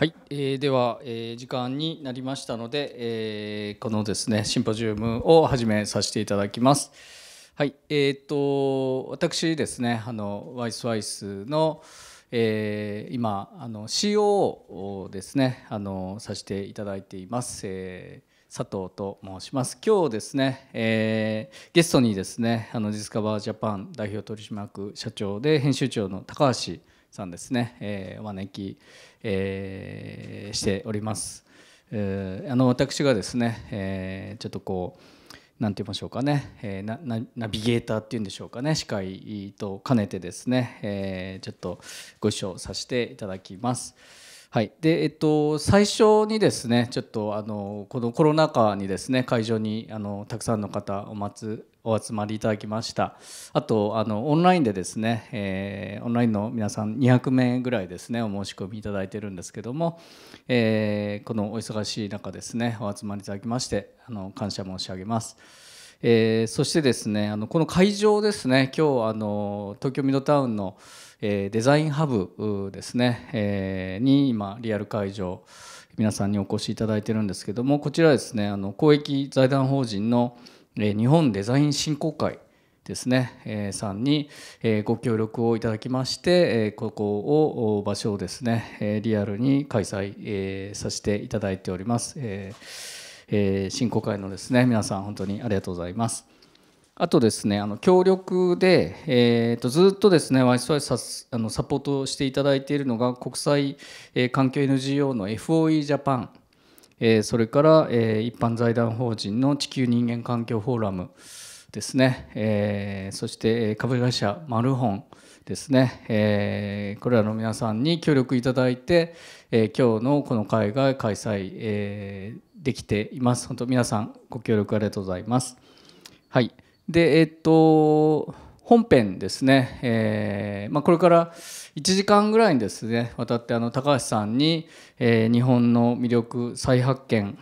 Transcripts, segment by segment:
はい、えー、では、えー、時間になりましたので、えー、このですねシンポジウムを始めさせていただきます。はい、えー、と私ですねあのワイスワイスの、えー、今あの CO をですねあのさせていただいています。えー佐藤と申します今日ですね、えー、ゲストにですねあのディスカバージャパン代表取締役社長で編集長の高橋さんですね、えー、お招き、えー、しております。えー、あの私がですね、えー、ちょっとこう何て言いましょうかね、えー、ナビゲーターっていうんでしょうかね司会と兼ねてですね、えー、ちょっとご一緒させていただきます。はいでえっと、最初にですねちょっとあのこのコロナ禍にですね会場にあのたくさんの方お待お集まりいただきましたあとあのオンラインでですね、えー、オンラインの皆さん200名ぐらいですねお申し込みいただいてるんですけども、えー、このお忙しい中ですねお集まりいただきましてあの感謝申し上げます。えー、そしてですねあのこの会場ですね今日あの東京ミッドタウンの、えー、デザインハブですね、えー、に今リアル会場皆さんにお越しいただいてるんですけどもこちらですねあの公益財団法人の、日本デザイン振興会ですね、えさんに、えご協力をいただきまして、えここを場所をですね、えリアルに開催、させていただいております、え振興会のですね皆さん本当にありがとうございますあとですねあの協力で、えーと、ずっとですね YSY サあのサポートしていただいているのが国際、え環境 NGO の FOE ジャパンえー、それから、えー、一般財団法人の地球人間環境フォーラムですね、えー、そして株会社マルホンですね、えー、これらの皆さんに協力いただいて、えー、今日のこの会が開催、えー、できています。本当皆さんご協力ありがとうございます。はい。で、えー、っと、本編ですね、えーまあ、これから1時間ぐらいにですね、わたってあの高橋さんに、え日本の魅力再発見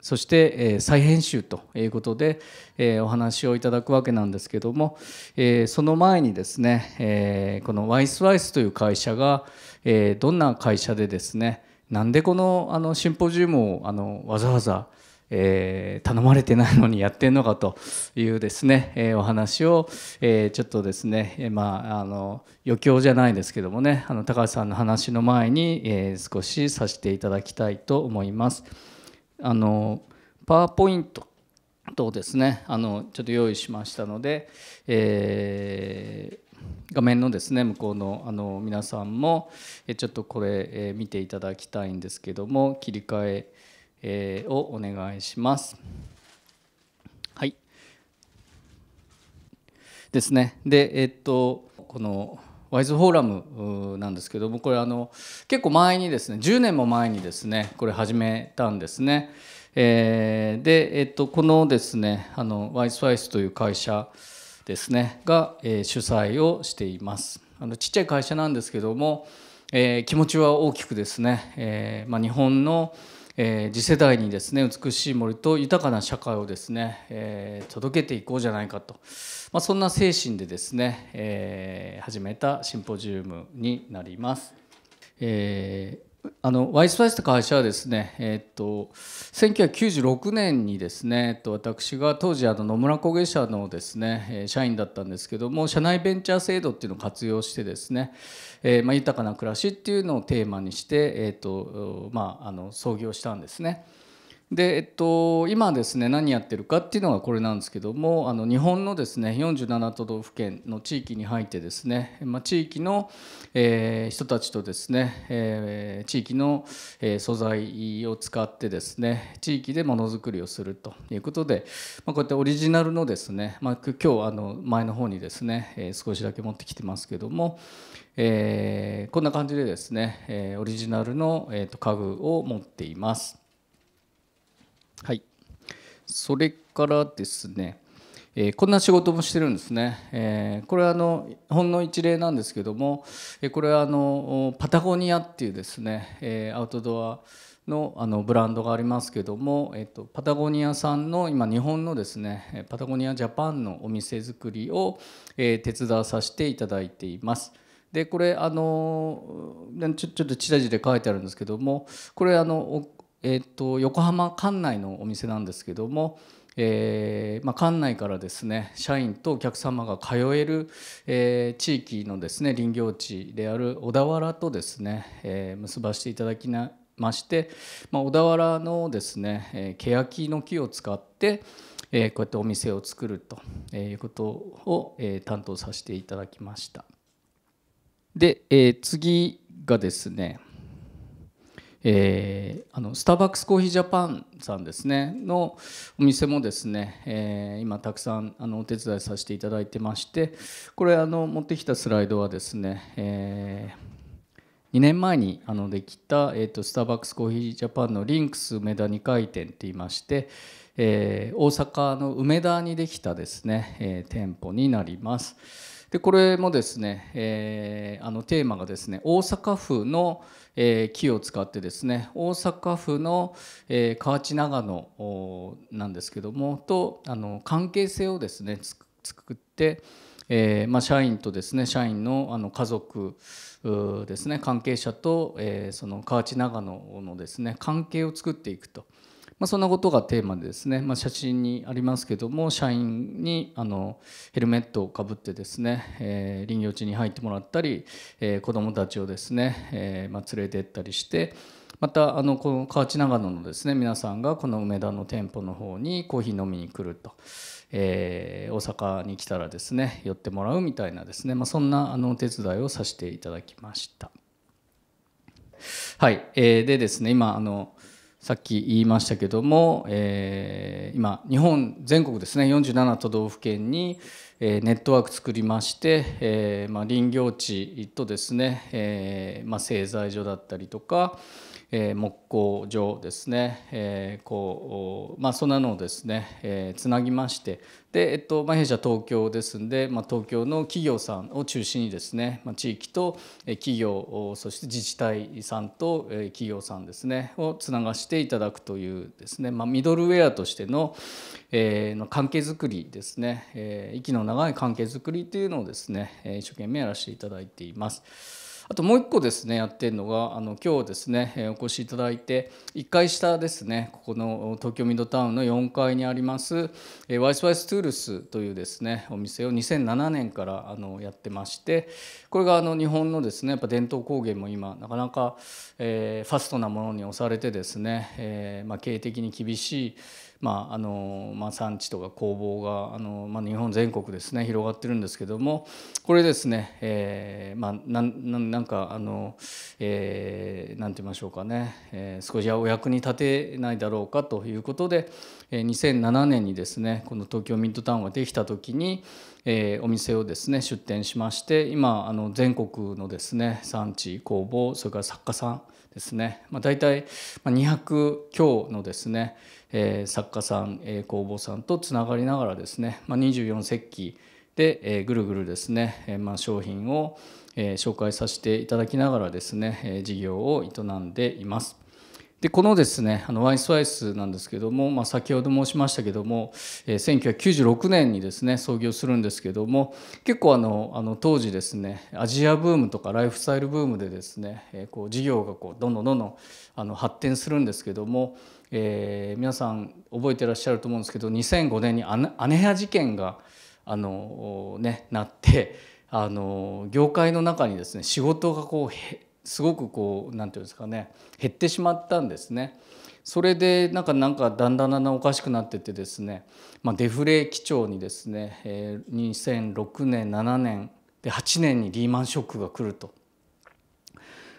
そして、え再編集ということで、えお話をいただくわけなんですけども、えその前にですね、えこのワイスワイスという会社が、えどんな会社でですねなんでこのあのシンポジウムをあのわざわざえー、頼まれてないのにやってんのかというですね、えー、お話を、えー、ちょっとですね、えまあ、あの余興じゃないですけどもねあの高橋さんの話の前に、え少しさせていただきたいと思います。あのパワーポイントとですねあのちょっと用意しましたので、え画面のですね向こうのあの皆さんもちょっとこれ見ていただきたいんですけども切り替ええをお願いします。はい。ですね。で、えっと、このワイズフォーラムなんですけども、これあの、結構前にですね、10年も前にですね、これ始めたんですね。えー、で、えっと、このですね、あの、ワイズファイスという会社ですね、が、えー、主催をしています。あのちっちゃい会社なんですけども、えー、気持ちは大きくですね、えーまあ、日本の、えー、次世代にですね美しい森と豊かな社会をですね、えー、届けていこうじゃないかと、まあ、そんな精神でですね、えー、始めたシンポジウムになります。えあのワイスパイスという会社はですね、えっ、ー、と1996年にですね、えっと、私が当時あの野村工芸社のですね社員だったんですけども社内ベンチャー制度っていうのを活用してですね、えー、まあ、豊かな暮らしっていうのをテーマにして、えっ、ー、とまあ、あの創業したんですね。でえっと、今ですね何やってるかっていうのがこれなんですけどもあの日本のですね47都道府県の地域に入ってですね、まあ、地域の、えー、人たちとですね、えー、地域の、えー、素材を使ってですね地域でものづくりをするということで、まあ、こうやってオリジナルのですね、まあ、今日あの前の方にですね、え少しだけ持ってきてますけども、えこんな感じでですね、えオリジナルの、えー、と家具を持っています。はい、それからですね、えー、こんな仕事もしてるんですね、えー、これはあのほんの一例なんですけども、えー、これはあのパタゴニアっていうですね、えアウトドアのあのブランドがありますけども、えっと、パタゴニアさんの今日本のですねパタゴニアジャパンのお店作りを、え手伝わさせていただいています。でこれあのちょちょっとチラチで書いてあるんですけどもこれあのえーと、横浜館内のお店なんですけども、えーまあ、館内からですね社員とお客様が通える、えー、地域のですね林業地である小田原とですね、えー、結ばしていただきなまして、まあ、小田原のですね、えー、欅の木を使って、えー、こうやってお店を作るということを、えー、担当させていただきました。で、えー、次がですねえー、あのスターバックスコーヒージャパンさんですねのお店もですね、えー、今たくさんあのお手伝いさせていただいてましてこれあの持ってきたスライドはですね、えー、2年前にあのできた、えーと、スターバックスコーヒージャパンのリンクス梅田2回店っていいまして、えー、大阪の梅田にできたですね、えー、店舗になります。でこれもですね、えー、あのテーマがですね大阪府の、え木を使ってですね大阪府の、え河内長野なんですけどもとあの関係性をですね作って、えーまあ、社員とですね社員のあの家族ですね関係者と、えー、その河内長野のですね関係を作っていくと。まあ、そんなことがテーマでですね、まあ、写真にありますけども社員にあのヘルメットをかぶってですね、えー、林業地に入ってもらったり、えー、子どもたちをですね、えーまあ、連れてったりしてまたあのこの河内長野のですね皆さんがこの梅田の店舗の方にコーヒー飲みに来ると、えー、大阪に来たらですね寄ってもらうみたいなですね、まあ、そんなあのお手伝いをさせていただきました。はい、えー、でですね今あのさっき言いましたけども、えー、今日本全国ですね47都道府県に、えネットワーク作りまして、えーまあ、林業地とですね、えーまあ、製材所だったりとか、木工場ですね、えこうまあ、そんなのをですね、えつなぎましてで、えっとまあ、弊社東京ですんで、まあ、東京の企業さんを中心にですね、まあ、地域と企業そして自治体さんと企業さんですねをつながしていただくというですね、まあ、ミドルウェアとしての,、え関係づくりですね、え息の長い関係づくりというのをですね一生懸命やらせていただいています。あともう一個ですねやってるのがあの今日ですねお越しいただいて1階下ですねここの東京ミッドタウンの4階にありますワイスワイストゥールスというですねお店を2007年からあのやってましてこれがあの日本のですねやっぱ伝統工芸も今なかなかえファストなものに押されてですねえまあ経営的に厳しいまああのまあ、産地とか工房があの、まあ、日本全国ですね広がってるんですけどもこれですね、えーまあ、なんなんなんかあの、えー、なんて言いましょうかね、えー、少しはお役に立てないだろうかということで、えー、2007年にですねこの東京ミッドタウンができた時に、えー、お店をですね出店しまして今あの全国のですね産地工房それから作家さんですね、まあ、大体200強のですねえー、作家さん、えー、工房さんとつながりながらですね、まあ、24節気で、えー、ぐるぐるですね、えーまあ、商品を、えー、紹介させていただきながらですね、えー、事業を営んでいます。でこのですねあのワイスワイスなんですけども、まあ、先ほど申しましたけども、えー、1996年にですね創業するんですけども結構あのあの当時ですねアジアブームとかライフスタイルブームでですね、えー、こう事業がこうどんどんどんどんあの発展するんですけどもえー、皆さん覚えてらっしゃると思うんですけど2005年にアネハ事件があの、ね、なってあの業界の中にですね仕事がこうすごくこう何て言うんですかね減ってしまったんですね。それでなんかなんかだんだんだんだんおかしくなっててですね、まあ、デフレ基調にですね、え2006年7年で8年にリーマンショックが来ると、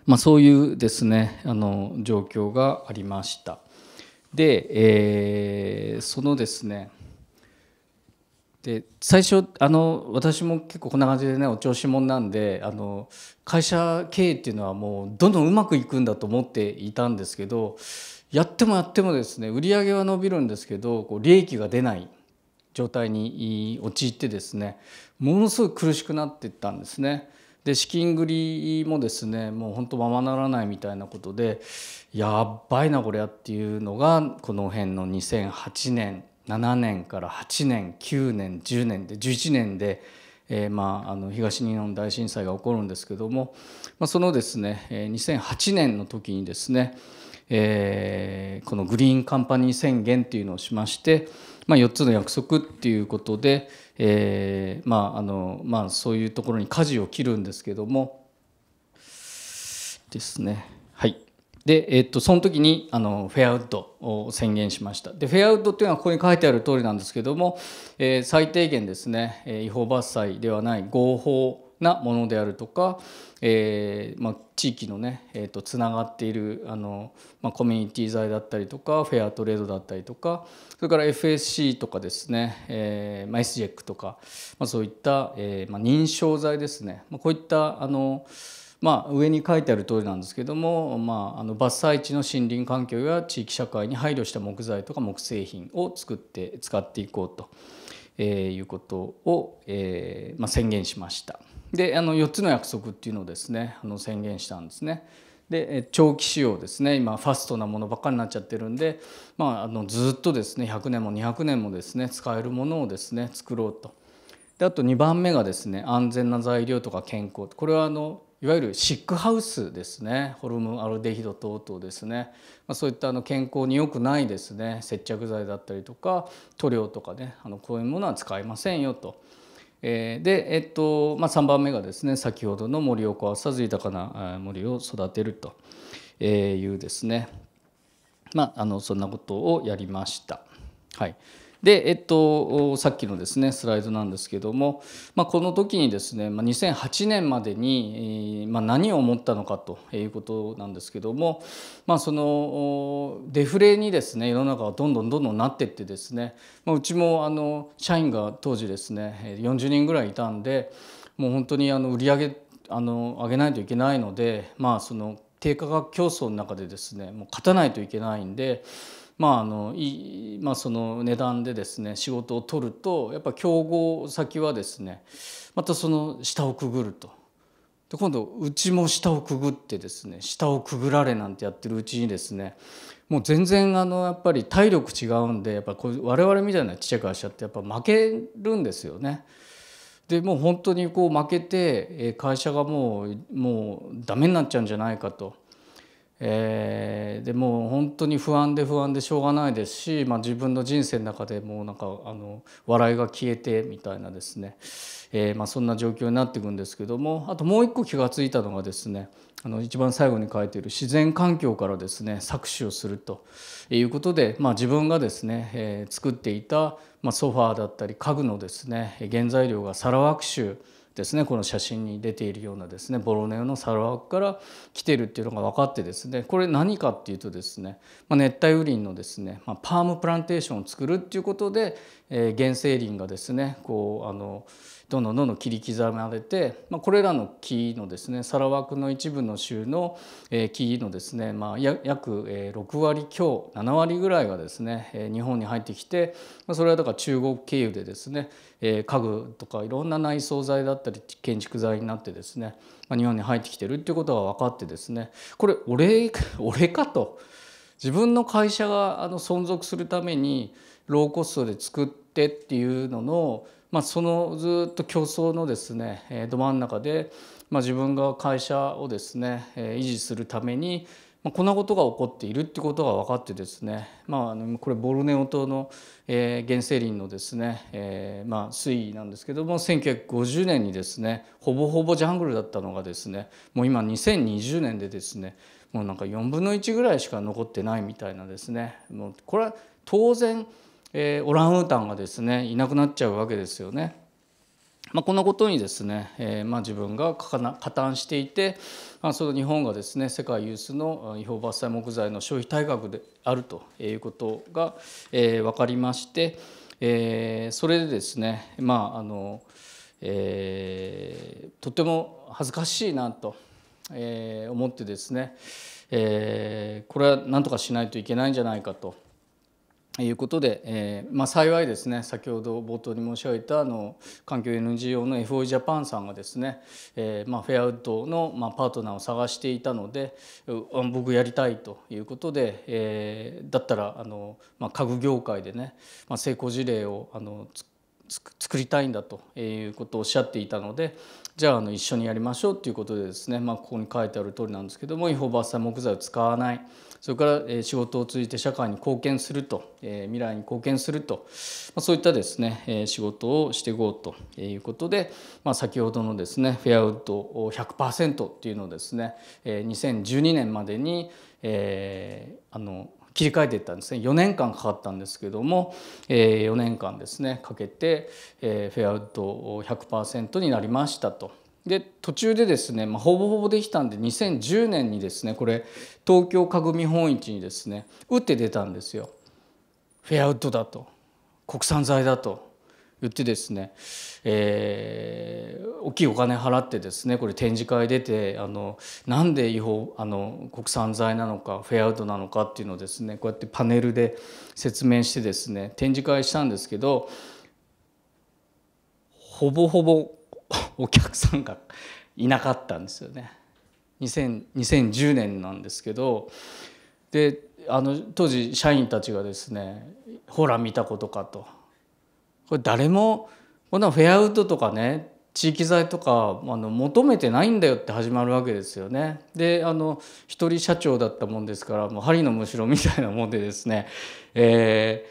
まあ、そういうですねあの状況がありました。で、えー、そのですねで最初あの私も結構こんな感じでねお調子者なんであの会社経営っていうのはもうどんどんうまくいくんだと思っていたんですけどやってもやってもですね売り上げは伸びるんですけどこう利益が出ない状態に陥ってですねものすごい苦しくなっていったんですね。で資金繰りもですねもうほんとままならないみたいなことでやばいなこれやっていうのがこの辺の2008年7年から8年9年10年で11年で、えー、まあ、あの東日本大震災が起こるんですけども、まあ、そのですね2008年の時にですね、えー、このグリーンカンパニー宣言っていうのをしまして、まあ、4つの約束っていうことで、えー、まああのまあ、そういうところに舵を切るんですけどもですねで、えっと、その時にあのフェアウッドを宣言しましたでフェアウッドっていうのはここに書いてある通りなんですけども、えー、最低限ですね違法伐採ではない合法なものであるとか、えーまあ、地域のね、えーと、とつながっているあの、まあ、コミュニティ財だったりとかフェアトレードだったりとかそれから FSC とかですね、えーまあ、SJEC とか、まあ、そういった、えーまあ、認証剤ですね、まあ、こういったあの、まあ、上に書いてある通りなんですけども、まあ、あの伐採地の森林環境や地域社会に配慮した木材とか木製品を作って使っていこうと、えー、いうことを、えーまあ、宣言しましたであの4つの約束っていうのをですねあの宣言したんですねで長期使用ですね今ファストなものばっかりになっちゃってるんで、まあ、あのずっとですね100年も200年もですね使えるものをですね作ろうと。であと2番目がですね安全な材料とか健康これはあのいわゆるシックハウスですねホルモンアルデヒド等々ですね、まあ、そういったあの健康に良くないですね接着剤だったりとか塗料とかねあのこういうものは使いませんよと。えで、えっとまあ、3番目がですね先ほどの森を壊さず豊かな森を育てるというですねまあ、あのそんなことをやりました。はい、で、えっと、さっきのですねスライドなんですけども、まあ、この時にですね、2008年までに、まあ、何を思ったのかということなんですけども、まあ、そのデフレにですね世の中がどんどんどんどんなっていってですね、まあ、うちもあの社員が当時ですね40人ぐらいいたんでもう本当にあの売り上げあの上げないといけないので、まあ、その低価格競争の中でですねもう勝たないといけないんで。まああのいまあ、その値段でですね仕事を取るとやっぱ競合先はですねまたその下をくぐると。で今度うちも下をくぐってですね下をくぐられなんてやってるうちにですねもう全然あのやっぱり体力違うんでやっぱこう我々みたいなちっちゃい会社ってやっぱ負けるんですよね。でもう本当にこう負けて会社がもうもうダメになっちゃうんじゃないかと。えー、でもう本当に不安で不安でしょうがないですし、まあ、自分の人生の中でもうなんかあの笑いが消えてみたいなですね、えー、まあ、そんな状況になっていくんですけどもあともう一個気が付いたのがですねあの一番最後に書いている自然環境からですね搾取をするということで、まあ、自分がですね、えー、作っていた、まソファーだったり家具のですね原材料がサラワクですねこの写真に出ているようなですねボロネオのサロワクから来てるっていうのが分かってですねこれ何かっていうとですね、まあ、熱帯雨林のですね、まあ、パームプランテーションを作るっていうことで、えー、原生林がですねこうあの、どんどんどんどん切り刻まれて、まあ、これらの木のですねサラワクの一部の州の木のですね、まあ、約6割強7割ぐらいがですね日本に入ってきてそれはだから中国経由でですね家具とかいろんな内装材だったり建築材になってですね日本に入ってきてるっていうことが分かってですねこれ俺俺 かと。自分の会社があの存続するためにローコストで作ってっていうののまあ、そのずっと競争のですねど真ん中で、まあ、自分が会社をですね維持するために、まあ、こんなことが起こっているってことが分かってですね、まあ、これボルネオ島の、原生林のですね、まあ、水位なんですけども1950年にですねほぼほぼジャングルだったのがですねもう今2020年でですねもうなんか4分の1ぐらいしか残ってないみたいなですねもうこれは当然えー、オランウータンがですねいなくなっちゃうわけですよね。まあ、こんなことにですね、えーまあ、自分が加担していて、まあ、その日本がですね世界有数の違法伐採木材の消費大国であるということが、えー、分かりまして、えー、それでですね、まああのえー、とても恥ずかしいなと、えー、思ってですね、えー、これは何とかしないといけないんじゃないかと。いうことで、えーまあ、幸いですね先ほど冒頭に申し上げたあの環境 NGO の FO ジャパンさんがですね、えーまあ、フェアウッドの、まあ、パートナーを探していたので僕やりたいということで、えー、だったらあの、まあ、家具業界でね、まあ、成功事例をあの作りたいんだということをおっしゃっていたのでじゃああの一緒にやりましょうということでですね、まあ、ここに書いてある通りなんですけども違法伐採木材を使わない。それから仕事を通じて社会に貢献すると未来に貢献するとそういったですね仕事をしていこうということで、まあ、先ほどのですねフェアウッド100%っていうのをですね2012年までに、えあの切り替えていったんですね4年間かかったんですけども、え4年間ですねかけて、えフェアウッド100%になりましたとで途中でですね、まあ、ほぼほぼできたんで2010年にですねこれ東京家具見本市にですね打って出たんですよ。フェアウッドだと国産材だと言ってですね、えー、大きいお金払ってですねこれ展示会出てあのなんで違法あの国産材なのかフェアウッドなのかっていうのをですねこうやってパネルで説明してですね展示会したんですけどほぼほぼ お客さんがいなかったんですよね2010年なんですけどであの当時社員たちがですね「ほら見たことか」と「これ誰もこんなフェアウッドとかね地域材とかあの求めてないんだよ」って始まるわけですよね。であの一人社長だったもんですからもう針のむしろみたいなもんでですね、え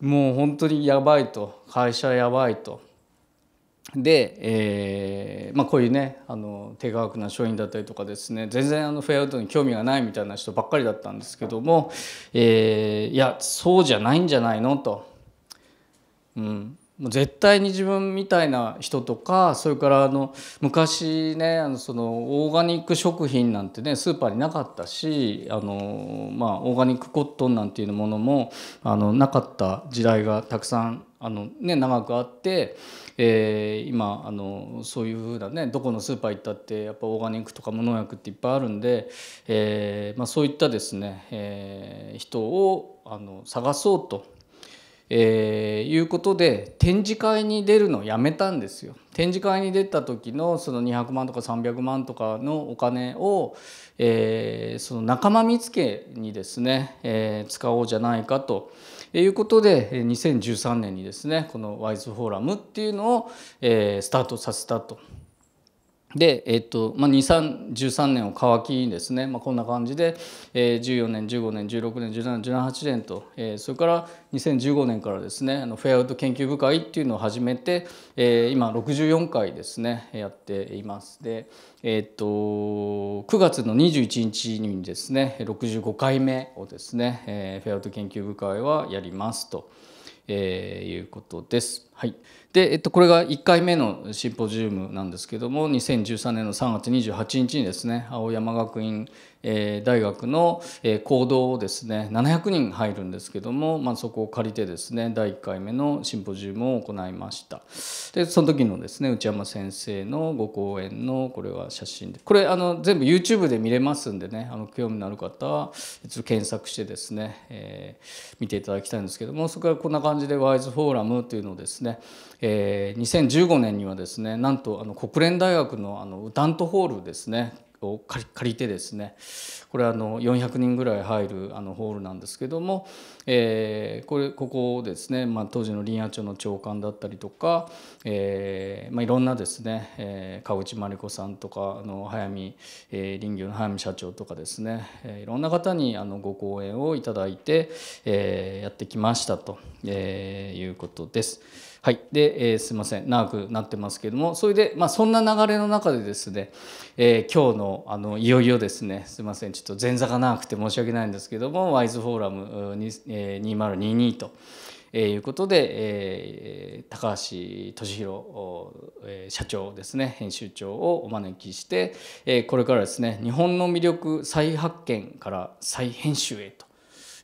ー、もう本当にやばいと会社やばいと。で、えーまあ、こういうねあの低価格な商品だったりとかですね全然あのフェアウトに興味がないみたいな人ばっかりだったんですけども、えー、いやそうじゃないんじゃないのと、うん、もう絶対に自分みたいな人とかそれからあの昔ねあのそのオーガニック食品なんてねスーパーになかったしあの、まあ、オーガニックコットンなんていうものもあのなかった時代がたくさんあのね、長くあって、えー、今あのそういうふうなねどこのスーパー行ったってやっぱオーガニックとか無農薬っていっぱいあるんで、えーまあ、そういったですね、えー、人をあの探そうと、えー、いうことで展示会に出るのをやめたんですよ。展示会に出た時のその200万とか300万とかのお金を、えー、その仲間見つけにですね、えー、使おうじゃないかと。いうことで2013年にですねこのワイズフォーラムっていうのをスタートさせたとで、えっとまあ、2 0 1 3年を皮切りにですね、まあ、こんな感じで、えー、14年15年16年1718年と、えー、それから2015年からですねあのフェアウト研究部会っていうのを始めて、えー、今64回ですねやっています。でえー、っと9月の21日にですね65回目をですね、えー、フェアウト研究部会はやりますと。えー、いうことです。はい、で、えっと、これが1回目のシンポジウムなんですけども2013年の3月28日にですね青山学院大学の、講堂をですね700人入るんですけども、まあ、そこを借りてですね第1回目のシンポジウムを行いましたでその時のですね内山先生のご講演のこれは写真でこれあの全部 YouTube で見れますんでねあの興味のある方は検索してですね、えー、見ていただきたいんですけどもそこからこんな感じでワイズフォーラムというのをですね、えー、2015年にはですねなんとあの国連大学のあのウタントホールですねを借りてですねこれあの400人ぐらい入るあのホールなんですけども、えー、これここですね、まあ、当時の林野庁の長官だったりとか、えーまあ、いろんなですね、えー、川内真理子さんとかあの早見、えー、林業の早見社長とかですね、えー、いろんな方にあのご講演をいただいて、えー、やってきましたと、えー、いうことです。はい、で、えー、すいません長くなってますけどもそれで、まあ、そんな流れの中でですね、えー、今日のあのいよいよですねすいませんちょっと前座が長くて申し訳ないんですけどもワイズフォーラム2022と。えー、いうことで、えー、高橋俊弘、えー、社長ですね編集長をお招きして、えー、これからですね日本の魅力再発見から再編集へと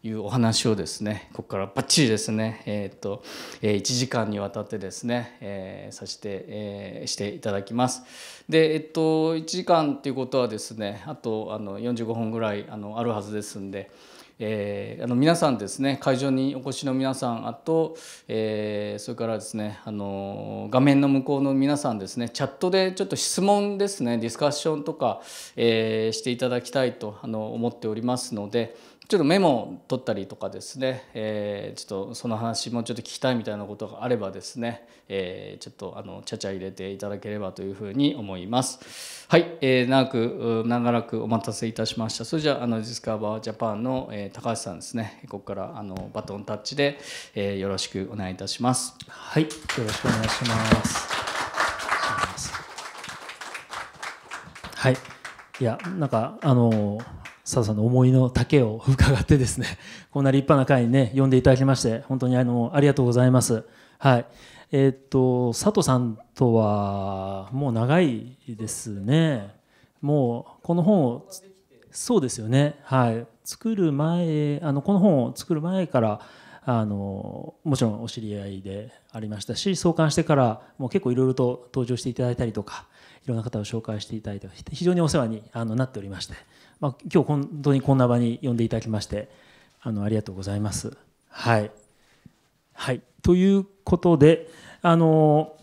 いうお話をですねここからばっちりですねえっ、と、え1時間にわたってですね、えー、させて、えー、していただきますでえっ、と1時間っていうことはですねあとあの45分ぐらいあのあるはずですんでえー、あの皆さんですね会場にお越しの皆さんあと、えー、それからですねあの画面の向こうの皆さんですねチャットでちょっと質問ですねディスカッションとか、えー、していただきたいとあの思っておりますのでちょっとメモを取ったりとかですね、えー、ちょっとその話もちょっと聞きたいみたいなことがあればですね、えー、ちょっとあのちゃちゃ入れていただければというふうに思います。はい、えー、長く長らくお待たせいたしました。それじゃあのディスカバージャパンの、えー、高橋さんですね、ここからあのバトンタッチで、えー、よろしくお願いいたします。はい、よろしくお願いします。はい、いやなんかあの佐藤さんの思いの丈を伺ってですね、こんな立派な会にね、呼んでいただきまして、本当にあの、ありがとうございます。はい。えー、っと、佐藤さんとは、もう長いですね。もう、この本を、そうですよね。はい。作る前、あの、この本を作る前から、あのもちろんお知り合いでありましたし創刊してからもう結構いろいろと登場していただいたりとかいろんな方を紹介していただいて非常にお世話にあのなっておりましてまあ、今日本当にこんな場に呼んでいただきましてあのありがとうございます。はい、はい、ということであの、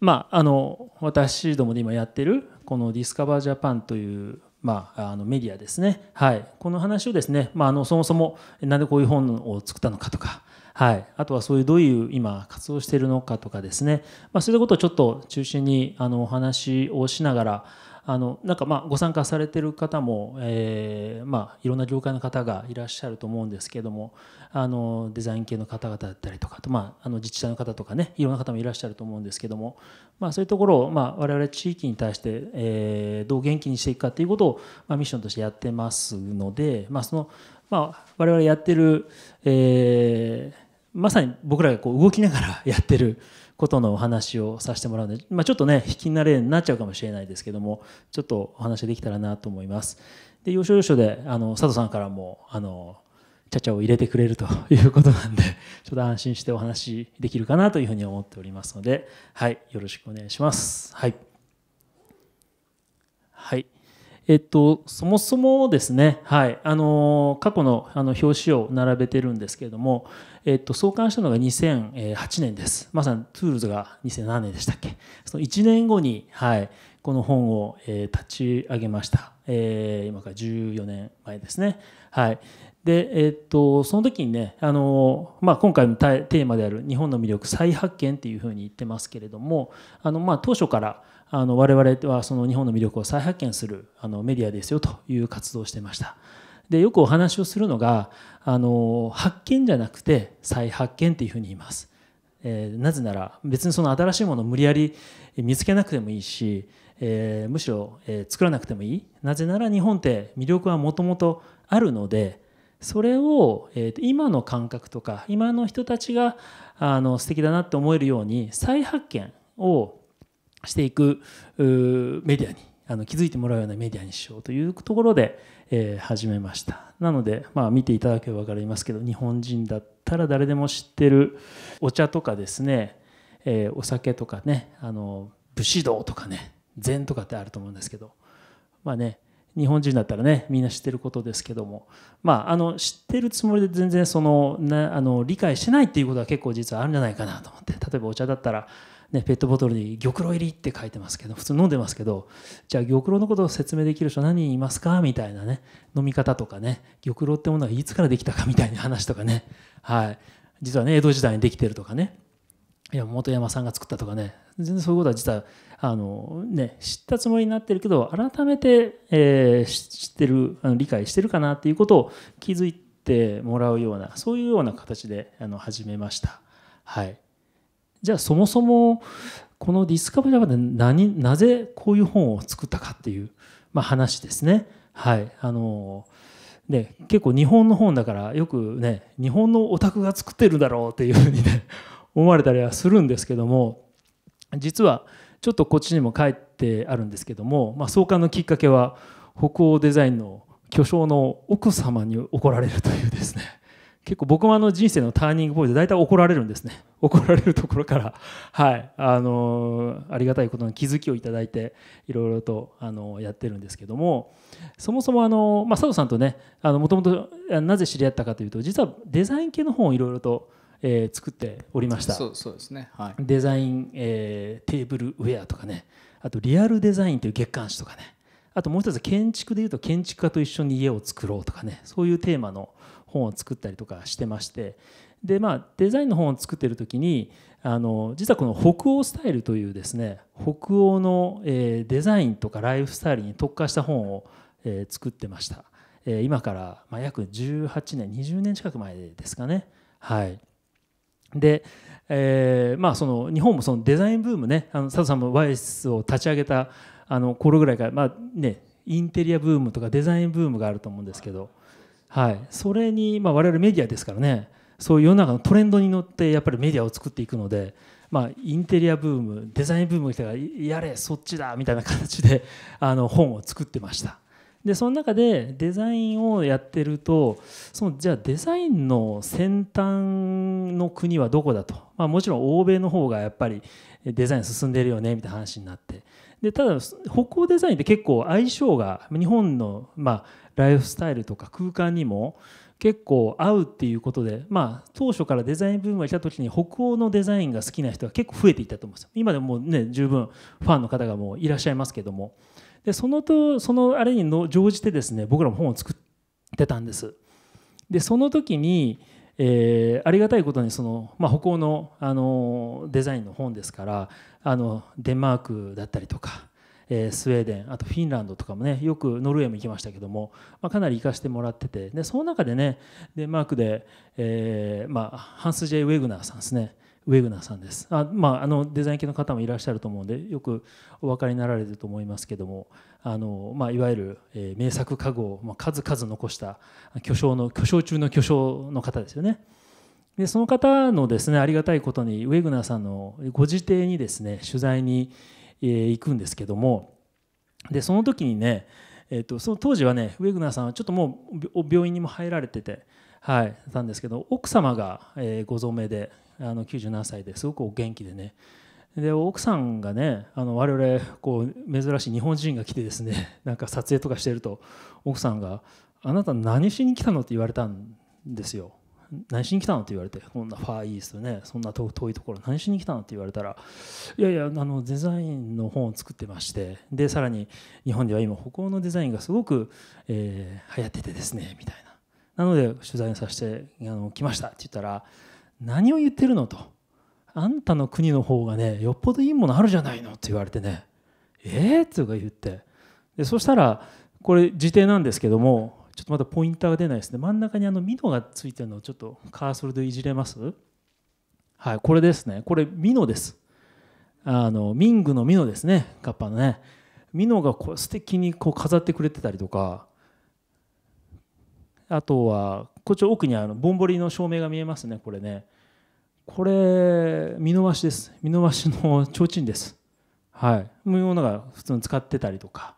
まあ、あの私どもで今やってるこの「ディスカバージャパンという、まあ、あのメディアですね、はい、この話をですね、まあ、あのそもそもなんでこういう本を作ったのかとか。はい、あとはそういうどういう今活動しているのかとかですね、まあ、そういうことをちょっと中心にあのお話をしながらあのなんかまあご参加されてる方も、えー、まあいろんな業界の方がいらっしゃると思うんですけどもあのデザイン系の方々だったりとかと、まあ、あの自治体の方とかねいろんな方もいらっしゃると思うんですけども、まあ、そういうところを、まあ、我々地域に対して、えー、どう元気にしていくかっていうことを、まあ、ミッションとしてやってますので、まあ、その、まあ、我々やってる、えー、まさに僕らがこう動きながらやってる。ことのお話をさせてもらうので、まあ、ちょっとね引き慣れになっちゃうかもしれないですけどもちょっとお話できたらなと思います。で要所要所であの佐藤さんからもあのちゃちゃを入れてくれるということなんで ちょっと安心してお話できるかなというふうに思っておりますので、はい、よろしくお願いします。はいえっと、そもそもですね、はい、あの過去のあの表紙を並べてるんですけれども、えっと、創刊したのが2008年です。まさにトゥールズが2007年でしたっけ。その1年後に、はい、この本を、えー、立ち上げました。えー、今から14年前ですね。はい。で、えー、っと、その時にね、あの、まあ、今回のテーマである日本の魅力再発見っていうふうに言ってますけれども、あの、まあ、当初から、あの我々はその日本の魅力を再発見するあのメディアですよという活動をしてました。でよくお話をするのがあの発見じゃなくて再発見っていうふうに言います。えー、なぜなら別にその新しいものを無理やり見つけなくてもいいし、えー、むしろ、えー、作らなくてもいいなぜなら日本って魅力はもともとあるのでそれを、えー、今の感覚とか今の人たちがあの素敵だなって思えるように再発見をしていくメディアにあの気づいてもらうようなメディアにしようというところで、えー、始めましたなので、まあ、見ていただければ分かりますけど日本人だったら誰でも知ってるお茶とかですね、えー、お酒とかねあの武士道とかね禅とかってあると思うんですけどまあね日本人だったらねみんな知ってることですけども、まあ、あの知ってるつもりで全然そのなあの理解してないっていうことは結構実はあるんじゃないかなと思って例えばお茶だったらね、ペットボトルに「玉露入り」って書いてますけど普通飲んでますけどじゃあ玉露のことを説明できる人何人いますかみたいなね飲み方とかね玉露ってものはいつからできたかみたいな話とかねはい実はね江戸時代にできてるとかねいや本山さんが作ったとかね全然そういうことは実はあの、ね、知ったつもりになってるけど改めて、えー、知ってるあの理解してるかなっていうことを気づいてもらうようなそういうような形であの始めました。はいじゃあそもそもこのディスカバリー・ジャパで何なぜこういう本を作ったかっていう、まあ、話ですね。はいあのね、結構日本の本だからよくね日本のオタクが作ってるだろうっていうふうにね 思われたりはするんですけども実はちょっとこっちにも書いてあるんですけども、まあ、創刊のきっかけは北欧デザインの巨匠の奥様に怒られるというですね結構僕もあの人生のターニングポイントで大体怒られるんですね 怒られるところから はいあのありがたいことの気づきをいただいていろいろとあのやってるんですけどもそもそもあの、まあ、佐藤さんとねもともとなぜ知り合ったかというと実はデザイン系の本をいろいろとえー、作っておりましたそうですね、はい、デザイン、えー、テーブルウェアとかねあとリアルデザインという月刊誌とかねあともう一つ建築でいうと建築家と一緒に家を作ろうとかねそういうテーマの本を作ったりとかしてましてで、まあ、デザインの本を作ってる時にあの実はこの北欧スタイルというですね北欧の、えデザインとかライフスタイルに特化した本を、え作ってました、え今から、ま約18年20年近く前ですかねはいで、えー、まあその日本もそのデザインブームねあの佐藤さんもワイスを立ち上げたあの頃ぐらいからまあねインテリアブームとかデザインブームがあると思うんですけどはい、それに、まあ、我々メディアですからねそういう世の中のトレンドに乗ってやっぱりメディアを作っていくので、まあ、インテリアブームデザインブームが来たからやれそっちだみたいな形であの本を作ってました。でその中でデザインをやってるとそのじゃあデザインの先端の国はどこだと、まあ、もちろん欧米の方がやっぱりデザイン進んでるよねみたいな話になってでただ北欧デザインって結構相性が日本の、まあ、ライフスタイルとか空間にも結構合うっていうことで、まあ、当初からデザインブームが来た時に北欧のデザインが好きな人は結構増えていったと思うんですよ今でもね十分ファンの方がもういらっしゃいますけどもでそのとそのあれにの乗じてですね僕らも本を作ってたんですでその時に、えー、ありがたいことにその、まあ、北欧のあのデザインの本ですからあのデンマークだったりとかスウェーデンあとフィンランドとかもねよくノルウェーも行きましたけども、まあ、かなり行かしてもらっててでその中でねデンマークで、えーまあ、ハンス・ジェイ・ウェグナーさんですねウェグナーさんですあ、まあ、あのデザイン系の方もいらっしゃると思うんでよくお分かりになられると思いますけどもあの、まあ、いわゆる、名作家具を、まあ、数々残した巨匠の巨匠中の巨匠の方ですよね。でその方のですねありがたいことにウェグナーさんのご自邸にですね取材に、行くんですけどもでその時にね、えー、とその当時はねウェグナーさんはちょっともう病院にも入られてて、はい、たんですけど奥様が、えご存命であの97歳ですごくお元気でねで奥さんがねあの我々こう珍しい日本人が来てですね なんか撮影とかしてると奥さんが「あなた何しに来たの?」って言われたんですよ。何しに来たのって言われてこんなファーイーストねそんな遠いところ何しに来たのって言われたらいやいやあのデザインの本を作ってましてでさらに日本では今歩行のデザインがすごく、えー、流行っててですねみたいななので取材させてあの来ましたって言ったら何を言ってるのとあんたの国の方がねよっぽどいいものあるじゃないのって言われてねえー、ってうか言ってでそしたらこれ辞典なんですけどもちょっとまだポインターが出ないですね真ん中にあのミノがついてるのをちょっとカーソルでいじれますはいこれですねこれミノですあのミングのミノですねカッパのねミノがこう素敵にこう飾ってくれてたりとかあとはこっち奥にあのぼんぼりの照明が見えますねこれねこれミノワシですミノワシの提灯ですはいもういうものが普通に使ってたりとか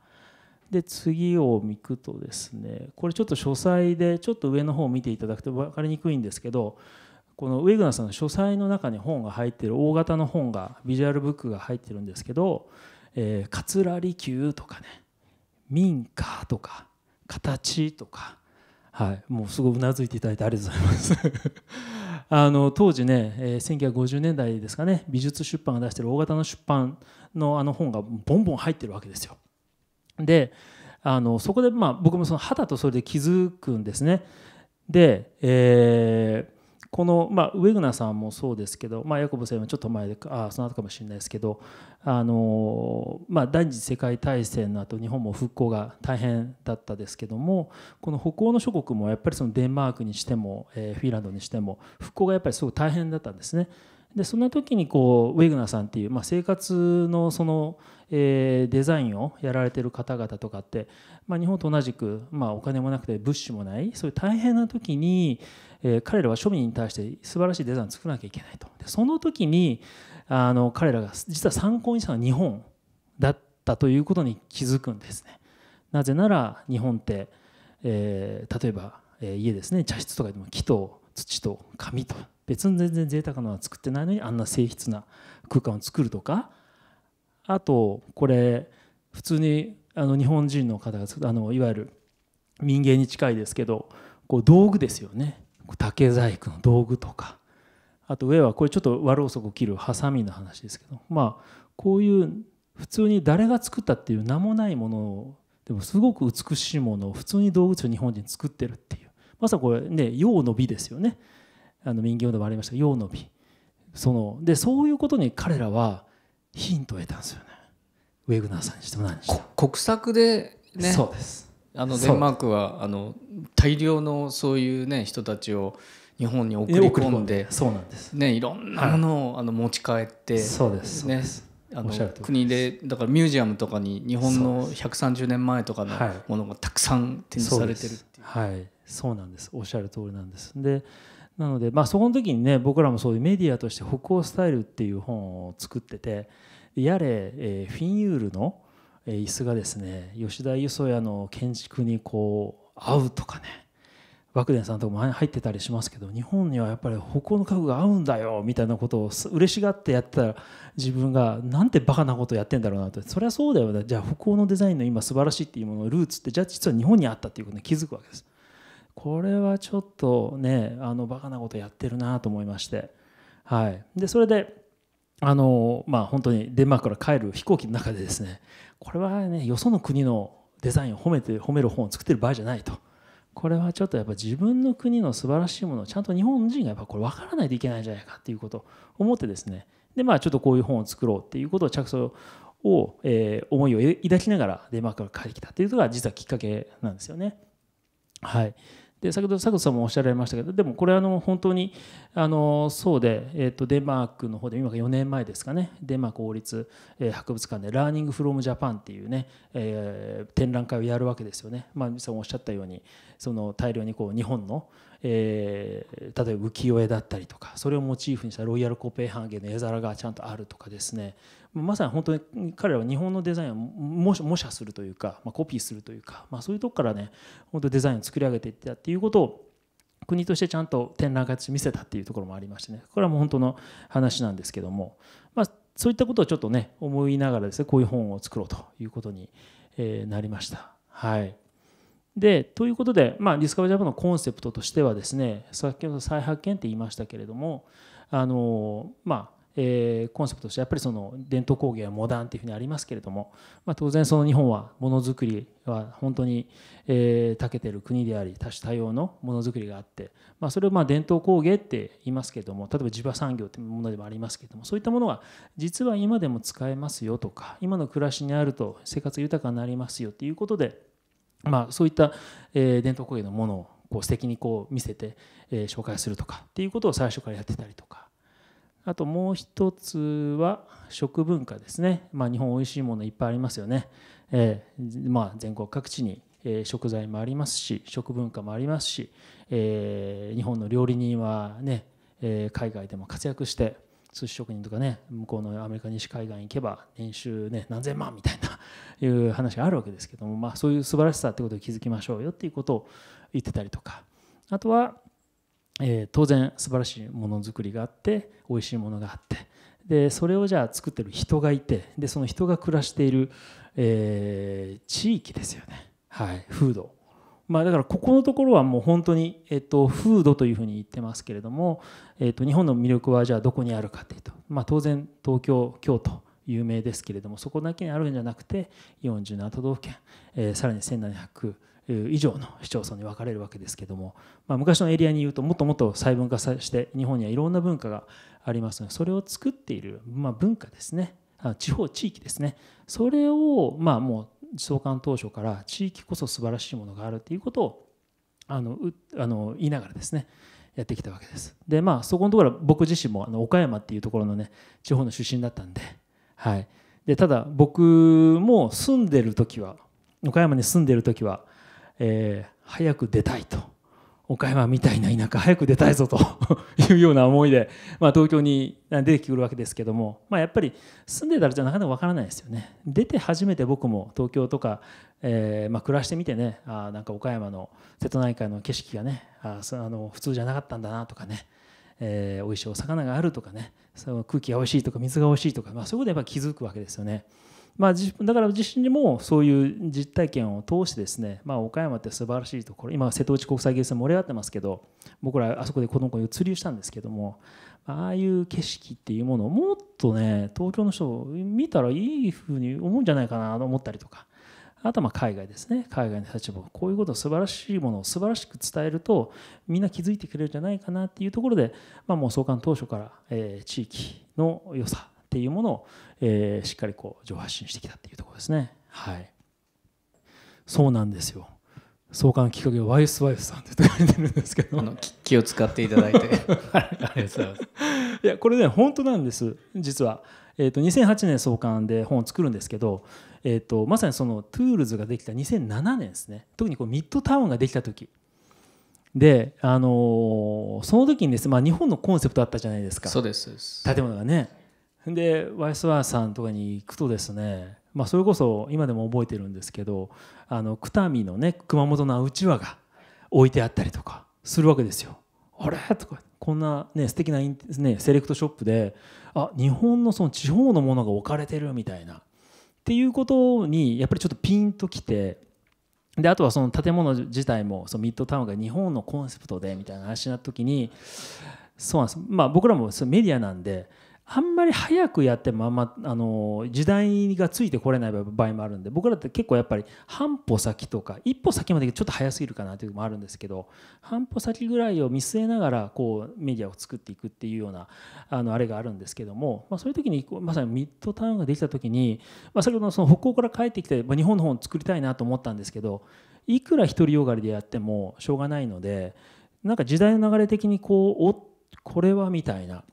で次を見くとですねこれちょっと書斎でちょっと上の方を見ていただくと分かりにくいんですけどこのウェグナーさんの書斎の中に本が入ってる大型の本がビジュアルブックが入ってるんですけど「え桂離宮」とかね「民家」とか「形」とか、はい、もうすごいうなずいていただいてありがとうございます あの当時ね、えー、1950年代ですかね美術出版が出してる大型の出版のあの本がボンボン入ってるわけですよ。であのそこでまあ僕もその肌とそれで気づくんですね。で、えー、この、まあ、ウェグナーさんもそうですけど、まあ、ヤコブさんはちょっと前であその後かもしれないですけどあの、まあ、第二次世界大戦の後日本も復興が大変だったですけどもこの北欧の諸国もやっぱりそのデンマークにしても、えー、フィンランドにしても復興がやっぱりすごく大変だったんですね。でそんな時にこうウェグナーさんっていう、まあ、生活のその、えー、デザインをやられてる方々とかって、まあ、日本と同じく、まあ、お金もなくて物資もないそういう大変な時に、えー、彼らは庶民に対して素晴らしいデザインを作らなきゃいけないとでその時にあの彼らが実は参考にしたのは日本だったということに気づくんですね。なぜなら日本って、えー、例えば、えー、家ですね茶室とかでも木と土と紙と別に全然贅沢なのは作ってないのにあんな静筆な空間を作るとかあとこれ普通にあの日本人の方があのいわゆる民芸に近いですけどこう道具ですよね竹細工の道具とかあと上はこれちょっと和ろうそく切るハサミの話ですけどまあこういう普通に誰が作ったっていう名もないものをでもすごく美しいものを普通に動物を日本人作ってるっていうまさにこれね用の美ですよねあの民謡でもありました陽の美そのでそういうことに彼らはヒントを得たんですよねウェグナーさんにしても何にしても国策でねそうですあのデンマークはあの大量のそういうね人たちを日本に送り込んでそうなんです、ね、いろんなものをあの持ち帰って、そうですそうですあの国でだからミュージアムとかに日本の130年前とかのものがたくさん展示されてるっていう、はい、はい、そうなんですおっしゃる通りなんですでなので、まあ、そこの時にね僕らもそういうメディアとして北欧スタイルっていう本を作っててやれ、えー、フィンユールの椅子がですね吉田輸送屋の建築にこう合うとかねデンさんとかも入ってたりしますけど日本にはやっぱり北欧の家具が合うんだよみたいなことを嬉しがってやってたら自分がなんてバカなことやってんだろうなとそりゃそうだよねじゃあ北欧のデザインの今素晴らしいっていうもののルーツってじゃあ実は日本にあったっていうことに気づくわけです。これはちょっとねあのバカなことやってるなと思いまして、はい、でそれであの、まあ、本当にデンマークから帰る飛行機の中でですねこれはねよその国のデザインを褒めて褒める本を作ってる場合じゃないと。これはちょっとやっぱ自分の国の素晴らしいものをちゃんと日本人がやっぱこれ分からないといけないんじゃないかっていうことを思ってですねでまあちょっとこういう本を作ろうっていうことを着想を、えー、思いを抱きながらデンマークから帰ってきたっていうのが実はきっかけなんですよね。はい、で先ほど佐藤さんもおっしゃられましたけどでもこれあの本当にあのそうで、えー、とデンマークの方で今4年前ですかねデンマーク王立、え博物館で「ラーニング・フロム・ジャパン」っていうね、えー、展覧会をやるわけですよね。まあ、さんおっしゃったようにその大量にこう日本のえー、例えば浮世絵だったりとかそれをモチーフにしたロイヤル・コペンハーゲンの絵皿がちゃんとあるとかですねまさに本当に彼らは日本のデザインを模写するというか、まあ、コピーするというか、まあ、そういうとこからね本当デザインを作り上げていったっていうことを国としてちゃんと展覧会として見せたっていうところもありましてねこれはもう本当の話なんですけども、まあ、そういったことをちょっとね思いながらですねこういう本を作ろうということになりました。はいでということで、まあ、ディスカバージャパンのコンセプトとしてはですね先ほど再発見って言いましたけれどもあのまあえー、コンセプトとしてやっぱりその伝統工芸はモダンっていうふうにありますけれども、まあ、当然その日本はものづくりは本当に、えー、長けてる国であり多種多様のものづくりがあって、まあ、それをまあ伝統工芸って言いますけれども例えば地場産業っていうものでもありますけれどもそういったものが実は今でも使えますよとか今の暮らしにあると生活豊かになりますよっていうことで、まあ、そういった、えー、伝統工芸のものをこう素敵にこう見せて、えー、紹介するとかっていうことを最初からやってたりとかあともう一つは食文化ですね、まあ、日本おいしいものいっぱいありますよね、えー、まあ、全国各地に食材もありますし食文化もありますし、えー、日本の料理人はね、え海外でも活躍して寿司職人とかね向こうのアメリカ西海岸行けば年収ね何千万みたいないう話があるわけですけども、まあ、そういう素晴らしさってことを気づきましょうよっていうことを言ってたりとかあとはえー、当然素晴らしいものづくりがあって美味しいものがあってでそれをじゃあ作ってる人がいてでその人が暮らしている、えー、地域ですよね、はい、風土。まあ、だからここのところはもう本当に、えっと、風土というふうに言ってますけれども、えっと、日本の魅力はじゃあどこにあるかというと、まあ、当然東京京都有名ですけれどもそこだけにあるんじゃなくて47都道府県、えー、さらに1700以上の市町村に分かれるわけですけども、まあ、昔のエリアに言うともっともっと細分化して日本にはいろんな文化がありますのでそれを作っている、まあ、文化ですね地方地域ですねそれをまあもう創刊当初から地域こそ素晴らしいものがあるということをあのあの言いながらですねやってきたわけですでまあそこのところは僕自身もあの岡山っていうところのね地方の出身だったんではいでただ僕も住んでる時は岡山に住んでる時はえー、早く出たいと岡山みたいな田舎早く出たいぞと いうような思いで、まあ、東京に出てくるわけですけども、まあ、やっぱり住んでたらじゃなかなかわからないですよね出て初めて僕も東京とか、えーまあ、暮らしてみてねあなんか岡山の瀬戸内海の景色がねあそあの普通じゃなかったんだなとかねえー、美味しいお魚があるとかねその空気が美味しいとか水が美味しいとか、まあ、そういうことでやっぱ気づくわけですよね。まあ、だから自身にもそういう実体験を通してですね、まあ、岡山って素晴らしいところ今瀬戸内国際芸術盛り上がってますけど僕らあそこでこの子移りしたんですけどもああいう景色っていうものをもっとね東京の人見たらいいふうに思うんじゃないかなと思ったりとかあとはま海外ですね海外の立場こういうことを素晴らしいものを素晴らしく伝えるとみんな気づいてくれるんじゃないかなっていうところで、まあ、もう創刊当初から、えー、地域の良さっていうものを、えー、しっかりこう上発信してきたっていうところですねはいそうなんですよ創刊きっかけはワイスワイスさんって言ってるんですけどあの気を使っていただいて ありがとうございますいやこれね本当なんです実は、えーと、と2008年創刊で本を作るんですけど、えーと、とまさにそのトゥールズができた2007年ですね特にこうミッドタウンができた時で、あのー、その時にです、ね、まあ、日本のコンセプトあったじゃないですかそうです建物がねでスワーさんとかに行くとですね、まあ、それこそ今でも覚えてるんですけどあの久のね熊本のうちわが置いてあったりとかするわけですよ。あれとかこんなね素敵なねセレクトショップであ日本のその地方のものが置かれてるみたいなっていうことにやっぱりちょっとピンときてであとはその建物自体もそのミッドタウンが日本のコンセプトでみたいな話になった時にそうなんです、まあ、僕らもメディアなんであんまり早くやってもあんまあの時代がついてこれない場合もあるんで僕らって結構やっぱり半歩先とか一歩先までちょっと早すぎるかなというのもあるんですけど半歩先ぐらいを見据えながらこうメディアを作っていくっていうようなあのあれがあるんですけども、まあ、そういう時にまさにミッドタウンができた時に、まあ、先ほどのその北欧から帰ってきて、まあ、日本の本を作りたいなと思ったんですけどいくら独りよがりでやってもしょうがないのでなんか時代の流れ的にこうおこれはみたいな。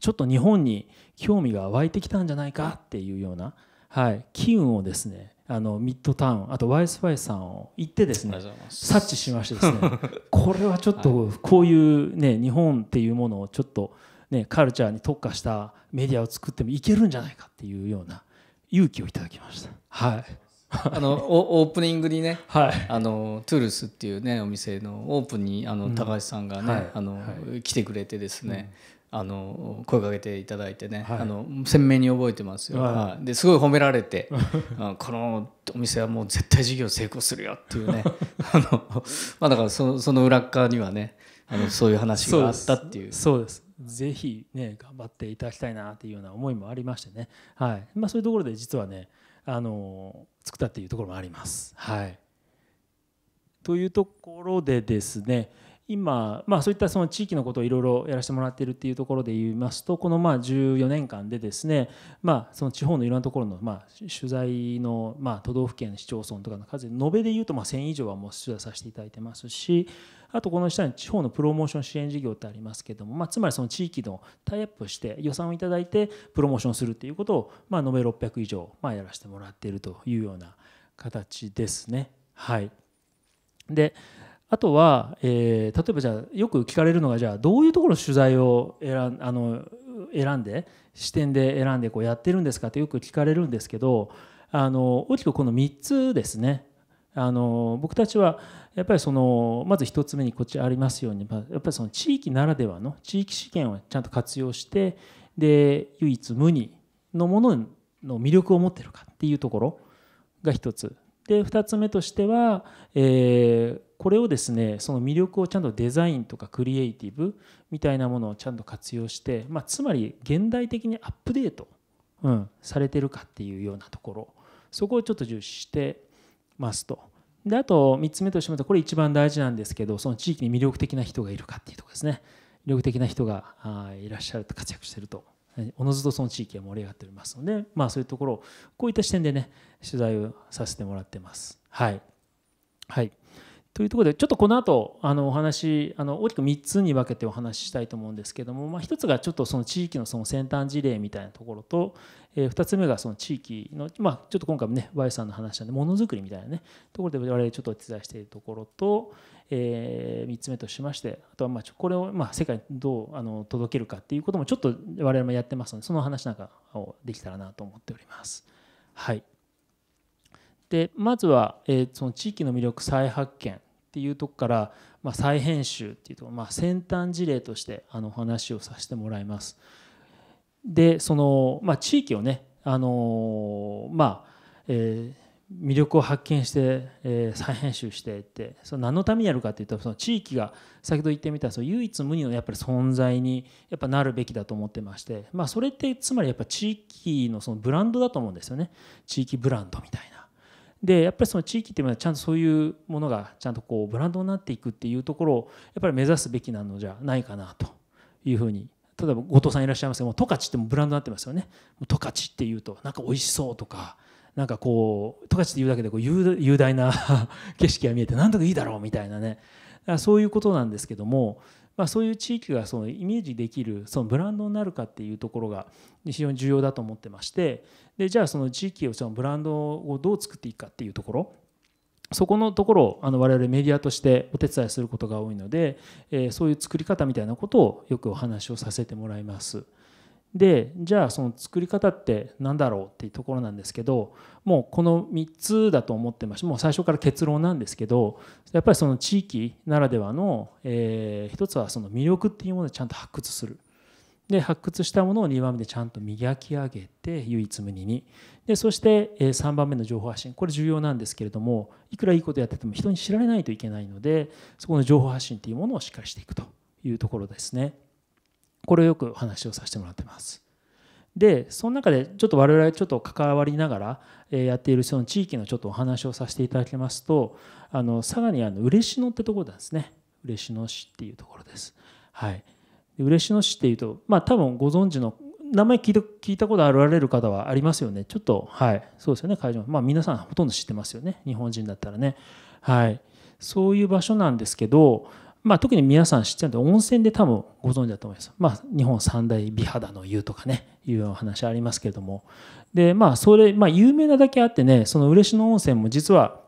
ちょっと日本に興味が湧いてきたんじゃないかっていうような、はい、機運をですねあのミッドタウンあとワイ y s イさんを行ってですね察知しましてですね これはちょっとこういうね日本っていうものをちょっとねカルチャーに特化したメディアを作ってもいけるんじゃないかっていうような勇気をいただきました。はい あのオープニングにね、はい、あのトゥールスっていうねお店のオープンにあの、高橋さんがね、あの、来てくれてですね、あの声かけていただいてね、はい、あの鮮明に覚えてますよ、はい、ですごい褒められて このお店はもう絶対事業成功するよっていうね あの、まあ、だからそその裏側にはねあのそういう話があったっていうそうですぜひね頑張っていただきたいなっていうような思いもありましてね、はいまあ、そういうところで実はねあの作ったっていうところもあります。はい、というところでですね今、まあ、そういったその地域のことをいろいろやらせてもらっているっていうところで言いますとこのまあ14年間でですね、まあ、その地方のいろんなところのまあ取材のまあ都道府県市町村とかの数延べでいうとまあ1000以上はもう取材させていただいてますしあとこの下に地方のプロモーション支援事業ってありますけども、まあ、つまりその地域のタイアップして予算をいただいてプロモーションするっていうことをまあ延べ600以上まあやらせてもらっているというような形ですね。はい、であとは、えー、例えばじゃあよく聞かれるのがじゃあどういうところ取材を選あの選んで視点で選んでこうやってるんですかってよく聞かれるんですけどあの大きくこの3つですねあの僕たちはやっぱりそのまず1つ目にこっちありますように、やっぱりその地域ならではの地域資源をちゃんと活用してで唯一無二のものの魅力を持ってるかっていうところが1つで2つ目としては、えー、これをですねその魅力をちゃんとデザインとかクリエイティブみたいなものをちゃんと活用して、まあ、つまり現代的にアップデート、うん、されてるかっていうようなところそこをちょっと重視してますと。であと3つ目としてもこれ一番大事なんですけどその地域に魅力的な人がいるかっていうとこですね魅力的な人がいらっしゃると活躍してるとおのずとその地域は盛り上がっておりますので、まあ、そういうところをこういった視点でね取材をさせてもらってます。はい、はいというところでちょっとこの後あのお話あの大きく3つに分けてお話ししたいと思うんですけども、まあ、1つがちょっとその地域のその先端事例みたいなところと、えー、2つ目がその地域の、まあ、ちょっと今回もね Y さんの話なんでものづくりみたいなねところで我々ちょっとお手伝いしているところと、えー、3つ目としましてあとはまあこれをまあ世界にどうあの届けるかっていうこともちょっと我々もやってますのでその話なんかをできたらなと思っております。はいでまずは、えー、その地域の魅力再発見っていうとこから、まあ、再編集っていうとこ、まあ、先端事例としてあの話をさせてもらいます。でその、まあ、地域をねあのまあ、えー、魅力を発見して、えー、再編集してってその何のためにやるかっていうとその地域が先ほど言ってみたその唯一無二のやっぱり存在にやっぱなるべきだと思ってまして、まあ、それってつまりやっぱ地域のそのブランドだと思うんですよね地域ブランドみたいな。でやっぱりその地域っていうのはちゃんとそういうものがちゃんとこうブランドになっていくっていうところをやっぱり目指すべきなのじゃないかなというふうに例えば後藤さんいらっしゃいますけども十勝ってもブランドになってますよね十勝っていうとなんか美味しそうとかなんかこう十勝っていうだけでこう雄大な 景色が見えて何とかいいだろうみたいなねそういうことなんですけどもまあ、そういう地域がそのイメージできるそのブランドになるかっていうところが非常に重要だと思ってましてでじゃあその地域をそのブランドをどう作っていくかっていうところそこのところをあの我々メディアとしてお手伝いすることが多いので、えー、そういう作り方みたいなことをよくお話をさせてもらいます。でじゃあその作り方って何だろうっていうところなんですけどもうこの3つだと思ってましてもう最初から結論なんですけどやっぱりその地域ならではの、えー、一つはその魅力っていうものをちゃんと発掘する。で発掘したものを2番目でちゃんと磨き上げて唯一無二にでそして3番目の情報発信これ重要なんですけれどもいくらいいことやってても人に知られないといけないのでそこの情報発信っていうものをしっかりしていくというところですね。これをよく話をさせてもらってます。でその中でちょっと我々ちょっと関わりながらやっているその地域のちょっとお話をさせていただきますとあの佐賀にあの嬉野ってところなんですね嬉野市っていうところです。はい、で嬉野市っていうとまあ多分ご存知の名前聞いた聞いたことあられる方はありますよねちょっとはいそうですよね会場まあ皆さんほとんど知ってますよね日本人だったらねはいそういう場所なんですけどまあ、特に皆さん知ってるので温泉で多分ご存知だと思います。まあ、日本三大美肌の湯とかねいうお話ありますけれどもでまあそれ、まあ、有名なだけあってねその嬉野温泉も実は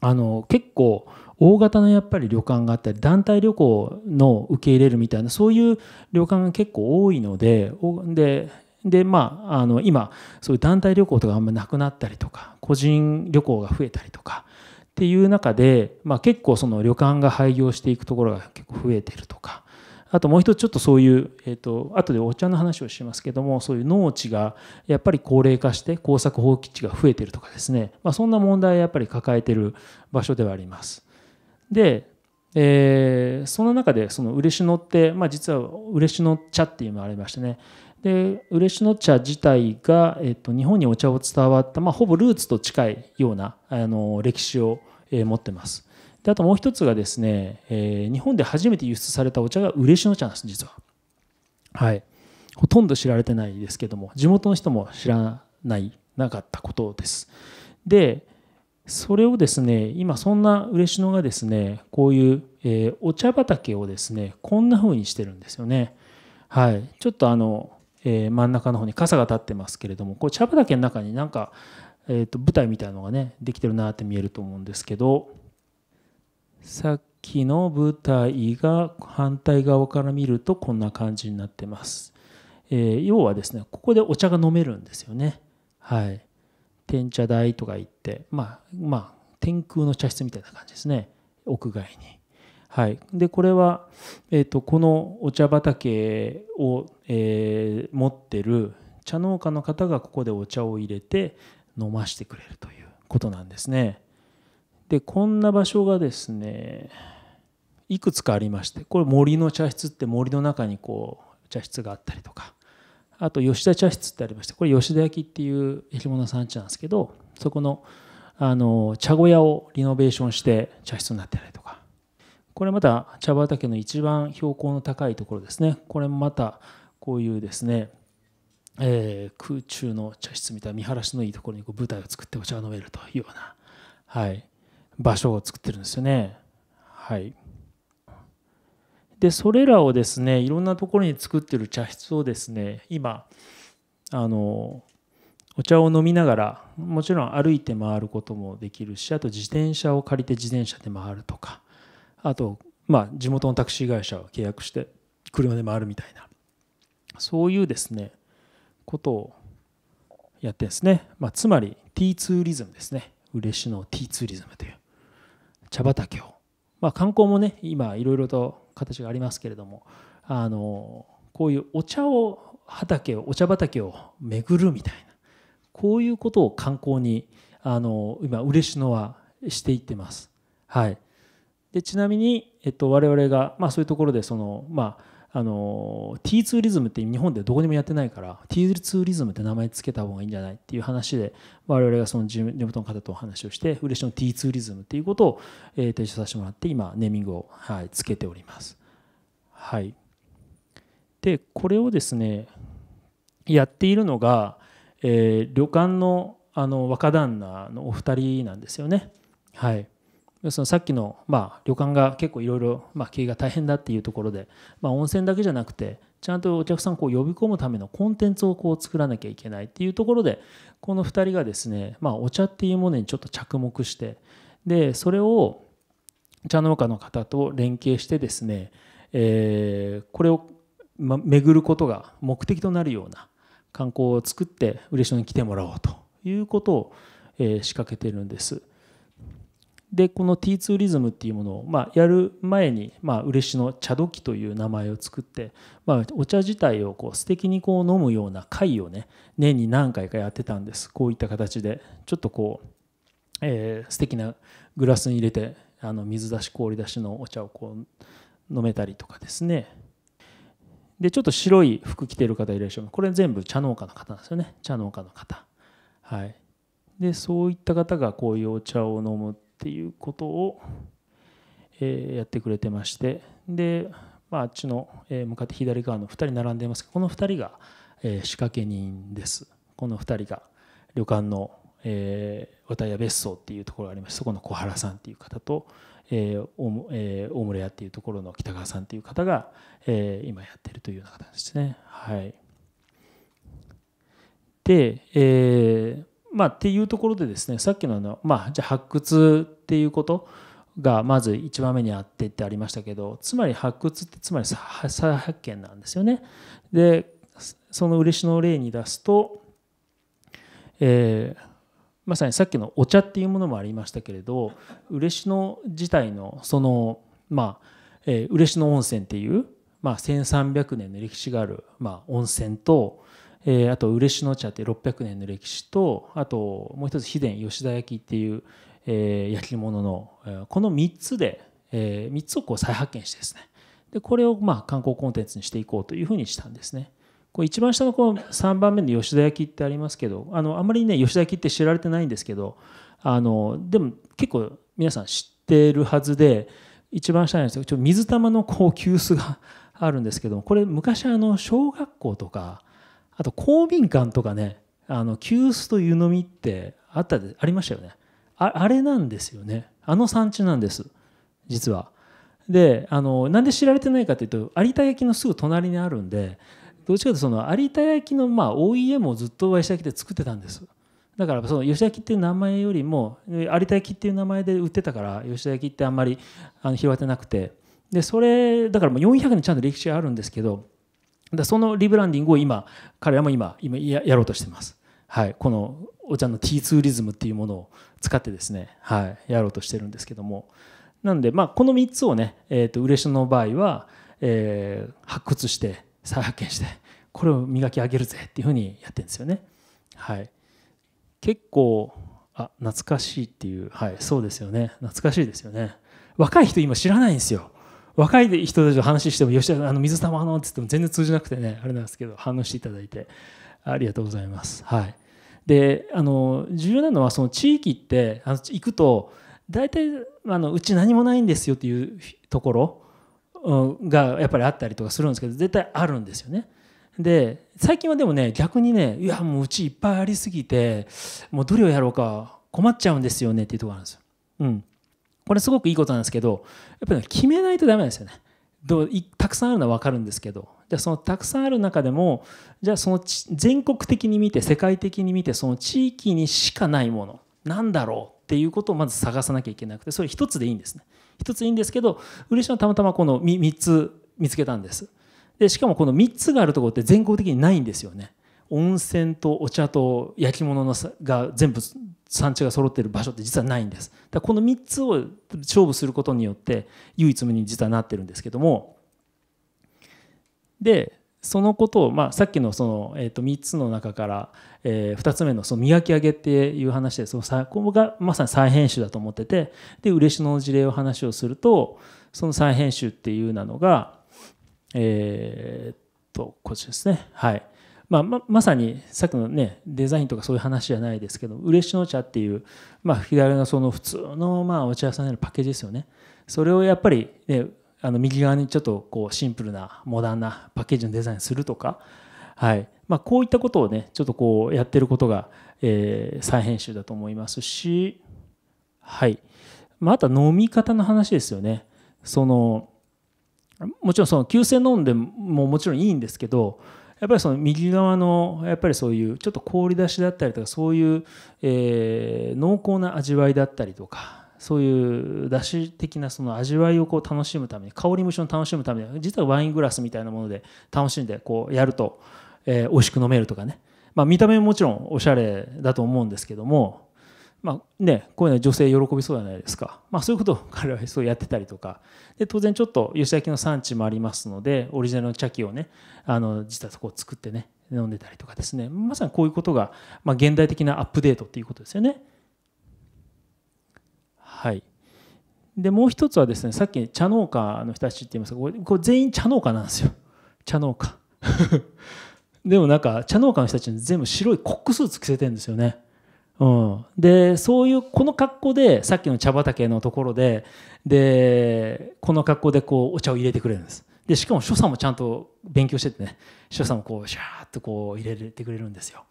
あの結構大型のやっぱり旅館があったり団体旅行の受け入れるみたいなそういう旅館が結構多いのでででまああの今そういう団体旅行とかあんまなくなったりとか個人旅行が増えたりとかっていう中で、まあ、結構その旅館が廃業していくところが結構増えてるとかあともう一つちょっとそういう、えーと、後でお茶の話をしますけどもそういう農地がやっぱり高齢化して耕作放棄地が増えてるとかですね、まあ、そんな問題をやっぱり抱えてる場所ではあります。でえー、その中でその嬉野って、まあ、実は嬉野茶っていうのがありましてねで嬉野茶自体が、えっと、日本にお茶を伝わった、まあ、ほぼルーツと近いようなあの歴史を、え持ってます。であともう一つがですね、えー、日本で初めて輸出されたお茶が嬉野茶なんです実は。はいほとんど知られてないですけども地元の人も知らないなかったことです。でそれをですね今そんな嬉野がですねこういう、えー、お茶畑をですねこんな風にしてるんですよね。はい、ちょっとあのえー、真ん中の方に傘が立ってますけれどもこう茶畑の中になんか、えー、と舞台みたいなのがねできてるなって見えると思うんですけどさっきの舞台が反対側から見るとこんな感じになってます。えー、要はですねここでお茶が飲めるんですよね。はい、天茶台とか行ってまあまあ天空の茶室みたいな感じですね屋外に。はい、でこれは、えーと、このお茶畑を、えー、持ってる茶農家の方がここでお茶を入れて飲ましてくれるということなんですね。でこんな場所がですねいくつかありましてこれ森の茶室って森の中にこう茶室があったりとかあと吉田茶室ってありましてこれ吉田焼っていう愛物産地なんですけどそこのあの茶小屋をリノベーションして茶室になってたりとか。これまた茶畑の一番標高の高いところですねこれもまたこういうですね、えー、空中の茶室みたいな見晴らしのいいところにこう舞台を作ってお茶を飲めるというような、はい、場所を作ってるんですよね。はい、でそれらをですねいろんなところに作ってる茶室をですね今あのお茶を飲みながらもちろん歩いて回ることもできるしあと自転車を借りて自転車で回るとかあと、まあ、地元のタクシー会社を契約して車で回るみたいなそういうですねことをやってですね、まあ、つまり T ツーリズムですね嬉野 T ツーリズムという茶畑を、まあ、観光もね今いろいろと形がありますけれどもあのこういうお茶を畑をお茶畑を巡るみたいなこういうことを観光にあの今嬉野はしていってます。はい、でちなみに、えっと、我々が、まあ、そういうところでその、まあ、あの T ツーリズムって日本でどこにもやってないから T ツーリズムって名前つけた方がいいんじゃないっていう話で我々がその地元の方とお話をして嬉しの T ツーリズムっていうことを、えー、提唱させてもらって今ネーミングを、はい、つけております。はい、でこれをですねやっているのが、えー、旅館のあの若旦那のお二人なんですよね。はい、さっきの、まあ、旅館が結構いろいろ経営が大変だっていうところで、まあ、温泉だけじゃなくてちゃんとお客さんをこう呼び込むためのコンテンツをこう作らなきゃいけないっていうところでこの2人がですね、まあ、お茶っていうものにちょっと着目してでそれを茶農家の方と連携してですね、えー、これを、ま、巡ることが目的となるような観光を作って嬉野に来てもらおうということを、えー、仕掛けてるんです。でこの T 2リズムっていうものを、まあ、やる前に、まあ、嬉野茶時という名前を作って、まあ、お茶自体をこう素敵にこう飲むような会をね年に何回かやってたんですこういった形でちょっとこう、えー、素敵なグラスに入れてあの水出し氷出しのお茶をこう飲めたりとかですねでちょっと白い服着てる方いらっしゃるこれ全部茶農家の方なんですよね茶農家の方はいでそういった方がこういうお茶を飲むっていうことを、えやってくれてましてで、まあ、あっちの、え向かって左側の2人並んでますこの2人が、え仕掛け人ですこの2人が旅館の、え綿谷別荘っていうところがありましてそこの小原さんっていう方と、え大村屋っていうところの北川さんっていう方が、え今やってるというような形ですね。はい、で、えーまあ、っていうところでですねさっきのあの、まあ、じゃ発掘っていうことがまず1番目にあってってありましたけどつまり発掘ってつまり再発見なんですよね。でその嬉野を例に出すと、えー、まさにさっきのお茶っていうものもありましたけれど嬉野自体のそのまあ、えー、嬉野温泉っていう、まあ、1300年の歴史がある、まあ、温泉とえー、あと嬉野茶って600年の歴史とあともう一つ秘伝吉田焼っていう、えー、焼き物のこの3つで、えー、3つをこう再発見してですねでこれをまあ観光コンテンツにしていこうというふうにしたんですね。こう一番下のこの3番目の吉田焼ってありますけどあのあまりね吉田焼って知られてないんですけどあのでも結構皆さん知ってるはずで一番下にちょっと水玉のこう急須があるんですけどもこれ昔あの小学校とかあと公民館とかねあの急須と湯飲みってあったありましたよねあれなんですよねあの産地なんです実はであのなんで知られてないかというと有田焼のすぐ隣にあるんでどっちかというとその有田焼のまあ OEM をずっと吉田焼で作ってたんですだからその吉田焼っていう名前よりも有田焼っていう名前で売ってたから吉田焼ってあんまりあの広がってなくてでそれだからもう400年ちゃんと歴史あるんですけどでそのリブランディングを今彼らも今今やろうとしてます、はい、このお茶の T ツーリズムっていうものを使ってですね、はい、やろうとしてるんですけどもなんで、まあ、この3つをね、えーと、と嬉野の場合は、えー、発掘して再発見してこれを磨き上げるぜっていうふうにやってるんですよね。はい、結構あ懐かしいっていう、はい、そうですよね懐かしいですよね若い人今知らないんですよ若い人たちと話しても「よしあの水玉の」っつっても全然通じなくてねあれなんですけど反応していただいてありがとうございます。はい、であの重要なのはその地域ってあの行くと大体あのうち何もないんですよっていうところがやっぱりあったりとかするんですけど絶対あるんですよね。で最近はでもね逆にねいやもううちいっぱいありすぎてもうどれをやろうか困っちゃうんですよねっていうところなんですよ。うん、これすごくいいことなんですけどやっぱり、ね、決めないとダメですよねどうたくさんあるのは分かるんですけどじゃあそのたくさんある中でもじゃあその全国的に見て世界的に見てその地域にしかないものなんだろうっていうことをまず探さなきゃいけなくてそれ一つでいいんですね一ついいんですけど嬉しいのはたまたまこの 3, 3つ見つけたんですでしかもこの3つがあるところって全国的にないんですよね温泉とお茶と焼き物のが全部産地が揃ってる場所って実はないんですだこの3つを勝負することによって唯一無二に実はなってるんですけどもでそのことを、まあ、さっきのその、えー、と3つの中から、えー、2つ目のその磨き上げっていう話でそのさここがまさに再編集だと思っててで嬉野の事例を話をするとその再編集っていうなのがえー、っとこっちですねはいまあ、ままさにさっきのねデザインとかそういう話じゃないですけど嬉野茶っていう、まあ、左のその普通のまあお茶屋さんのパッケージですよねそれをやっぱり、ね、あの右側にちょっとこうシンプルなモダンなパッケージのデザインするとか、はいまあ、こういったことをねちょっとこうやってることが、えー、再編集だと思いますし、はいまあ、あとは飲み方の話ですよね。そのもちろんその急性飲んでももちろんいいんですけどやっぱりその右側のやっぱりそういうちょっと氷出しだったりとかそういう、えー、濃厚な味わいだったりとかそういうだし的なその味わいをこう楽しむために香りもしろ楽しむために実はワイングラスみたいなもので楽しんでこうやると、えー、美味しく飲めるとかね、まあ、見た目ももちろんおしゃれだと思うんですけどもまあね、こういうのは女性喜びそうじゃないですか、まあ、そういうことを 彼はそうやってたりとかで当然ちょっと吉崎の産地もありますのでオリジナルの茶器をねあの自宅を作ってね飲んでたりとかですねまさにこういうことが、まあ、現代的なアップデートっていうことですよね。はいでもう一つはですねさっき茶農家の人たちって言いますがこれ全員茶農家なんですよ茶農家 でもなんか茶農家の人たち全部白いコックスーツ着せてるんですよね。うん、でそういうこの格好でさっきの茶畑のところででこの格好でこうお茶を入れてくれるんですでしかも所作もちゃんと勉強しててね所作もこうシャーッとこう入れてくれるんですよ、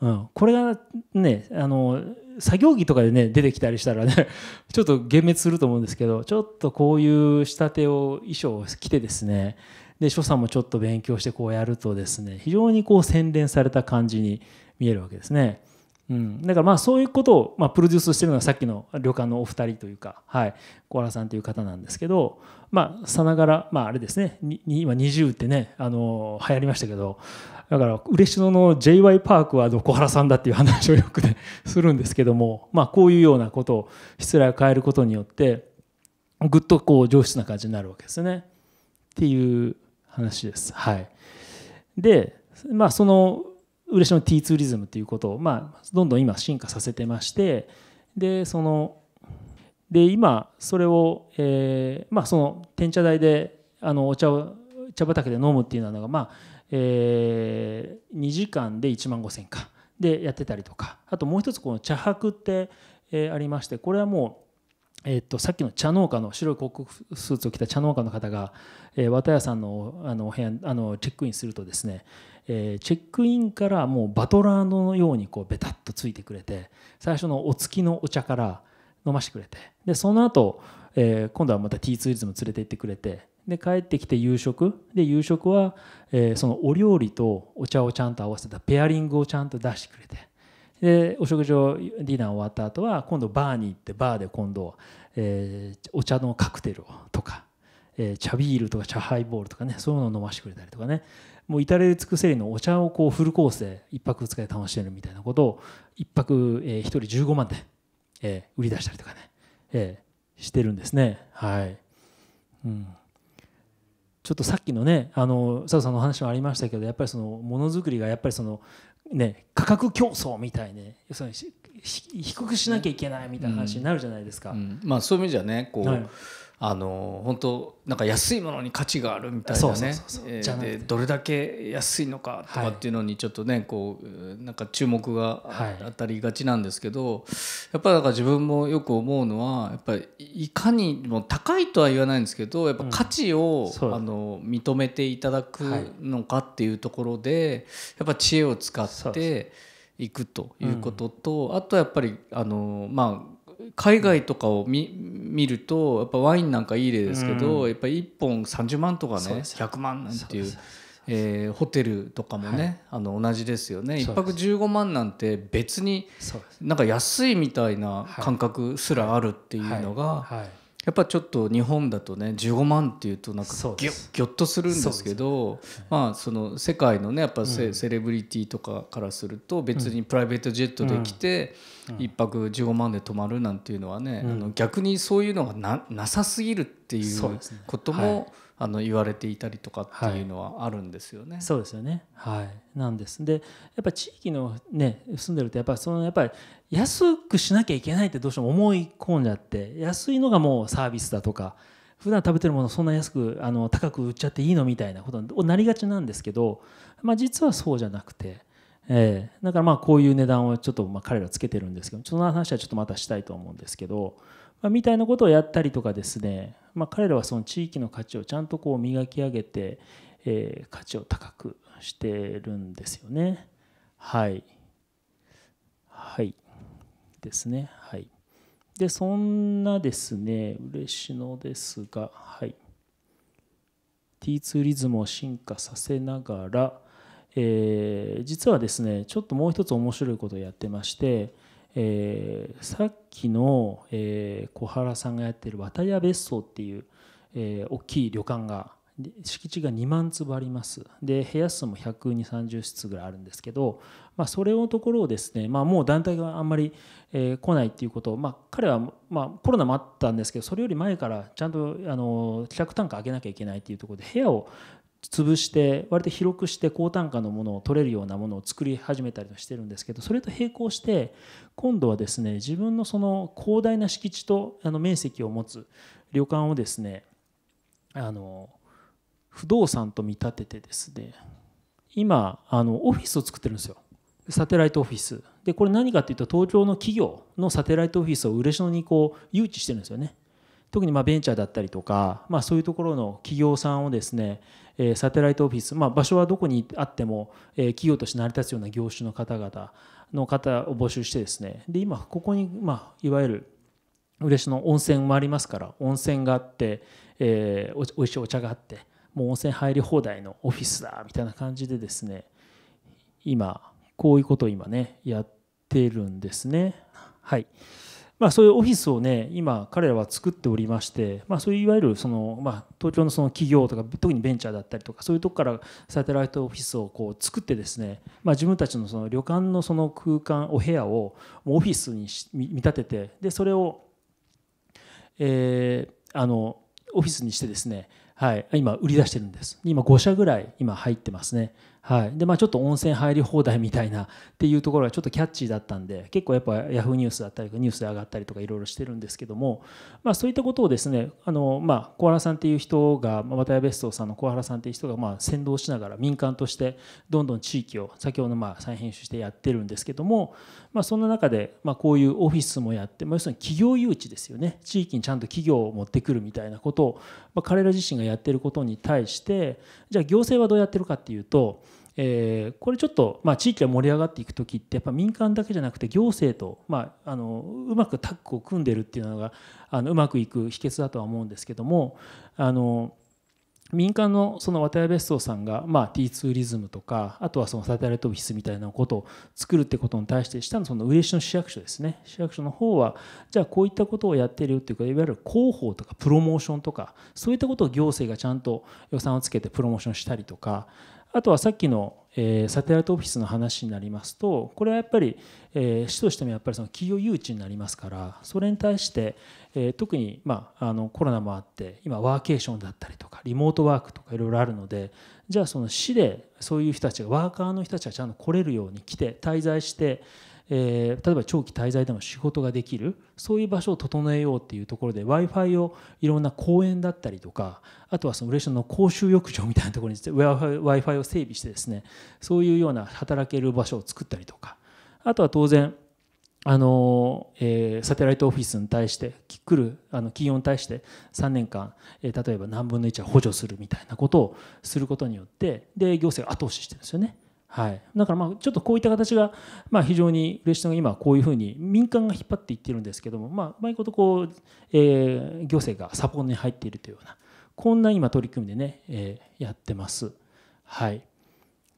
うん、これがねあの作業着とかでね出てきたりしたらね ちょっと幻滅すると思うんですけどちょっとこういう仕立てを衣装を着てですねで所作もちょっと勉強してこうやるとですね非常にこう洗練された感じに見えるわけですね。うん、だからまあそういうことを、まあ、プロデュースしてるのはさっきの旅館のお二人というか、はい、小原さんという方なんですけど、まあ、さながら、まあ、あれですね今20ってねあの流行りましたけどだから嬉野の j y パークは小原さんだっていう話をよくね するんですけども、まあ、こういうようなことを失礼を変えることによってぐっとこう上質な感じになるわけですねっていう話です。はい、で、まあ、その嬉野 T ツーリズムということを、まあ、どんどん今進化させてましてでそので今それを、えーまあ、その天茶台であのお茶を茶畑で飲むっていうのが、まあえー、2時間で1万5,000かでやってたりとかあともう一つこの茶博って、えー、ありましてこれはもう、えー、とさっきの茶農家の白い広告スーツを着た茶農家の方が、えー、綿屋さんのあのお部屋あのチェックインするとですね、えー、チェックインからもうバトラーのようにこうベタッとついてくれて最初のお月のお茶から飲ましてくれてでその後、えー、今度はまた T ツーリズム連れて行ってくれてで帰ってきて夕食で夕食は、えー、そのお料理とお茶をちゃんと合わせたペアリングをちゃんと出してくれて。でお食事をディナー終わった後は今度バーに行ってバーで今度、えー、お茶のカクテルをとか、えー、茶ビールとか茶ハイボールとかねそういうのを飲ましてくれたりとかねもう至れり尽くせりのお茶をこうフルコースで1泊2日で楽しめるみたいなことを1泊、え1人15万で、え売り出したりとかね、えしてるんですねはい、うん、ちょっとさっきのねあの佐藤さんの話もありましたけどやっぱりそのものづくりがやっぱりそのね価格競争みたいね要すしに低くしなきゃいけないみたいな話になるじゃないですか、うんうん、まあそういう意味じゃねこう、はいあの本当なんか安いものに価値があるみたいなねでどれだけ安いのかとかっていうのにちょっとね、はい、こうなんか注目が当たりがちなんですけど、はい、やっぱりだから自分もよく思うのはやっぱりいかにも高いとは言わないんですけどやっぱ価値を、うん、あの認めていただくのかっていうところで、はい、やっぱ知恵を使っていくということと、うん、あとやっぱりあのまあ海外とかを見見るとやっぱワインなんかいい例ですけど、うん、やっぱり1本30万とかね100万なんていう。えー、ホテルとかもね、はい、あの同じですよね1泊15万なんて別になんか安いみたいな感覚すらあるっていうのが、はいはいやっぱちょっと日本だとね15万っていうとなんかぎょぎょっとするんですけどまあその世界のねやっぱセ,、セレブリティとかからすると別にプライベートジェットで来て一泊15万で泊まるなんていうのはね、あの逆にそういうのがななさすぎるっていうこともあの言われていたりとかっていうのはあるんですよね。はい、そうですよね、はい、なんですでやっぱ地域のね住んでるとやっぱそのやっぱり安くしなきゃいけないってどうしても思い込んじゃって安いのがもうサービスだとか普段食べてるものそんな安くあの高く売っちゃっていいのみたいなことになりがちなんですけど、まあ、実はそうじゃなくて、えだからまあこういう値段をちょっとまあ彼らつけてるんですけどその話はちょっとまたしたいと思うんですけど、まあ、みたいなことをやったりとかですね、まあ、彼らはその地域の価値をちゃんとこう磨き上げて、え価値を高くしてるんですよね。はい、はいですね。はい、でそんなですね嬉野ですが、はい、T ツーリズムを進化させながら、えー、実はですねちょっともう一つ面白いことをやってまして、えー、さっきの、えー、小原さんがやってる綿屋別荘っていう、え大きい旅館が敷地が2万坪ありますで部屋数も12030室ぐらいあるんですけどまあ、それのところをですね、まあ、もう団体があんまり、え来ないっていうことを、まあ、彼は、まあ、コロナもあったんですけどそれより前からちゃんとあの企画単価上げなきゃいけないっていうところで部屋を潰して割と広くして高単価のものを取れるようなものを作り始めたりしてるんですけどそれと並行して今度はですね自分のその広大な敷地とあの面積を持つ旅館をですねあの不動産と見立ててですね今あのオフィスを作ってるんですよサテライトオフィスでこれ何かっていうと東京の企業のサテライトオフィスを嬉野にこう誘致してるんですよね特にまベンチャーだったりとか、まあ、そういうところの企業さんをですね、えサテライトオフィス、まあ、場所はどこにあっても、え企業として成り立つような業種の方々の方を募集してですねで今ここに、まいわゆる嬉野温泉もありますから温泉があって、えー、おいしいお茶があってもう温泉入り放題のオフィスだみたいな感じでですね今こういうことを今ねやってるんですね。はいまあ、そういうオフィスをね今彼らは作っておりまして、まあ、そういういわゆるその、まあ、東京のその企業とか特にベンチャーだったりとかそういうとこからサテライトオフィスをこう作ってですね、まあ、自分たちのその旅館のその空間お部屋をオフィスに見立ててでそれを、えー、あのオフィスにしてですね、はい、今売り出してるんです今5社ぐらい今入ってますね。はいでまあ、ちょっと温泉入り放題みたいなっていうところがちょっとキャッチーだったんで結構やっぱヤフーニュースだったりニュースで上がったりとかいろいろしてるんですけども、まあ、そういったことをですねあの、まあ、小原さんっていう人が渡谷別荘さんの小原さんっていう人がまあ先導しながら民間としてどんどん地域を先ほどまあ再編集してやってるんですけども、まあ、そんな中で、まあ、こういうオフィスもやって、まあ、要するに企業誘致ですよね地域にちゃんと企業を持ってくるみたいなことを、まあ、彼ら自身がやってることに対してじゃあ行政はどうやってるかっていうとえー、これちょっと、まあ、地域が盛り上がっていく時ってやっぱ民間だけじゃなくて行政と、まあ、あのうまくタッグを組んでるっていうのがあのうまくいく秘訣だとは思うんですけどもあの民間のその渡辺別荘さんが、まあ、T ツーリズムとかあとはそのサテライトオフィスみたいなことを作るってことに対して下のその嬉野市役所ですね市役所の方はじゃあこういったことをやってるよっていうかいわゆる広報とかプロモーションとかそういったことを行政がちゃんと予算をつけてプロモーションしたりとかあとはさっきのえー、サテライトオフィスの話になりますとこれはやっぱり、えー、市としてもやっぱりその企業誘致になりますからそれに対して、えー、特に、まあ、あのコロナもあって今ワーケーションだったりとかリモートワークとかいろいろあるのでじゃあその市でそういう人たちがワーカーの人たちがちゃんと来れるように来て滞在して、えー、例えば長期滞在でも仕事ができるそういう場所を整えようっていうところで w i f i をいろんな公園だったりとかあとはそのウレショの公衆浴場みたいなところに w i f i を整備してですねそういうような働ける場所を作ったりとかあとは当然あのえー、サテライトオフィスに対して来るあの企業に対して3年間、えー、例えば何分の1は補助するみたいなことをすることによってで行政が後押ししてるんですよね。はい、だからまあちょっとこういった形がまあ非常に嬉しのが今こういうふうに民間が引っ張っていってるんですけどもまあうまいことこう、え行政がサポートに入っているというようなこんな今取り組みでね、えやってます。はい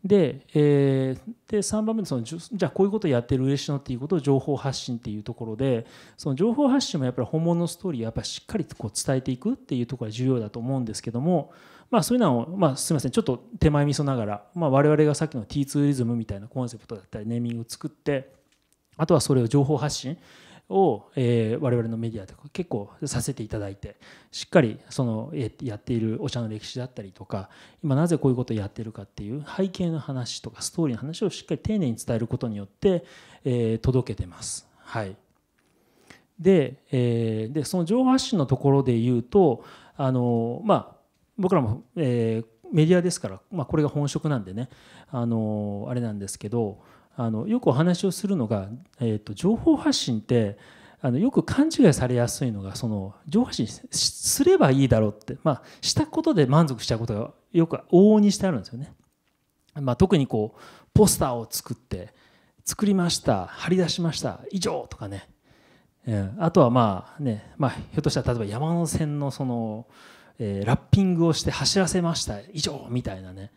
で,、えー、で3番目のそのじゃあこういうことをやってる嬉しのっていうことを情報発信っていうところでその情報発信もやっぱり本物のストーリーをやっぱりしっかりこう伝えていくっていうところが重要だと思うんですけどもまあ、そういうのを、まあ、すみませんちょっと手前味噌ながら、まあ、我々がさっきの T ツーリズムみたいなコンセプトだったりネーミングを作ってあとはそれを情報発信を、えー、我々のメディアとか結構させていただいてしっかりその、えー、やっているお茶の歴史だったりとか今なぜこういうことをやってるかっていう背景の話とかストーリーの話をしっかり丁寧に伝えることによって、えー、届けてます。はいでえー、でその情報発信のところで言うとあの、まあ、僕らも、えー、メディアですから、まあ、これが本職なんでね、あのあれなんですけどあのよくお話をするのが、えーと、情報発信ってあのよく勘違いされやすいのがその情報発信すればいいだろうって、まあ、したことで満足しちゃうことがよく往々にしてあるんですよね。まあ、特にこうポスターを作って作りました貼り出しました以上とかね、えあとはまあね、まあ、ひょっとしたら例えば山の線のそのえー、ラッピングをして走らせました以上みたいなね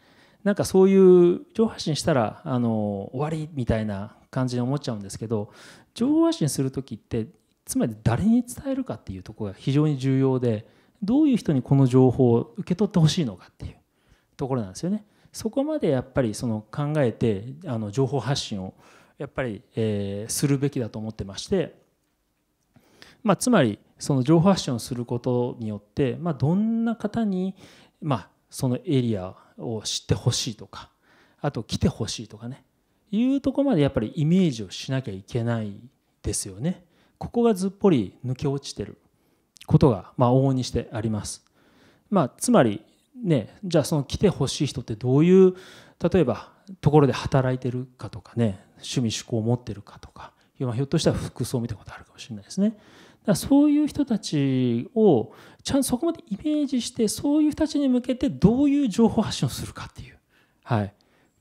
なんかそういう上半身したらあの終わりみたいな感じに思っちゃうんですけど上半身する時ってつまり誰に伝えるかっていうとこが非常に重要でどういう人にこの情報を受け取ってほしいのかっていうところなんですよね。そこまでやっぱりその考えてあの情報発信をやっぱり、えー、するべきだと思ってまして、まあ、つまりその情報発信をすることによって、まあ、どんな方に、まあ、そのエリアを知ってほしいとかあと来てほしいとかねいうとこまでやっぱりイメージをしなきゃいけないですよね。ここがずっぽり抜け落ちてることが、まあ、往々にしてあります。まあ、つまりねじゃあその来てほしい人ってどういう例えばところで働いてるかとかね趣味趣向を持ってるかとかひょっとしたら服装を見たことあるかもしれないですね。だそういう人たちをちゃんとそこまでイメージしてそういう人たちに向けてどういう情報発信をするかっていう、はい、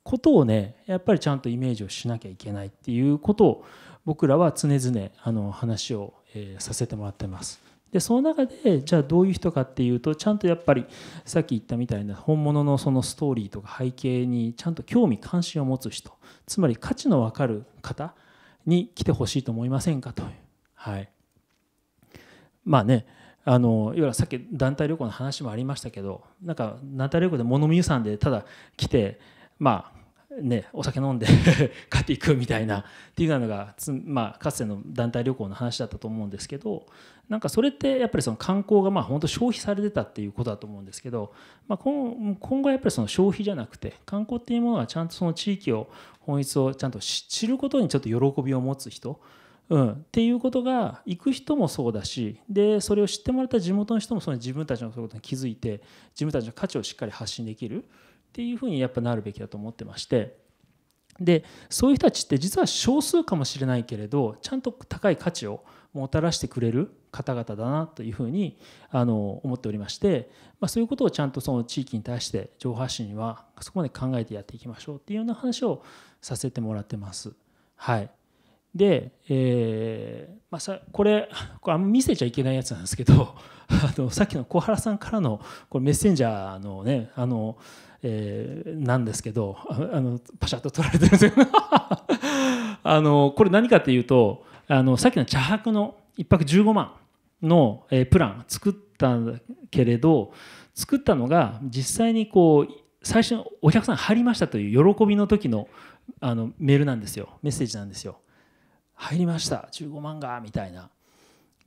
ことをねやっぱりちゃんとイメージをしなきゃいけないっていうことを僕らは常々あの話を、えー、させてもらってます。でその中でじゃあどういう人かっていうとちゃんとやっぱりさっき言ったみたいな本物のそのストーリーとか背景にちゃんと興味関心を持つ人つまり価値の分かる方に来てほしいと思いませんかという。はいまあねあのいわゆるさっき団体旅行の話もありましたけどなんか団体旅行で物見遊山でただ来てまあね、お酒飲んで 買っていくみたいなっていうのがまあ、かつての団体旅行の話だったと思うんですけどなんかそれってやっぱりその観光がまあ本当消費されてたっていうことだと思うんですけど、まあ今、今後はやっぱりその消費じゃなくて観光っていうものはちゃんとその地域を本質をちゃんと知ることにちょっと喜びを持つ人うん、っていうことが行く人もそうだしでそれを知ってもらった地元の人もその自分たちのそういうことに気づいて自分たちの価値をしっかり発信できるっていうふうにやっぱなるべきだと思ってましてでそういう人たちって実は少数かもしれないけれどちゃんと高い価値をもたらしてくれる方々だなというふうにあの思っておりまして、まあ、そういうことをちゃんとその地域に対して情報発信はそこまで考えてやっていきましょうっていうような話をさせてもらってます。はい、で、えーまあ、さこれ これあんま見せちゃいけないやつなんですけど あのさっきの小原さんからのこれメッセンジャーのねあの、えー、なんですけど あのパシャッと取られてるんですよあのこれ何かっていうとあのさっきの茶泊の1泊15万の、えー、プラン作ったけれど作ったのが実際にこう最初お客さん入りましたという喜びの時のあのメールなんですよメッセージなんですよ。入りました15万がみたいな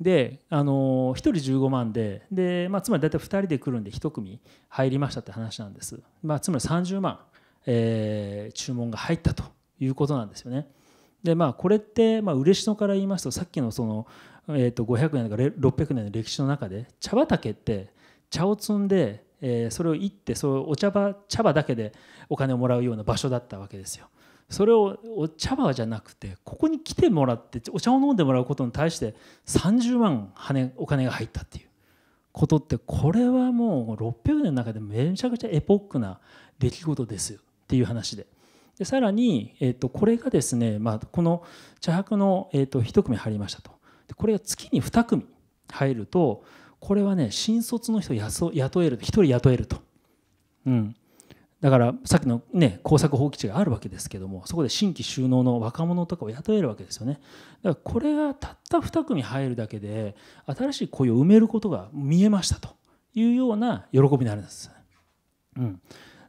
であの1人15万でで、まあ、つまり大体2人で来るんで1組入りましたって話なんです、まあ、つまり30万、えー、注文が入ったということなんですよねでまあこれって、まあ、嬉野から言いますとさっきのその、えー、と500年とか600年の歴史の中で茶畑って茶を摘んで、えー、それをいってそうお茶葉茶葉だけでお金をもらうような場所だったわけですよ。それをお茶葉じゃなくてここに来てもらってお茶を飲んでもらうことに対して30万お金が入ったっていうことってこれはもう600年の中でめちゃくちゃエポックな出来事ですよっていう話で。でさらに、えー、とこれがですね、まあ、この茶白の、えー、と1組入りましたとでこれが月に2組入るとこれはね新卒の人雇える1人雇えると、うん、だからさっきの、ね、工作放棄地があるわけですけどもそこで新規収納の若者とかを雇えるわけですよねだからこれがたった2組入るだけで新しい雇用を埋めることが見えましたというような喜びになるんです、うん、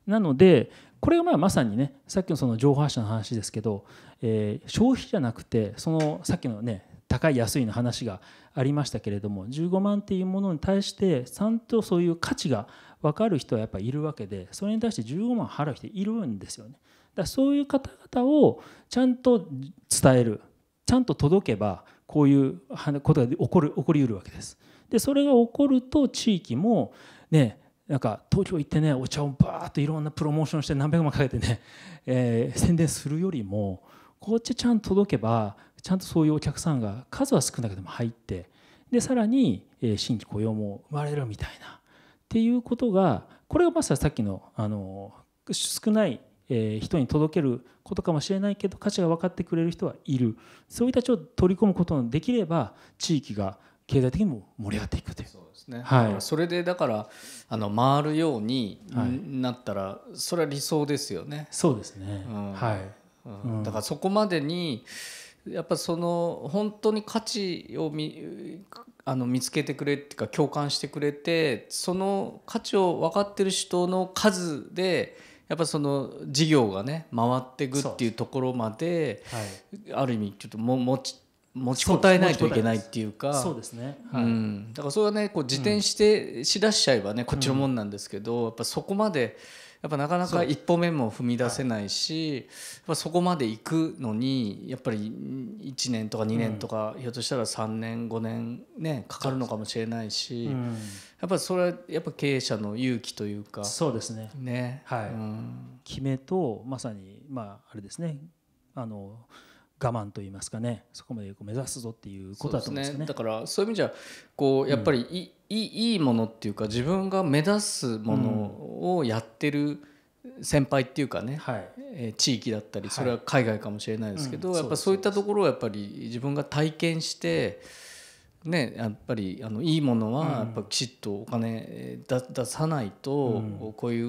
なのでこれがまあまさにねさっきのその情報発信の話ですけど、えー、消費じゃなくてそのさっきのね高い安いの話がありましたけれども15万っていうものに対してちゃんとそういう価値が分かる人はやっぱりいるわけでそれに対して15万払う人いるんですよね。だそういう方々をちゃんと伝えるちゃんと届けばこういうことが起こる起こりうるわけです。でそれが起こると地域もねなんか東京行ってねお茶をバーッといろんなプロモーションして何百万かけてね、えー、宣伝するよりもこっちちゃんと届けばちゃんとそういうお客さんが数は少なくても入ってでさらに新規雇用も生まれるみたいなっていうことがこれがまさにさっきのあの少ない人に届けることかもしれないけど価値が分かってくれる人はいるそういった人を取り込むことができれば地域が経済的にも盛り上がっていくという。そうですねはい、それでだからあの回るようになったら、はい、それは理想ですよね。そうですね、うん、はい、うん、だからそこまでにやっぱその本当に価値を見あの見つけてくれっていうか共感してくれてその価値を分かってる人の数でやっぱその事業がね回っていくっていうところまで、はい、ある意味ちょっとも持ち持ちこたえないといけないっていうかそうですね、はい、うん、だからそれはねこう自転してしだしちゃえばね、うん、こっちのもんなんですけど、やっぱそこまで。やっぱなかなか一歩目も踏み出せないしそ,、そこまで行くのにやっぱり1年とか2年とか、ひょっとしたら3年5年ねかかるのかもしれないし、やっぱそれはやっぱ経営者の勇気というかそうですねね、はいうん、決めとまさにまああれですねあの我慢といいますかねそこまでこう目指すぞっていうことだと思うんですね、ね、だからそういう意味じゃこうやっぱりいうん、いいいものっていうか自分が目指すものをやってる先輩っていうかね、うん、えー、地域だったりそれは海外かもしれないですけど、はいうん、やっぱそういったところをやっぱり自分が体験して、うんね、やっぱりあのいいものはやっぱきちっとお金出さないと、こうい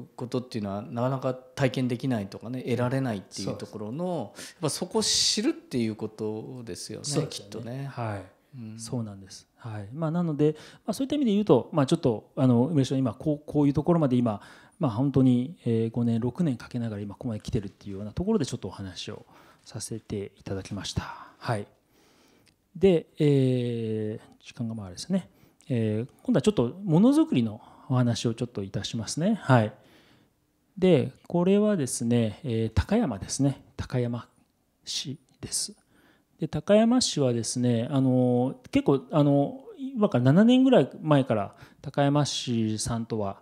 うことっていうのはなかなか体験できないとかね得られないっていうところのやっぱそこを知るっていうことですよね、ね、きっとね。はいうん、そうなんです、はいまあ、なので、まあ、そういった意味で言うと、まあ、ちょっとあの梅島今こうこういうところまで今、まあ、本当に5年6年かけながら今ここまで来てるっていうようなところでちょっとお話をさせていただきました。はいで、えー、時間が回るですね、えー、今度はちょっとものづくりのお話をちょっといたしますね。はい、でこれはですね、えー、高山ですね高山市です。で高山市はですねあの結構あの今から7年ぐらい前から高山市さんとは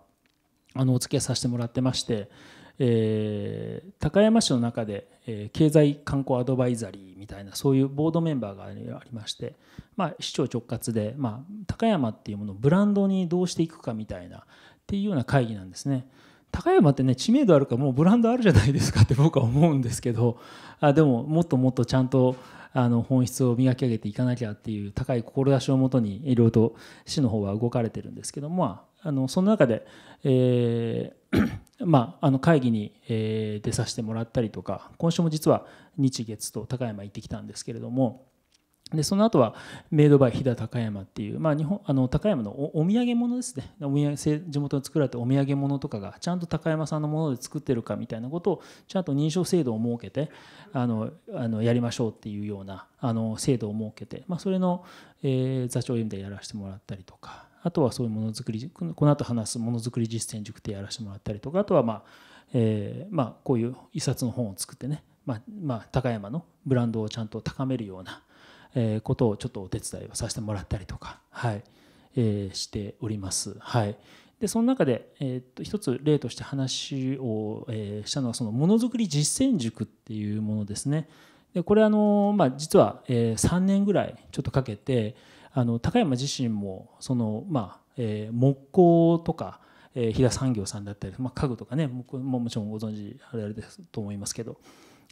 あのお付き合いさせてもらってましてえー、高山市の中で、えー、経済観光アドバイザリーみたいなそういうボードメンバーがありまして、まあ、市長直轄で、まあ、高山っていうものをブランドにどうしていくかみたいなっていうような会議なんですね。高山ってね知名度あるかもうブランドあるじゃないですかって 僕は思うんですけどあでももっともっとちゃんとあの本質を磨き上げていかなきゃっていう高い志をもとにいろいろと市の方は動かれてるんですけども、まあ、あのその中で、えー まあ、あの会議に、え出させてもらったりとか今週も実は日月と高山行ってきたんですけれどもでその後はメイドバイ飛騨高山っていう、まあ、日本あの高山のお土産物ですねお土産地元で作られたお土産物とかがちゃんと高山さんのもので作ってるかみたいなことをちゃんと認証制度を設けてあのあのやりましょうっていうようなあの制度を設けて、まあ、それの、えー、座長委員でやらせてもらったりとかあとはそういうものづくりこの後話すものづくり実践塾でやらせてもらったりとかあとはまあ、えー、まあこういう一冊の本を作ってね、まあ、まあ高山のブランドをちゃんと高めるようなえことをちょっとお手伝いをさせてもらったりとか、はいえー、しております。はいでその中で、えー、っと一つ例として話を、えー、したのはそのものづくり実践塾っていうものですね。でこれあの、まあ、実は、えー、3年ぐらいちょっとかけて、あの高山自身もその、まあえー、木工とか、えー、産業さんだったり、まあ、家具とかねももちろんご存知あれですと思いますけど、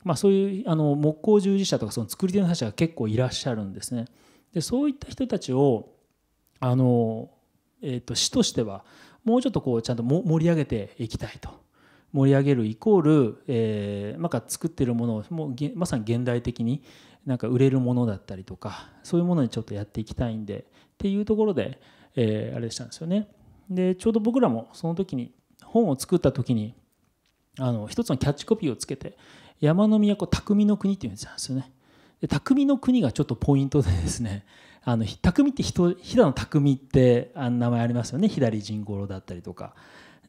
まあ、そういうあの木工従事者とかその作り手の人たが結構いらっしゃるんですね。でそういった人たちをあの、えーと、市としてはもうちょっとこうちゃんと盛り上げていきたいと。盛り上げるイコール、えー、まあ、作ってるものをもうまさに現代的に、なんか売れるものだったりとかそういうものにちょっとやっていきたいんでっていうところで、えー、あれしたんですよねでちょうど僕らもその時に本を作った時にあの一つのキャッチコピーをつけて山の都匠の国っていうんですよねで匠の国がちょっとポイントでですねあの匠って人平野匠ってあの名前ありますよね左陣五郎だったりとか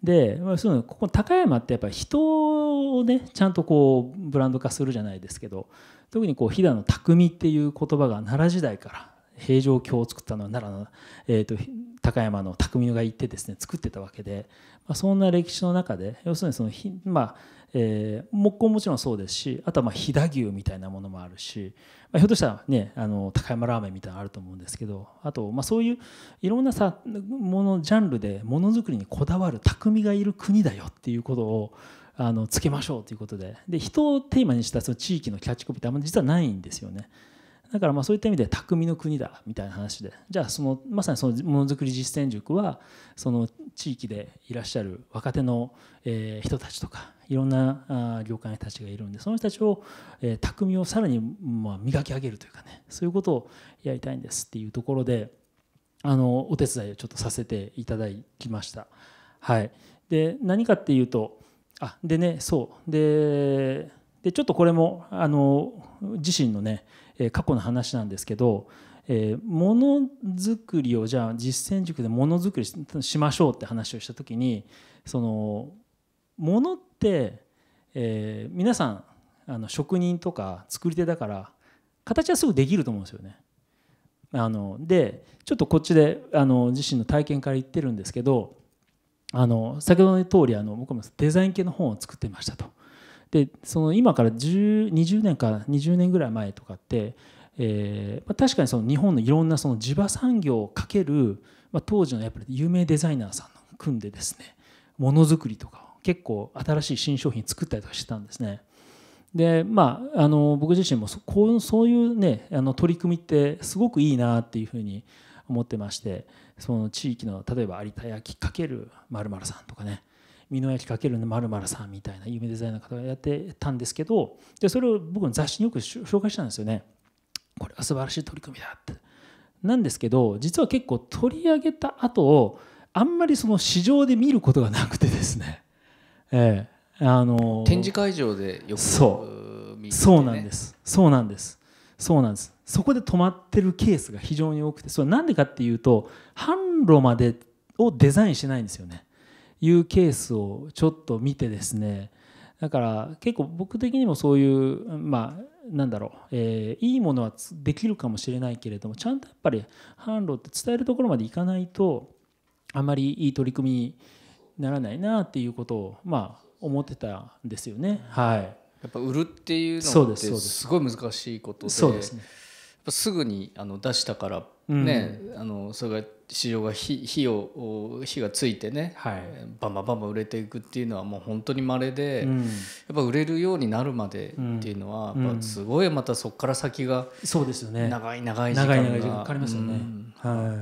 で、まあ、そのここ高山ってやっぱり人をねちゃんとこうブランド化するじゃないですけど特にこう飛騨の匠っていう言葉が奈良時代から平城京を作ったのは奈良の、えーと、高山の匠がいてですね作ってたわけで、まあ、そんな歴史の中で要するにそのひ、まあえー、木工もちろんそうですしあとはまあ飛騨牛みたいなものもあるし、まあ、ひょっとしたらねあの高山ラーメンみたいなのあると思うんですけどあと、まあ、そういういろんなさものジャンルでものづくりにこだわる匠がいる国だよっていうことをあのつけましょうということでで人をテーマにしたその地域のキャッチコピーってあんまり実はないんですよね。だからまあそういった意味で匠の国だみたいな話でじゃあそのまさにそのものづくり実践塾はその地域でいらっしゃる若手の、え人たちとかいろんな業界の人たちがいるんでその人たちを、え匠をさらにま磨き上げるというかねそういうことをやりたいんですっていうところであのお手伝いをちょっとさせていただきました。はい、で何かっていうとあでねそうででちょっとこれもあの自身のね過去の話なんですけどものづくりをじゃあ実践塾でものづくりしましょうって話をした時にそのものって、えー、皆さんあの職人とか作り手だから形はすぐできると思うんですよね。あのでちょっとこっちであの自身の体験から言ってるんですけどあの先ほどの通りあり僕もデザイン系の本を作ってましたと。でその今から20年か20年ぐらい前とかって、えーまあ、確かにその日本のいろんなその地場産業をかける、まあ、当時のやっぱり有名デザイナーさんの組んでですねものづくりとか結構新しい新商品作ったりとかしてたんですね。でまあ、あの僕自身もそこうそういう、ね、あの取り組みってすごくいいなっていうふうに思ってましてその地域の例えば有田焼かけるまるさんとかね美濃焼かけるまるさんみたいな有名デザイナーの方がやってたんですけどでそれを僕の雑誌によく紹介したんですよね。これは素晴らしい取り組みだってなんですけど実は結構取り上げた後あんまりその市場で見ることがなくてですね、ええ、あの展示会場でよくそう、ね、そうなんですそうなんですそうなんですそこで止まってるケースが非常に多くてそれなんでかっていうと販路までをデザインしないんですよねいうケースをちょっと見てですねだから結構僕的にもそういうまあなんだろう、えいいものはできるかもしれないけれどもちゃんとやっぱり販路って伝えるところまでいかないとあまりいい取り組みにならないなっていうことをまあ思ってたんですよね。はい、やっぱ売るっていうのってすごい難しいことでそうですねすぐにあの出したからね、うん、あのそれが市場が火火を火がついてね、はい、バンバンバンバン売れていくっていうのはもう本当にまれで、うん、やっぱ売れるようになるまでっていうのは、やっぱすごいまたそこから先がそうですよね長い長い時間が長い長い時間かかりますよね、うん、はい、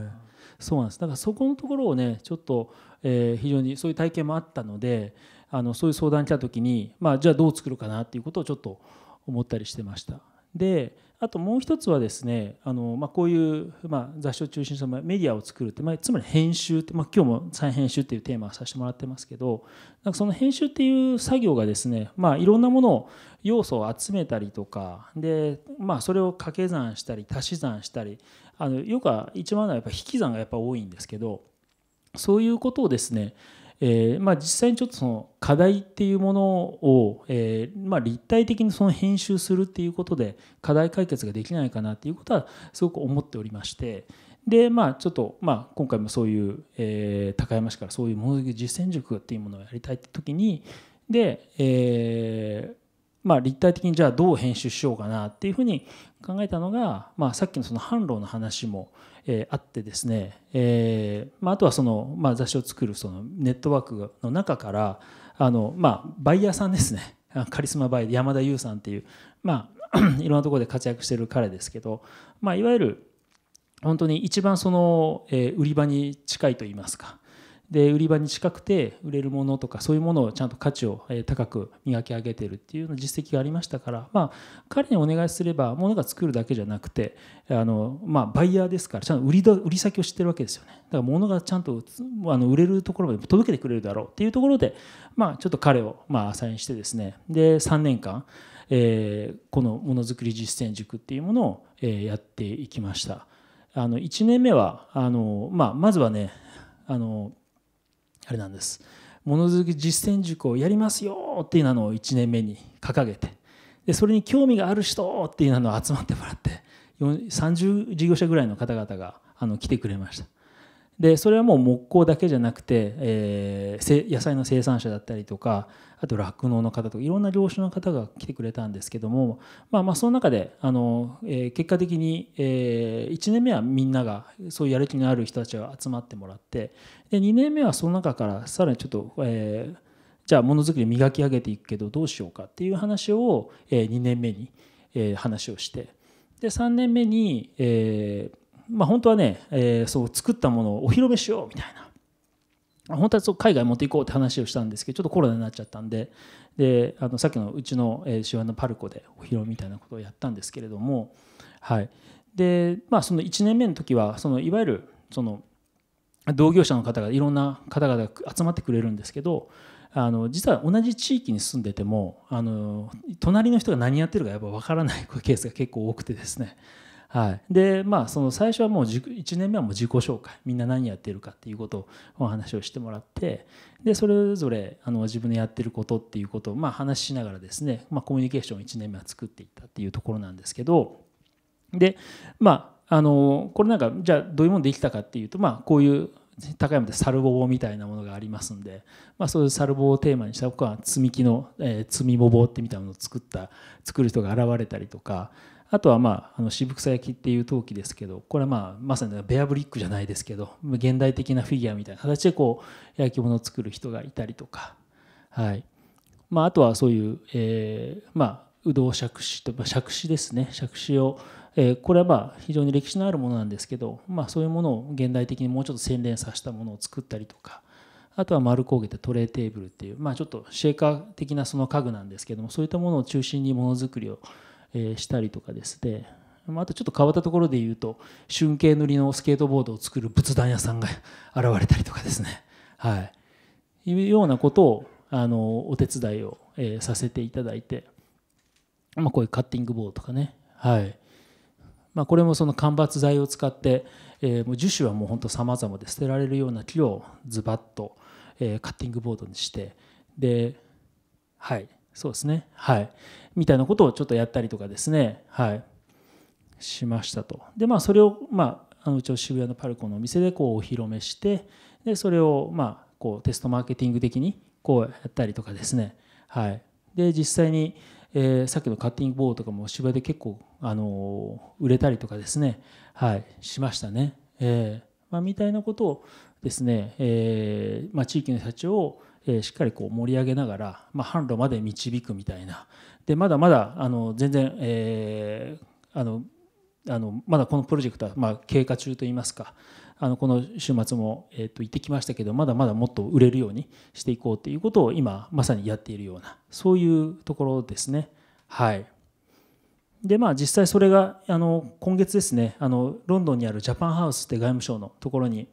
そうなんですだからそこのところをねちょっと、えー、非常にそういう体験もあったのであのそういう相談来た時に、まあ、じゃあどう作るかなっていうことをちょっと思ったりしてました。であともう一つはですねあの、まあ、こういう、まあ、雑誌を中心にメディアを作るって、まあ、つまり編集って、まあ、今日も再編集っていうテーマをさせてもらってますけどなんかその編集っていう作業がですね、まあ、いろんなものを要素を集めたりとかで、まあ、それを掛け算したり足し算したりあのよくは一番のはやっぱ引き算がやっぱ多いんですけどそういうことをですねえー、まあ、実際にちょっとその課題っていうものを、えー、まあ、立体的にその編集するっていうことで課題解決ができないかなっていうことはすごく思っておりましてでまあちょっと、まあ、今回もそういう、えー、高山市からそういうものづくり実践塾っていうものをやりたいって時にで、えまあ、立体的にじゃあどう編集しようかなっていうふうに考えたのが、まあ、さっきのその販路の話も、えー、あってですね、えーまあ、あとはその、まあ、雑誌を作るそのネットワークの中からあの、まあ、バイヤーさんですねカリスマバイヤー山田優さんっていう、まあ、いろんなところで活躍してる彼ですけど、まあ、いわゆる本当に一番その、えー、売り場に近いといいますか、で売り場に近くて売れるものとかそういうものをちゃんと価値を高く磨き上げてるっていうような実績がありましたから、まあ、彼にお願いすればものが作るだけじゃなくてあの、まあ、バイヤーですからちゃんと売り売り先を知ってるわけですよねだからものがちゃんとあの売れるところまで届けてくれるだろうっていうところで、まあ、ちょっと彼をまあアサインしてですねで3年間、えー、このものづくり実践塾っていうものを、えやっていきましたあの1年目はあの、まあ、まずはねあのあれなんですものづくり実践塾をやりますよっていうのを1年目に掲げてでそれに興味がある人っていうのを集まってもらって30事業者ぐらいの方々があの来てくれましたでそれはもう木工だけじゃなくて、えー、野菜の生産者だったりとかあと酪農の方とかいろんな業種の方が来てくれたんですけども、まあ、まあその中であの、えー、結果的に、えー、1年目はみんながそういうやる気のある人たちが集まってもらってで2年目はその中からさらにちょっと、えー、じゃあものづくり磨き上げていくけどどうしようかっていう話を、えー、2年目に、えー、話をしてで3年目に、えーまあ、本当はね、えー、そう作ったものをお披露目しようみたいな本当はそう海外持っていこうって話をしたんですけどちょっとコロナになっちゃったんでであのさっきのうちの、えー、手話のパルコでお披露目みたいなことをやったんですけれども、はいでまあ、その1年目の時はそのいわゆるその同業者の方がいろんな方々が集まってくれるんですけどあの実は同じ地域に住んでてもあの隣の人が何やってるかやっぱ分からないケースが結構多くてですねはい、でまあその最初はもう1年目はもう自己紹介みんな何やってるかっていうことをお話をしてもらってでそれぞれあの自分のやってることっていうことをまあ話しながらですね、まあ、コミュニケーションを1年目は作っていったっていうところなんですけどでまああのこれなんかじゃあどういうものできたかっていうとまあこういう高山でサルボボみたいなものがありますんで、まあ、そういうサルボをテーマにした僕は積み木の、えー、積みボボってみたいなものを作った作る人が現れたりとかあとは、まあ、あの渋草焼っていう陶器ですけどこれは、まあ、まさにベアブリックじゃないですけど現代的なフィギュアみたいな形でこう焼き物を作る人がいたりとか、はいまあ、あとはそういう、えーまあ、うどう杓子と杓子ですね杓子を、えー、これはまあ非常に歴史のあるものなんですけど、まあ、そういうものを現代的にもうちょっと洗練させたものを作ったりとか。あとは丸焦げてトレーテーブルっていう、まあ、ちょっとシェーカー的なその家具なんですけどもそういったものを中心にものづくりをえしたりとかですねあとちょっと変わったところで言うと春景塗りのスケートボードを作る仏壇屋さんが現れたりとかですねはいいうようなことをあのお手伝いを、えさせていただいて、まこういうカッティングボードとかねはいまあ、これもその間伐材を使って、えもう樹脂はもうほんとさまざまで捨てられるような木をズバッと、えカッティングボードにしてではいそうですねはいみたいなことをちょっとやったりとかですね、はい、しましたと。で、まあ、それを、まあ、あのうちの渋谷のパルコのお店でこうお披露目して、でそれを、まあ、こうテストマーケティング的にこうやったりとかですね、はい、で実際に、えー、さっきのカッティングボードとかも芝で結構、あのー、売れたりとかですね、はい、しましたね、えーまあ、みたいなことをですね、えーまあ、地域の社長をしっかりこう盛り上げながら、まあ、販路まで導くみたいなでまだまだあの全然、えー、あのあのまだこのプロジェクトは、まあ、経過中といいますかあのこの週末も、えと行ってきましたけどまだまだもっと売れるようにしていこうということを今まさにやっているようなそういうところですね。はいでまあ、実際それがあの今月ですねあのロンドンにあるジャパンハウスって外務省のところに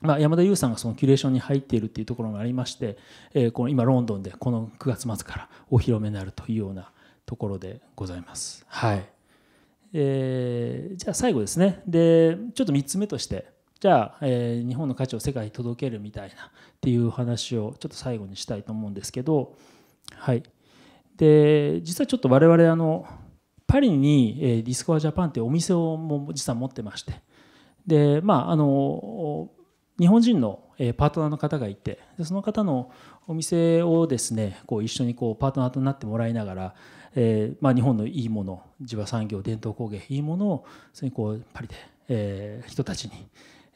まあ、山田優さんがそのキュレーションに入っているっていうところもありまして、えー、この今ロンドンでこの9月末からお披露目になるというようなところでございます。はい、えー、じゃあ最後ですねでちょっと3つ目としてじゃあ、えー、日本の価値を世界に届けるみたいなっていう話をちょっと最後にしたいと思うんですけど、はい、で実はちょっと我々あのパリに、えー、ディスコアジャパンっていうお店をも実は持ってましてでまああの日本人のパートナーの方がいてでその方のお店をですねこう一緒にこうパートナーとなってもらいながら、えーまあ、日本のいいもの地場産業伝統工芸いいものをそれこうパリで、えー、人たちに、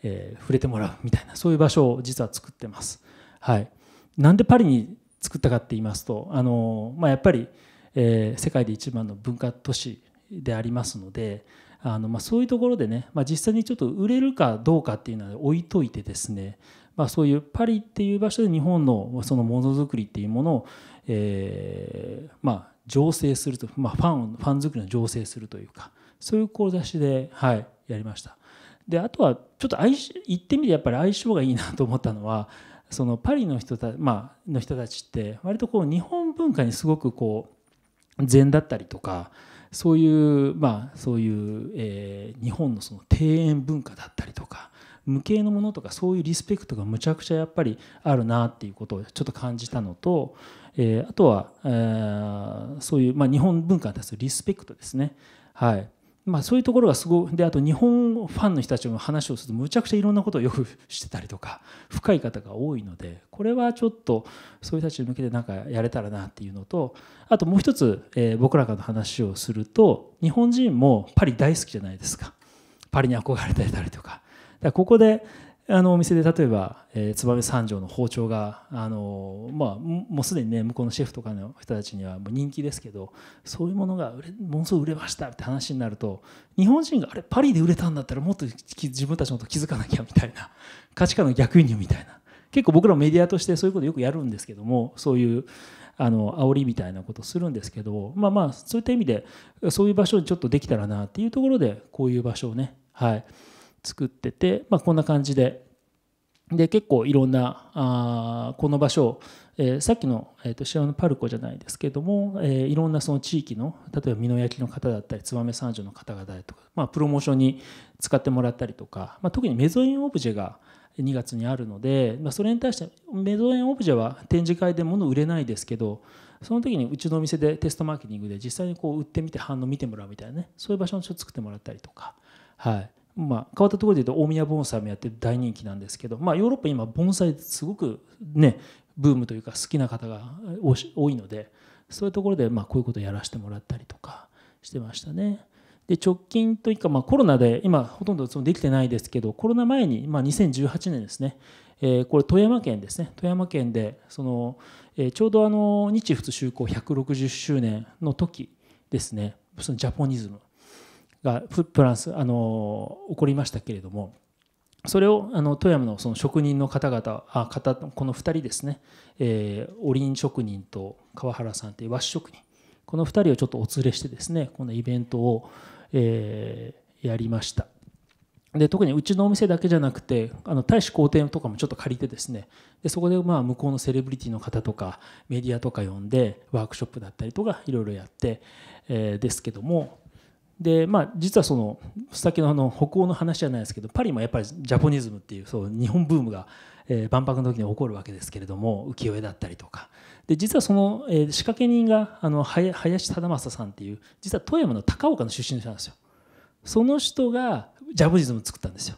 えー、触れてもらうみたいなそういう場所を実は作ってます。はい、なんでパリに作ったかって言いますとあの、まあ、やっぱり、えー、世界で一番の文化都市でありますのであのまあ、そういうところでね、まあ、実際にちょっと売れるかどうかっていうのは置いといてですね、まあ、そういうパリっていう場所で日本のそのものづくりっていうものを、えー、まあ醸成すると、まあ、ファンファン作りの醸成するというかそういう志で、はい、やりましたであとはちょっと相行ってみてやっぱり相性がいいなと思ったのはそのパリの人た,、まあの人たちって割とこう日本文化にすごくこう禅だったりとかそういうまあそういう、えー、日本のその庭園文化だったりとか無形のものとかそういうリスペクトがむちゃくちゃやっぱりあるなっていうことをちょっと感じたのと、えー、あとは、えー、そういう、まあ、日本文化に対するリスペクトですね。はいまあ、そういうところがすごいであと日本ファンの人たちの話をするとむちゃくちゃいろんなことをよくしてたりとか深い 方が多いのでこれはちょっとそういう人たちに向けてなんかやれたらなっていうのとあともう一つ、えー、僕らからの話をすると日本人もパリ大好きじゃないですかパリに憧れてたりとかだからここであのお店で例えば、えー、燕三条の包丁があの、まあ、もうすでにね向こうのシェフとかの人たちにはもう人気ですけどそういうものが売れものすごい売れましたって話になると日本人があれパリで売れたんだったらもっと自分たちのこと気づかなきゃみたいな価値観の逆輸入みたいな結構僕らメディアとしてそういうことよくやるんですけどもそういうあの煽りみたいなことするんですけどまあまあそういった意味でそういう場所にちょっとできたらなっていうところでこういう場所をねはい。作ってて、まあ、こんな感じでで結構いろんなあこの場所、えー、さっきの、えーと、とのパルコじゃないですけども、えー、いろんなその地域の例えば美濃焼の方だったり燕三条の方々とか、まあ、プロモーションに使ってもらったりとか、まあ、特にメゾインオブジェが2月にあるので、まあ、それに対してメゾインオブジェは展示会で物売れないですけどその時にうちのお店でテストマーケティングで実際にこう売ってみて反応見てもらうみたいなねそういう場所を作ってもらったりとか。はいまあ、変わったところで言うと大宮盆栽もやって大人気なんですけど、まあ、ヨーロッパ今盆栽すごくねブームというか好きな方が多いのでそういうところでまあこういうことをやらせてもらったりとかしてましたね。で直近というか、まあ、コロナで今ほとんどそのできてないですけどコロナ前に、まあ、2018年ですね、えー、これ富山県ですね富山県でその、えー、ちょうどあの日仏修好160周年の時ですねそのジャポニズムがフランスあの起こりましたけれどもそれをあの富山のその職人の方々あ方この2人ですね、えー、おりん職人と川原さんという和紙職人この2人をちょっとお連れしてですねこのイベントを、えー、やりました。で特にうちのお店だけじゃなくてあの大使公邸とかもちょっと借りてですねでそこでまあ向こうのセレブリティの方とかメディアとか呼んでワークショップだったりとかいろいろやって、えー、ですけどもでまあ、実はその先のあの北欧の話じゃないですけどパリもやっぱりジャポニズムっていうそう日本ブームが、えー、万博の時に起こるわけですけれども浮世絵だったりとかで実はその、えー、仕掛け人があの林忠正さんっていう実は富山の高岡の出身の人なんですよその人がジャポニズム作ったんですよ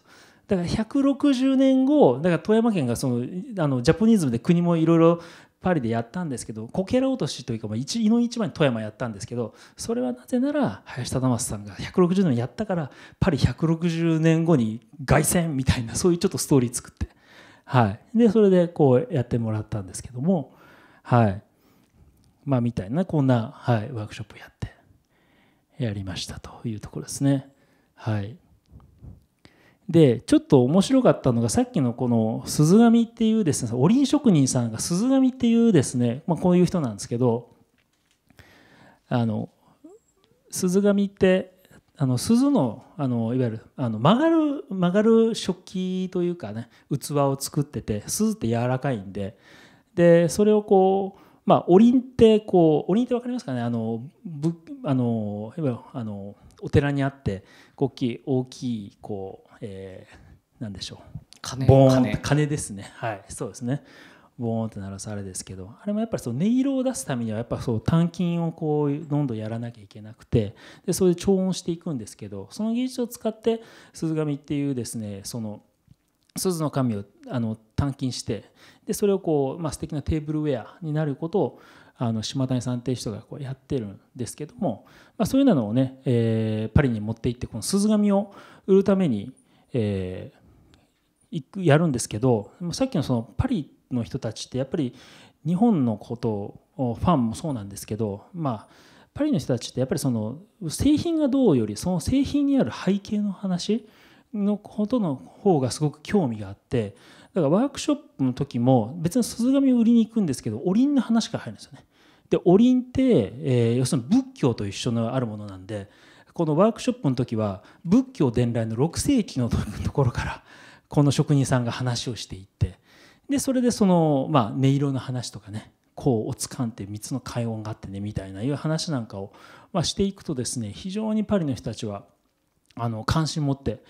だから160年後だから富山県がそのあのジャポニズムで国もいろいろパリでやったんですけどこけら落としというか、ま一の一番に富山やったんですけどそれはなぜなら林忠正さんが160年やったからパリ160年後に凱旋みたいなそういうちょっとストーリー作って、はい、でそれでこうやってもらったんですけども、はいまあ、みたいなこんな、はい、ワークショップやってやりましたというところですね。はいでちょっと面白かったのがさっきのこの鈴神っていうですねおりん職人さんが鈴神っていうですね、まあ、こういう人なんですけどあの鈴神ってあの鈴のあのいわゆるあの曲がる曲がる食器というかね器を作ってて鈴って柔らかいんででそれをこうまあおりんってこうおりんって分かりますかねあのぶあのいわゆるあのお寺にあって大きい大きいこうえー、何でしょう金金金ですねはいそうですねボーンって鳴らすあれですけどあれもやっぱりその音色を出すためにはやっぱそう単筋をこうどんどんやらなきゃいけなくてでそれで調音していくんですけどその技術を使って鈴神っていうですねその鈴の神をあの探検してでそれをこう、まあ素敵なテーブルウェアになることをあの島谷さんっていう人がこうやってるんですけども、まあ、そういうのをね、えー、パリに持って行ってこの鈴神を売るためにえー、やるんですけどさっきのそのパリの人たちってやっぱり日本のことをファンもそうなんですけどまあパリの人たちってやっぱりその製品がどうよりその製品にある背景の話のことの方がすごく興味があってだからワークショップの時も別に鈴紙を売りに行くんですけどおりんの話から入るんですよね。でおりんって、えー、要するに仏教と一緒のあるものなんでこのワークショップの時は仏教伝来の6世紀のところからこの職人さんが話をしていってでそれでその、まあ、音色の話とかねこうをつかんで3つの開音があってねみたいないう話なんかを、ましていくとですね非常にパリの人たちはあの関心持ってやっ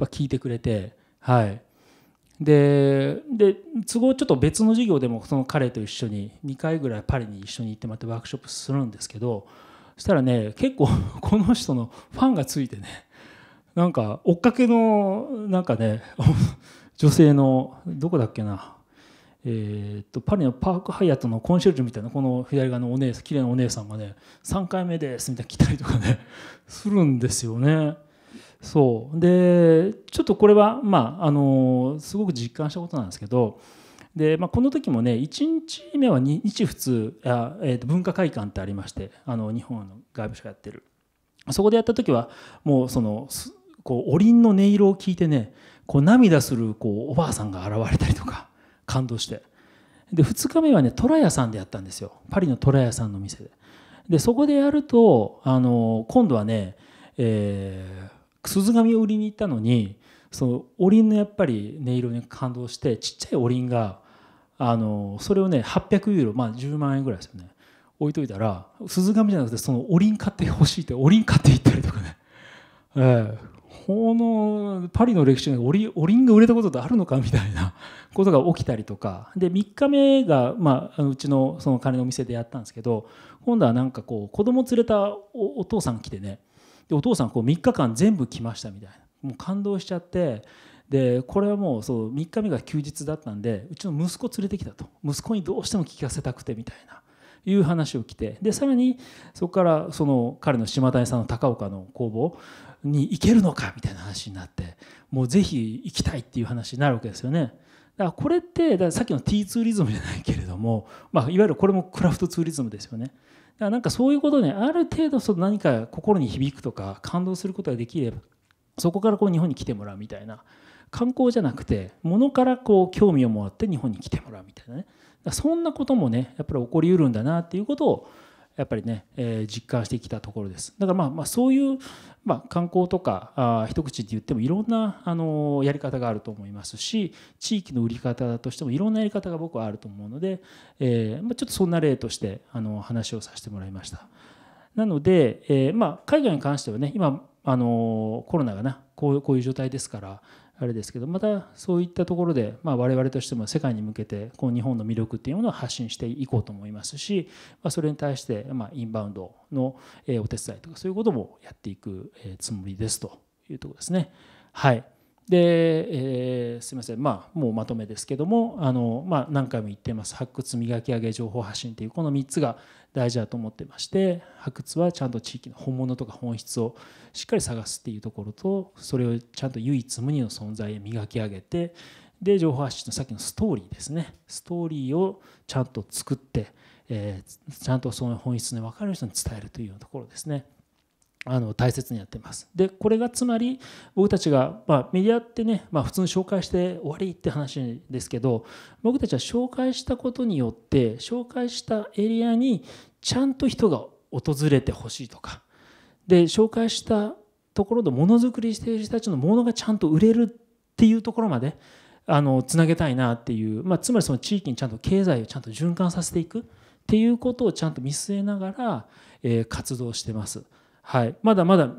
ぱ聞いてくれてはい。でで都合ちょっと別の授業でもその彼と一緒に2回ぐらいパリに一緒に行ってまたワークショップするんですけどしたらね結構 この人のファンがついてねなんか追っかけのなんかね 女性のどこだっけなえっとパリのパークハイアットのコンシェルジュみたいなこの左側のお姉さん綺麗なお姉さんがね3回目ですみたいな来たりとかね するんですよね。そうでちょっとこれはまああのすごく実感したことなんですけどで、まあ、この時もね1日目は日普通あ、えー、と文化会館ってありましてあの日本の外部がやってるそこでやった時はもうそのこうおりんの音色を聞いてねこう涙するこうおばあさんが現れたりとか感動してで2日目はね虎屋さんでやったんですよパリの虎屋さんの店ででそこでやるとあの今度はね、えー、鈴紙を売りに行ったのにそのおりんのやっぱり音色に感動してちっちゃいおりんがあのそれをね800ユーロまあ10万円ぐらいですよね置いといたら鈴紙じゃなくてそのおりん買ってほしいっておりん買っていったりとかね、えー、このパリの歴史におりおりんが売れたことってあるのかみたいなことが起きたりとかで3日目が、まあ、うちのその金のお店でやったんですけど今度はなんかこう子供連れたお父さん来てねでお父さんこう3日間全部来ましたみたいなもう感動しちゃってでこれはもうそう3日目が休日だったんでうちの息子連れてきたと息子にどうしても聞かせたくてみたいないう話を来てでさらにそこからその彼の島谷さんの高岡の工房に行けるのかみたいな話になってもうぜひ行きたいっていう話になるわけですよね。だからこれってださっきの T ツーリズムじゃないけれども、まあ、いわゆるこれもクラフトツーリズムですよね。だからなんかそういうことにある程度その何か心に響くとか感動することができればそこからこう日本に来てもらうみたいな観光じゃなくて物からこう興味をもらって日本に来てもらうみたいなねそんなこともねやっぱり起こりうるんだなっていうことをやっぱりね、えー、実感してきたところですだからまあまあそういう、まあ、観光とかあ一口で言ってもいろんな、あのー、やり方があると思いますし地域の売り方としてもいろんなやり方が僕はあると思うので、えーまあ、ちょっとそんな例として、あのー、話をさせてもらいましたなので、えーまあ、海外に関してはね今、あのー、コロナがなこうこういう状態ですからあれですけどまたそういったところで、まあ、我々としても世界に向けてこの日本の魅力っていうものを発信していこうと思いますし、まあ、それに対して、まあ、インバウンドのお手伝いとかそういうこともやっていくつもりですというところですね。はいで、えー、すみません、まあ、もうまとめですけどもあの、まあ、何回も言ってます発掘磨き上げ情報発信というこの3つが大事だと思ってまして発掘はちゃんと地域の本物とか本質をしっかり探すっていうところとそれをちゃんと唯一無二の存在へ磨き上げてで情報発信のさっきのストーリーですねストーリーをちゃんと作って、えー、ちゃんとその本質に分かる人に伝えるというようなところですね。あの大切にやってます。でこれがつまり僕たちが、まあ、メディアってね、まあ、普通に紹介して終わりって話ですけど僕たちは紹介したことによって紹介したエリアにちゃんと人が訪れてほしいとかで紹介したところでものづくりしている人たちのものがちゃんと売れるっていうところまであのつなげたいなっていう、まあ、つまりその地域にちゃんと経済をちゃんと循環させていくっていうことをちゃんと見据えながら、えー、活動してます。はい、まだまだ道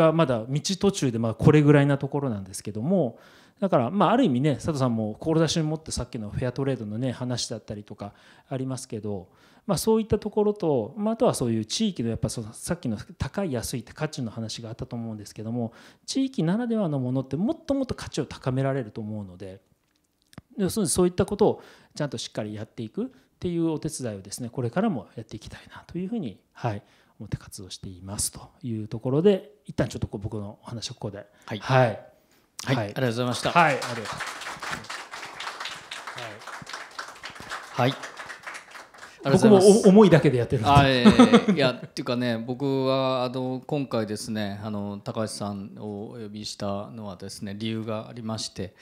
はまだ道途中でまあこれぐらいなところなんですけどもだからまあある意味ね佐藤さんも志を持ってさっきのフェアトレードのね話だったりとかありますけど、まあ、そういったところと、まあ、あとはそういう地域のやっぱそのさっきの高い安いって価値の話があったと思うんですけども地域ならではのものってもっともっと価値を高められると思うので要するにそういったことをちゃんとしっかりやっていくっていうお手伝いをですねこれからもやっていきたいなというふうにはい思って活動していますというところで一旦ちょっとこう僕のお話をここではい、はい、はい、ありがとうございましたはいありがとうございますはい、はい僕も思いだけでやってるあ、えー、いやっていうかね 僕はあの今回ですねあの高橋さんをお呼びしたのはですね理由がありまして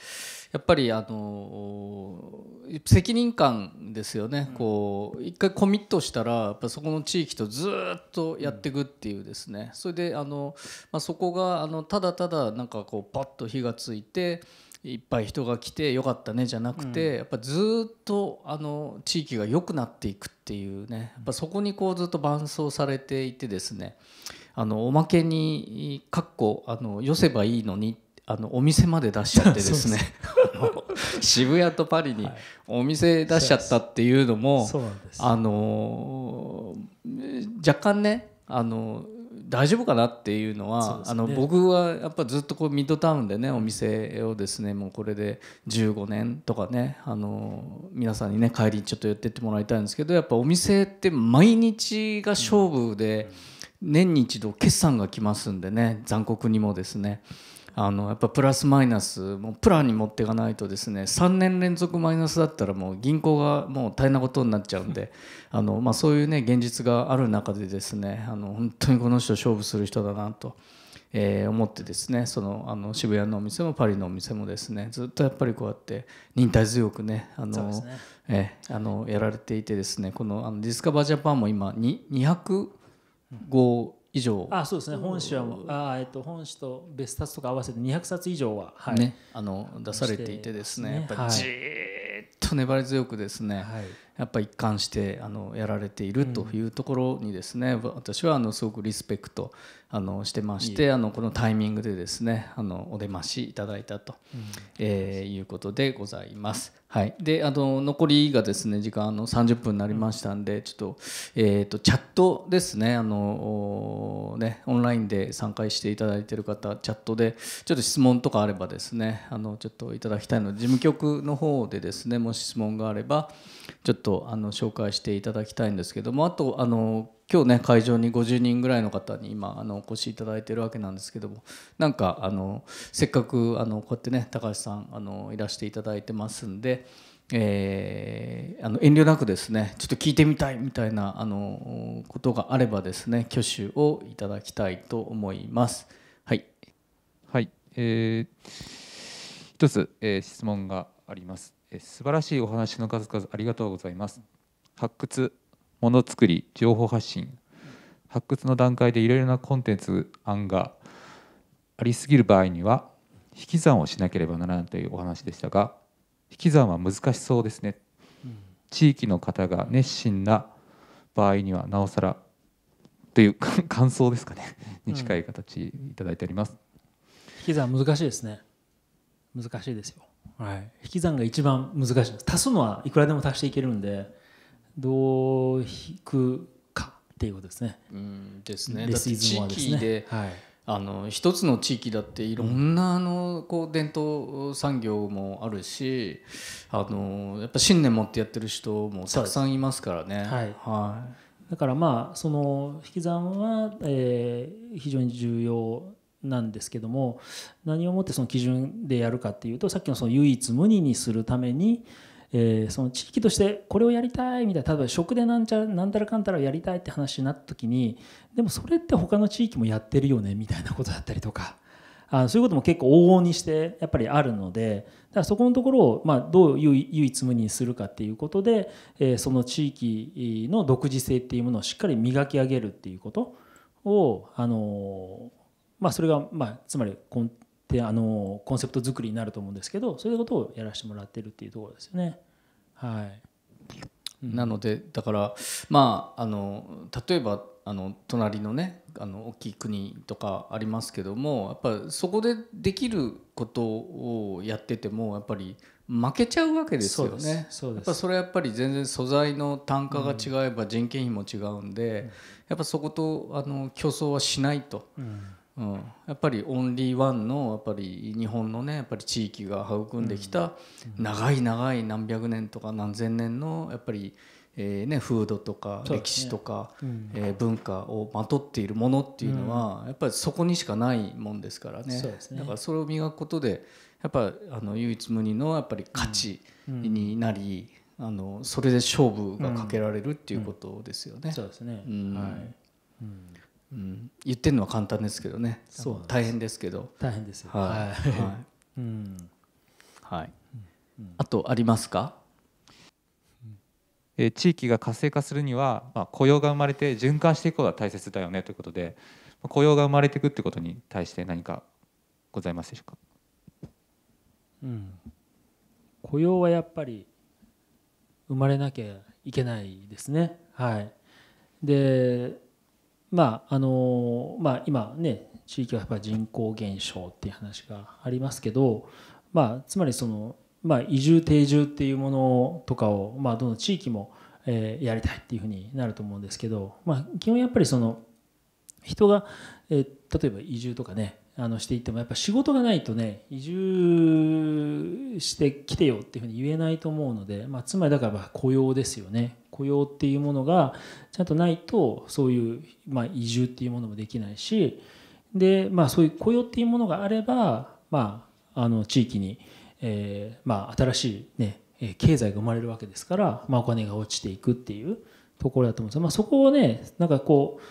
やっぱりあの責任感ですよね、うん、こう一回コミットしたらやっぱそこの地域とずっとやっていくっていうですね、それであの、まあ、そこがあのただただなんかこうパッと火がついていっぱい人が来てよかったねじゃなくて、うん、やっぱずっとあの地域が良くなっていくっていうねやっぱそこにこうずっと伴走されていてですねあのおまけにかっこあの寄せばいいのにあのお店まで出しちゃってですね 渋谷とパリにお店出しちゃったっていうのも、はい、あの若干ねあの大丈夫かなっていうのは、ね、あの僕はやっぱずっとこうミッドタウンでねお店をですねもうこれで15年とかねあの皆さんにね帰りにちょっと寄ってってもらいたいんですけどやっぱお店って毎日が勝負で年に一度決算が来ますんでね残酷にもですね。あのやっぱプラスマイナスもうプランに持っていかないとですね3年連続マイナスだったらもう銀行がもう大変なことになっちゃうんで あの、まあ、そういうね現実がある中でですねあの本当にこの人勝負する人だなと。えー、思ってですねそのあの渋谷のお店もパリのお店もですねずっとやっぱりこうやって忍耐強くねあの、えあのやられていてですねこのあのディスカバージャパンも今200号以上あそうですね本誌はあ、えっと、本誌と別冊とか合わせて200冊以上は、はいね、あの出されていてですね、ね、やっぱりじーっと粘り強くですね、はい、やっぱ一貫してあのやられているというところにですね、うん、私はあのすごくリスペクトあのしてましてあのこのタイミングでですねあのお出ましいただいたと、うん、えー、いうことでございます。はい、であの残りがですね時間あの30分になりましたんで、うん、ちょっと,、えーと、とチャットですねあのねオンラインで参加していただいている方チャットでちょっと質問とかあればですねあのちょっといただきたいので事務局の方でですねもし質問があればちょっとあの紹介していただきたいんですけどもあとあの今日ね会場に50人ぐらいの方に今あのお越しいただいてるわけなんですけどもなんかあのせっかくあのこうやってね高橋さんあのいらしていただいてますんで。えー、あの遠慮なくですねちょっと聞いてみたいみたいなあのことがあればですね挙手をいただきたいと思います。はい、はいえー、一つ、えー、質問があります、えー。素晴らしいお話の数々ありがとうございます。発掘ものづくり情報発信発掘の段階でいろいろなコンテンツ案がありすぎる場合には引き算をしなければならないというお話でしたが引き算は難しそうですね、うん、地域の方が熱心な場合にはなおさらという 感想ですかねに近い形いただいております、うん、引き算難しいですね難しいですよ、はい、引き算が一番難しいです足すのはいくらでも足していけるんでどう引くかっていうことですね。うんですね。レシズンはですね。はいあの一つの地域だっていろんなあのこう伝統産業もあるしあのやっぱ信念持ってやってる人もたくさんいますからね。はい、はい、だからまあその引き算は、えー、非常に重要なんですけども何をもってその基準でやるかっていうとさっきのその唯一無二にするためにえー、その地域としてこれをやりたいみたいな例えば食でなんちゃなんたらかんたらをやりたいって話になった時にでもそれって他の地域もやってるよねみたいなことだったりとかあそういうことも結構往々にしてやっぱりあるのでだからそこのところを、まあ、どう唯一無二にするかっていうことで、えー、その地域の独自性っていうものをしっかり磨き上げるっていうことをあのー、まあ、それが、まあ、つまりってあのコンセプト作りになると思うんですけどそういうことをやらせてもらってるっていうところですよね。はい、なのでだからまああの例えばあの隣のねあの大きい国とかありますけどもやっぱそこでできることをやっててもやっぱり負けちゃうわけですよねやっぱそれはやっぱり全然素材の単価が違えば人件費も違うんで、うん、やっぱそことあの競争はしないと。うんうん、やっぱりオンリーワンのやっぱり日本のねやっぱり地域が育んできた長い長い何百年とか何千年のやっぱり、えーね、風土とか歴史とか、ね、うんえー、文化をまとっているものっていうのは、うん、やっぱりそこにしかないもんですからね、ね、だからそれを磨くことでやっぱあの唯一無二のやっぱり価値になり、うん、あのそれで勝負がかけられるっていうことですよね。そうですね、はい、うんうん、言ってるのは簡単ですけどね大変ですけど大変ですよはい、うんはいあとありますか、え地域が活性化するには、まあ、雇用が生まれて循環していくことが大切だよねということで、雇用が生まれていくってことに対して何かございますでしょうか、うん、雇用はやっぱり生まれなきゃいけないですね。はい、でまああのまあ、今ね地域はやっぱ人口減少っていう話がありますけど、まあ、つまりその、まあ、移住定住っていうものとかを、まあ、どの地域も、えー、やりたいっていうふうになると思うんですけど、まあ、基本やっぱりその人が、えー、例えば移住とかねあのしていってもやっぱ仕事がないとね移住してきてよっていうふうに言えないと思うので、まあ、つまりだから雇用ですよね雇用っていうものがちゃんとないとそういう、まあ、移住っていうものもできないしで、まあ、そういう雇用っていうものがあれば、まあ、あの地域に、えーまあ、新しい、ね、経済が生まれるわけですから、まあ、お金が落ちていくっていうところだと思うんですまあ、そこをねなんかこう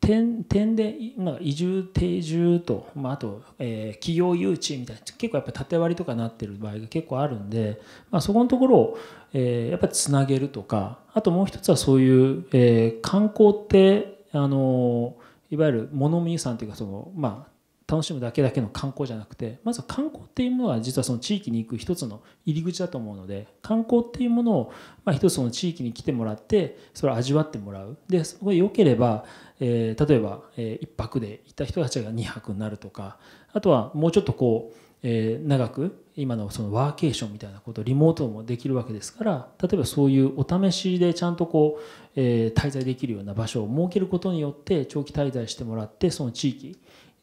点点でまあ、移住定住と、まあ、あと、えー、企業誘致みたいな結構やっぱ縦割りとかなってる場合が結構あるんで、まあ、そこのところを、えー、やっぱりつなげるとかあともう一つはそういう、えー、観光ってあのいわゆる物見さんというかそのまあ楽しむだけだけの観光じゃなくてまず観光っていうものは実はその地域に行く一つの入り口だと思うので観光っていうものを、まあ、一つの地域に来てもらってそれを味わってもらうでそこが良ければえー、例えば、えー、1泊で行った人たちが2泊になるとかあとはもうちょっとこう、えー、長く今のそのワーケーションみたいなことリモートもできるわけですから例えばそういうお試しでちゃんとこう、えー、滞在できるような場所を設けることによって長期滞在してもらってその地域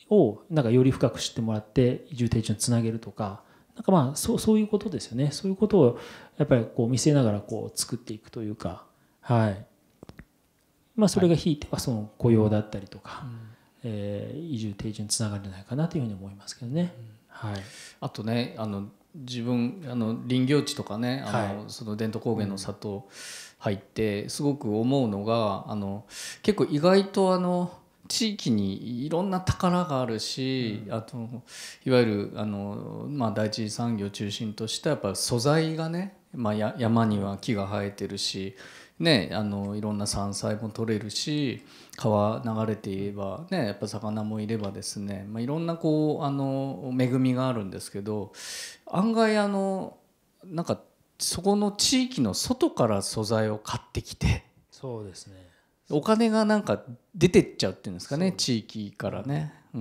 をなんかより深く知ってもらって移住定住につなげるとか。なんかまあそうそういうことですよねそういうことをやっぱりこう見せながらこう作っていくというかはい。まあ、それがひいてはその雇用だったりとか、はい、えー、移住定住につながるんじゃないかなというふうに思いますけどね。うん、はい、あとねあの自分あの林業地とかねあの、はい、その伝統工芸の里入ってすごく思うのがあの結構意外とあの地域にいろんな宝があるし、うん、あといわゆるあの、まあ、第一次産業中心としてやっぱ素材がね、まあ、や山には木が生えてるしね、あのいろんな山菜も取れるし川流れていれば、ね、やっぱ魚もいればですね、まあ、いろんなこうあの恵みがあるんですけど案外あのなんかそこの地域の外から素材を買ってきてそうですねお金がなんか出てっちゃうっていうんですかね地域からね。う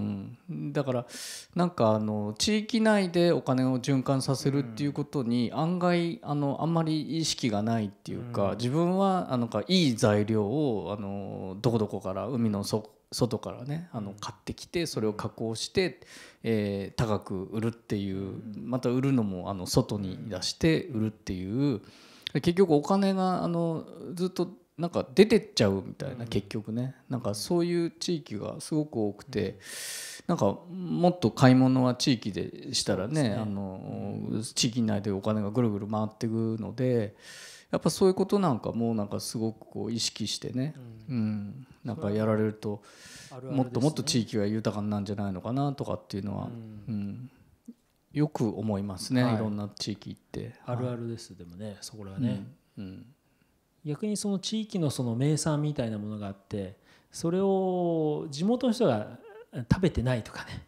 ん、だからなんかあの地域内でお金を循環させるっていうことに案外あのあんまり意識がないっていうか、自分はあのかいい材料をあのどこどこから海の外からねあの買ってきてそれを加工して、え高く売るっていうまた売るのもあの外に出して売るっていう結局お金があのずっとなんか出てっちゃうみたいな、結局ねなんかそういう地域がすごく多くて、なんかもっと買い物は地域でしたらねあの地域内でお金がぐるぐる回っていくので。やっぱそういうことなんかもなんかすごくこう意識してね、うん、なんかやられるともっともっと地域が豊かなんじゃないのかなとかっていうのは、うん、よく思いますね、い、ろんな地域行って。あるあるです、でもねそこらね、うん逆にその地域のその名産みたいなものがあってそれを地元の人が食べてないとかね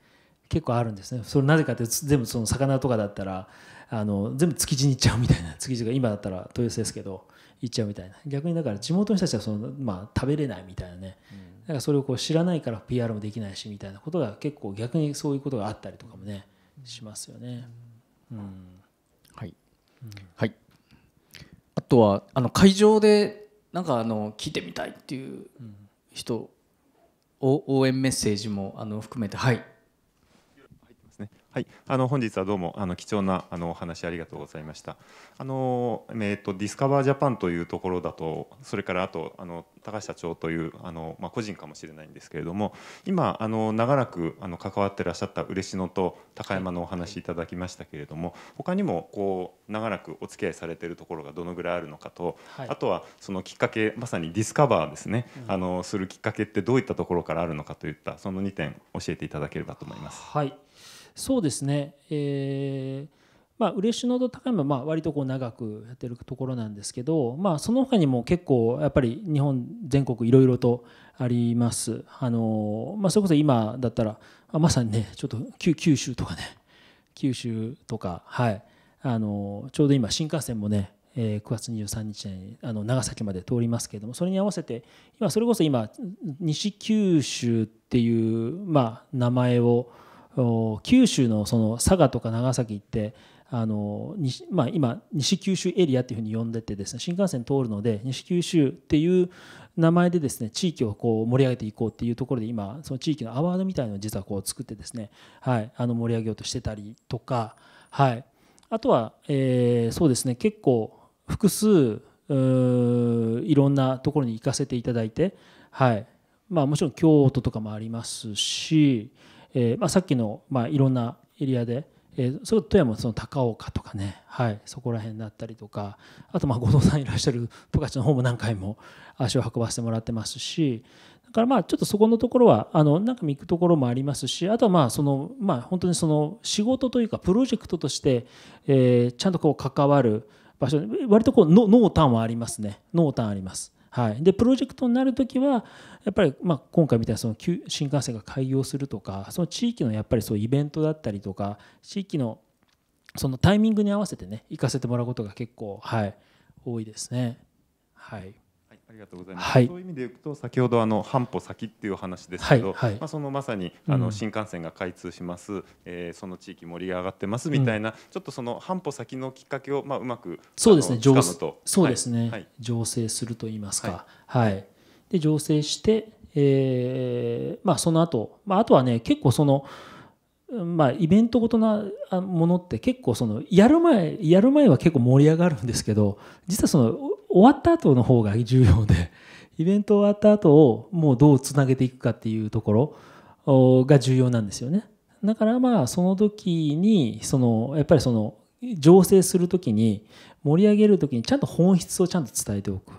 結構あるんですねそれなぜかって全部その魚とかだったらあの全部築地に行っちゃうみたいな築地が今だったら豊洲ですけど行っちゃうみたいな逆にだから地元の人たちはその、まあ、食べれないみたいなね、うん、だからそれをこう知らないから PR もできないしみたいなことが結構逆にそういうことがあったりとかもねしますよね。うん、はい、うん、はいとはあの会場でなんかあの聞いてみたいっていう人を応援メッセージもあの含めてはいはい、あの本日はどうもあの貴重なあのお話ありがとうございました。あのえっ、ー、とディスカバージャパンというところだと、それからあとあの高橋社長というあのまあ個人かもしれないんですけれども、今あの長らくあの関わってらっしゃった嬉野と高山のお話いただきましたけれども、他にもこう長らくお付き合いされているところがどのぐらいあるのかと、はい、あとはそのきっかけまさにディスカバーですね、うん、あのするきっかけってどういったところからあるのかといったその2点教えていただければと思います。はい。そうですね、えーまあ、嬉野と高山はまあ割とこう長くやってるところなんですけど、まあ、その他にも結構やっぱり日本全国いろいろとあります。あのまあ、それこそ今だったらまさにねちょっと九州とかね 九州とか、はい、あのちょうど今新幹線もね9月23日にあの長崎まで通りますけれどもそれに合わせて今それこそ今西九州っていう、まあ、名前を九州のその佐賀とか長崎ってあの西まあ、今西九州エリアっていうふうに呼んでてですね新幹線通るので西九州っていう名前でですね地域をこう盛り上げていこうっていうところで今その地域のアワードみたいなのを実はこう作ってですね、はい、あの盛り上げようとしてたりとか、はい、あとは、えー、そうですね結構複数いろんなところに行かせていただいて、はいまあ、もちろん京都とかもありますしえーまあ、さっきの、まあ、いろんなエリアで、えー、それ富山その高岡とかね、はい、そこら辺だったりとかあとまあ後藤さんいらっしゃる十勝の方も何回も足を運ばせてもらってますしだからまあちょっとそこのところはあのなんか行くところもありますしあとはまあそのまあ本当にその仕事というかプロジェクトとして、えー、ちゃんとこう関わる場所割とこう濃淡はありますね濃淡あります。はい、でプロジェクトになるときはやっぱり、まあ、今回みたいなその新幹線が開業するとかその地域のやっぱりそうイベントだったりとか地域のそのタイミングに合わせてね行かせてもらうことが結構、はい、多いですね。はいありがとうございます、はい、そういう意味でいくと先ほどあの半歩先っていう話ですけど、はいはい、まあ、そのまさにあの新幹線が開通します、うん、えー、その地域盛り上がってますみたいな、うん、ちょっとその半歩先のきっかけを、まあ、うまくそうですね醸そうですね、はい、醸成するといいますか、はい、はい、で醸成して、えーまあ、その後、まああとはね結構その。まあ、イベントごとなものって結構そのやる前やる前は結構盛り上がるんですけど実はその終わった後の方が重要で イベント終わった後をもうどうつなげていくかっていうところが重要なんですよね。だからまあその時にそのやっぱりその醸成する時に盛り上げる時にちゃんと本質をちゃんと伝えておく。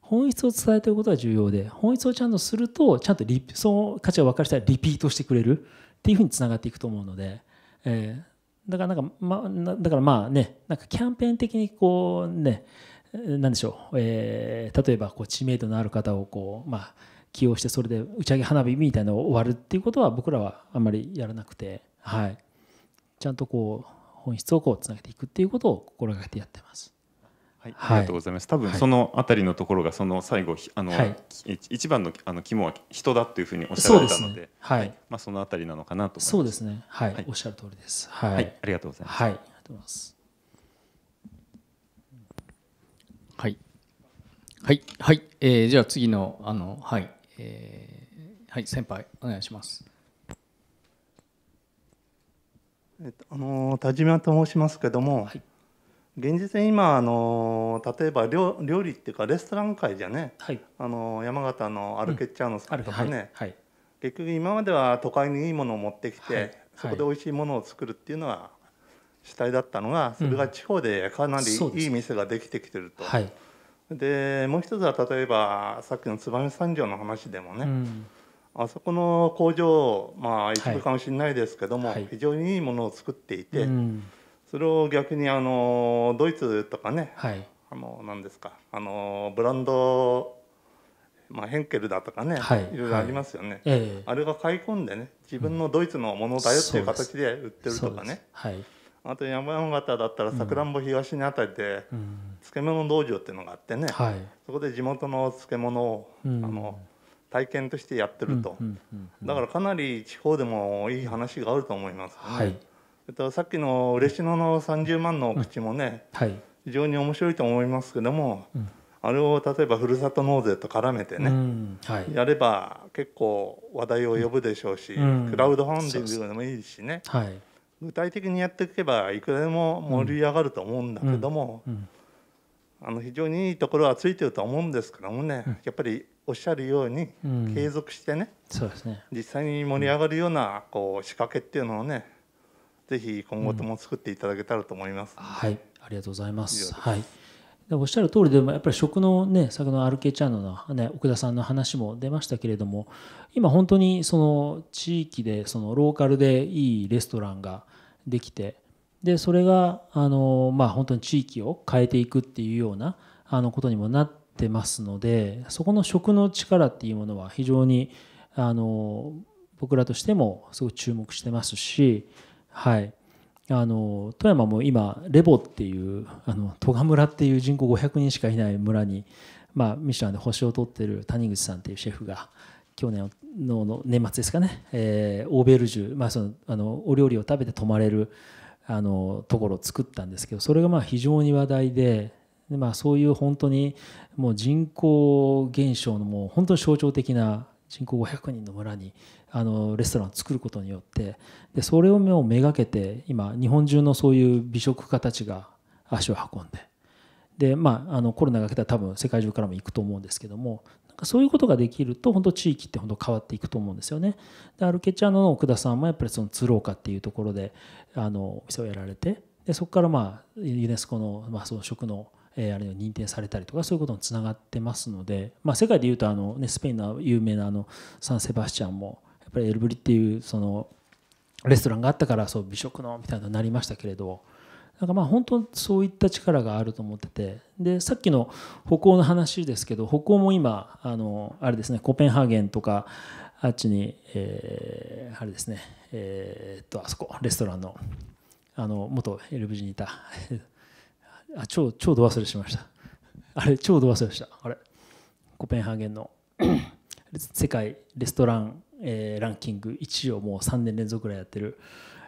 本質を伝えておくことが重要で本質をちゃんとするとちゃんとその価値が分かる人はリピートしてくれる。っていうふうにつながっていくと思うので、えー、だからなんか、ま、だからまあねなんかキャンペーン的にこうね何でしょう、えー、例えばこう知名度のある方をこうまあ起用してそれで打ち上げ花火みたいなのを終わるっていうことは僕らはあんまりやらなくて、はい、ちゃんとこう本質をこうつなげていくっていうことを心がけてやってます。はい、ありがとうございます。多分そのあたりのところがその最後あの、はい、一番のあの肝は人だというふうにおっしゃられたので、ね、はい、まあそのあたりなのかなとそうですね。はい、おっしゃる通りです。はい、ありがとうございます。はい、ありがとうございます。はい、はい、はい、えー、じゃあ次のあのはい、えー、はい先輩お願いします。えっとあの田島と申しますけども。はい現実に今あの例えば料料理っていうかレストラン界じゃね、はい、あの山形のアルケッチャーノさんとかね、うんはいはい、結局今までは都会にいいものを持ってきて、そこで美味しいものを作るっていうのが主体だったのがそれが地方でかなりいい店ができてきてると。うん、でもう一つは例えばさっきの燕三条の話でもね、うん、あそこの工場まあ一部かもしれないですけども、非常にいいものを作っていて。うんそれを逆にあのドイツとかね、はい、あの何ですかあのブランド、まあ、ヘンケルだとかね、はい、いろいろありますよね、はいえー、あれが買い込んでね自分のドイツのものだよっていう形で売ってるとかね、はい、あと山形だったらさくらんぼ東にあたりで、漬物道場っていうのがあってね、はい、そこで地元の漬物を、うん、あの体験としてやってると、うんうんうんうん、だからかなり地方でもいい話があると思います、ね、はいえっと、さっきの嬉野の30万の口もね、うんはい、非常に面白いと思いますけども、うん、あれを例えばふるさと納税と絡めてね、うんはい、やれば結構話題を呼ぶでしょうし、クラウドファンディングでもいいしね、はい、具体的にやっていけばいくらでも盛り上がると思うんだけども、あの非常にいいところはついてると思うんですけどもね、やっぱりおっしゃるように継続してね,、そうですね実際に盛り上がるようなこう仕掛けっていうのをねぜひ今後とも作っていただけたらと思います、うん、はいありがとうございますはいおっしゃる通りでもやっぱり食のね先ほどルケチャンの、ね、奥田さんの話も出ましたけれども今本当にその地域でそのローカルでいいレストランができてでそれがあの、まあ、本当に地域を変えていくっていうようなあのことにもなってますのでそこの食の力っていうものは非常にあの僕らとしてもすごく注目してますしはいあの富山も今レボっていうあの戸賀村っていう人口500人しかいない村に、まあ、ミシュランで星を取ってる谷口さんっていうシェフが去年の年末ですかね、えー、オーベルジュ、まあ、そのあのお料理を食べて泊まれるあのところを作ったんですけどそれがまあ非常に話題でで、まあ、そういう本当にもう人口減少のもう本当に象徴的な人口500人の村にあのレストランを作ることによってでそれをめがけて今日本中のそういう美食家たちが足を運んでで、まあ、あのコロナが明けたら多分世界中からも行くと思うんですけどもなんかそういうことができると本当地域って本当変わっていくと思うんですよね。でアルケチャの奥田さんもやっぱりその鶴岡っていうところであのお店をやられてでそこからまあユネスコの,、まあその食のえあれを認定されたりとかそういうことにつながってますので、まあ、世界でいうとあの、ね、スペインの有名なあのサン・セバスチャンもぱりエルブリっていうそのレストランがあったからそう美食のみたいなになりましたけれどなんかまあ本当にそういった力があると思っててでさっきの歩行の話ですけど歩行も今あのあれですねコペンハーゲンとかあっちに、えあれですねえっとあそこレストランのあの元エルブリにいた あ超超度忘れしましたあれ超度忘れしたあれコペンハーゲンの 世界レストランえー、ランキング1位をもう3年連続ぐらいやってる、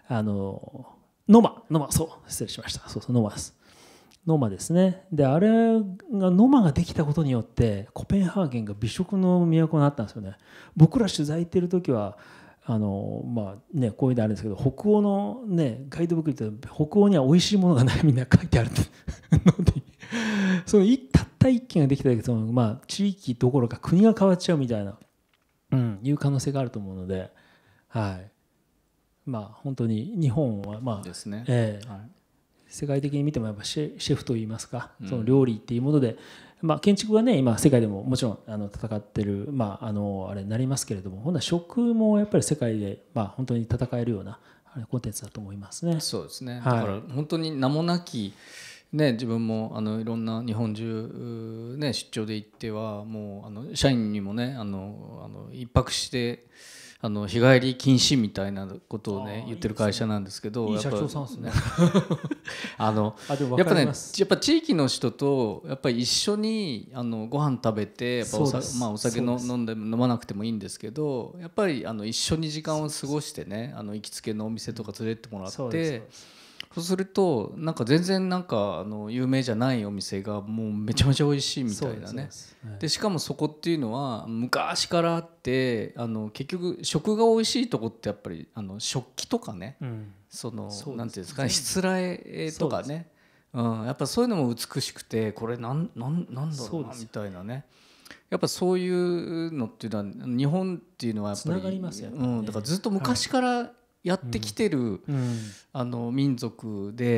あのノマ、ノマ、そう、失礼しました。そうそう、ノマです。ノマですね。で、あれが、ノマができたことによって、コペンハーゲンが美食の都になったんですよね。僕ら取材行ってる時は、あのまあねこういうのあるんですけど北欧のねガイドブックって北欧には美味しいものがないみんな書いてある のでそのたった一軒ができただけでまあ地域どころか国が変わっちゃうみたいなうん、いう可能性があると思うので、はいまあ、本当に日本は、まえ世界的に見てもやっぱシェフといいますか、うん、その料理っていうもので、まあ、建築はね今世界でももちろんあの戦ってる、まあ、あのあれになりますけれどもほんな食もやっぱり世界で、まあ、本当に戦えるようなコンテンツだと思いますね。そうですね、はい、だから本当に名もなき、ね、自分もあのいろんな日本中、ね、出張で行ってはもうあの社員にもねあのあの一泊してあの日帰り禁止みたいなことをね言ってる会社なんですけど社長ですね あのやっぱねやっぱ地域の人とやっぱり一緒にあのご飯食べてやっぱおまあ、お酒の飲んで飲まなくてもいいんですけどやっぱりあの一緒に時間を過ごしてねあの行きつけのお店とか連れてってもらって。そうするとなんか全然なんかあの有名じゃないお店がもうめちゃめちゃ美味しいみたいなね、でしかもそこっていうのは昔からあってあの結局食が美味しいとこってやっぱりあの食器とかね、うん、そのなんていうんですかねしつらえとかねう、ん、やっぱそういうのも美しくてこれなんなんなんだろうなみたいなね。やっぱそういうのっていうのは日本っていうのはやっぱり、うん、だからずっと昔からやってきてる、うん、あの民族で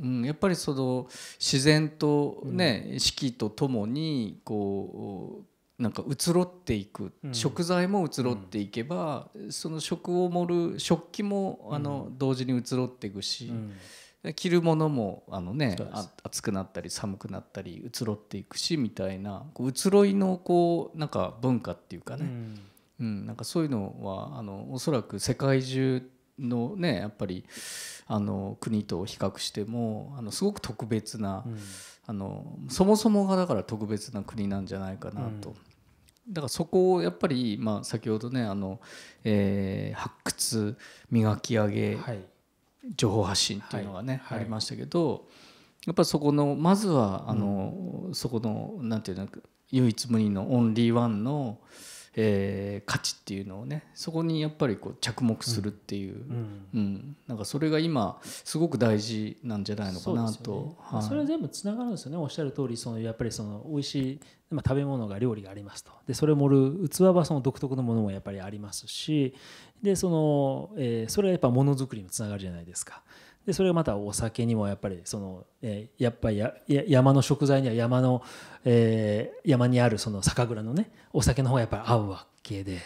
う、うん、やっぱりその自然とね、うん、四季とともにこうなんか移ろっていく、うん、食材も移ろっていけば、その食を盛る食器もあの、同時に移ろっていくし。着るものもあの、ね、暑くなったり寒くなったり移ろっていくしみたいなこう移ろいのこうなんか文化っていうかね、うん、なんかそういうのはあのおそらく世界中のねやっぱりあの国と比較してもあのすごく特別な、うん、あのそもそもがだから特別な国なんじゃないかなと。うん、だからそこをやっぱり、まあ、先ほどねあの、えー、発掘磨き上げ、はい、情報発信っていうのがね、はいありましたけどやっぱそこのまずはあの、うん、そこのなんていうの唯一無二のオンリーワンの、うんえー、価値っていうのをねそこにやっぱりこう着目するっていう、うんうん、なんかそれが今すごく大事なんじゃないのかなと、ねはい、それは全部つながるんですよねおっしゃる通りそりやっぱりその美味しい、まあ、食べ物が料理がありますとでそれを盛る器はその独特のものもやっぱりありますしでその、えー、それはやっぱものづくりにもつながるじゃないですか。でそれがまたお酒にもやっぱりその、えー、やっぱりや山の食材には山の、えー、山にあるその酒蔵のねお酒の方がやっぱり合うわけで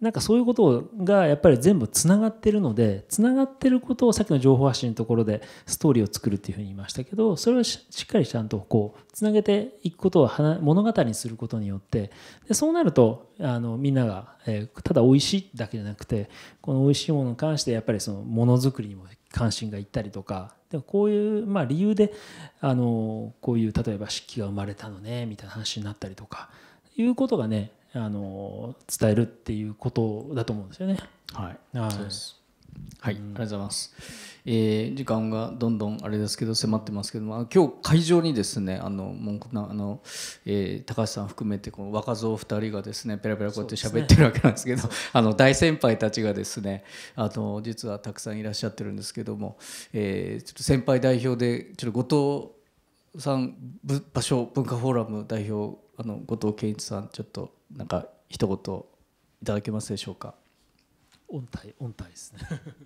なんかそういうことがやっぱり全部つながってるのでつながってることをさっきの情報発信のところでストーリーを作るっていうふうに言いましたけどそれをしっかりちゃんとこうつなげていくことを物語にすることによってでそうなるとあのみんなが、えー、ただ美味しいだけじゃなくてこの美味しいものに関してやっぱりそのものづくりにも関心がいったりとかでもこういう、まあ、理由であのこういう例えば漆器が生まれたのねみたいな話になったりとかいうことがねあの伝えるっていうことだと思うんですよね。はい、はい、そうですはい、ありがとうございます。えー、時間がどんどんあれですけど迫ってますけども、今日会場にですね、あのもうなあの、えー、高橋さん含めてこの若造2人がですね、ペラペラこうやって喋ってるわけなんですけど、ね、あの大先輩たちがですね、あの実はたくさんいらっしゃってるんですけども、えー、ちょっと先輩代表でちょっと後藤さん場所文化フォーラム代表あの後藤健一さんちょっとなんか一言いただけますでしょうか。音体音体ですね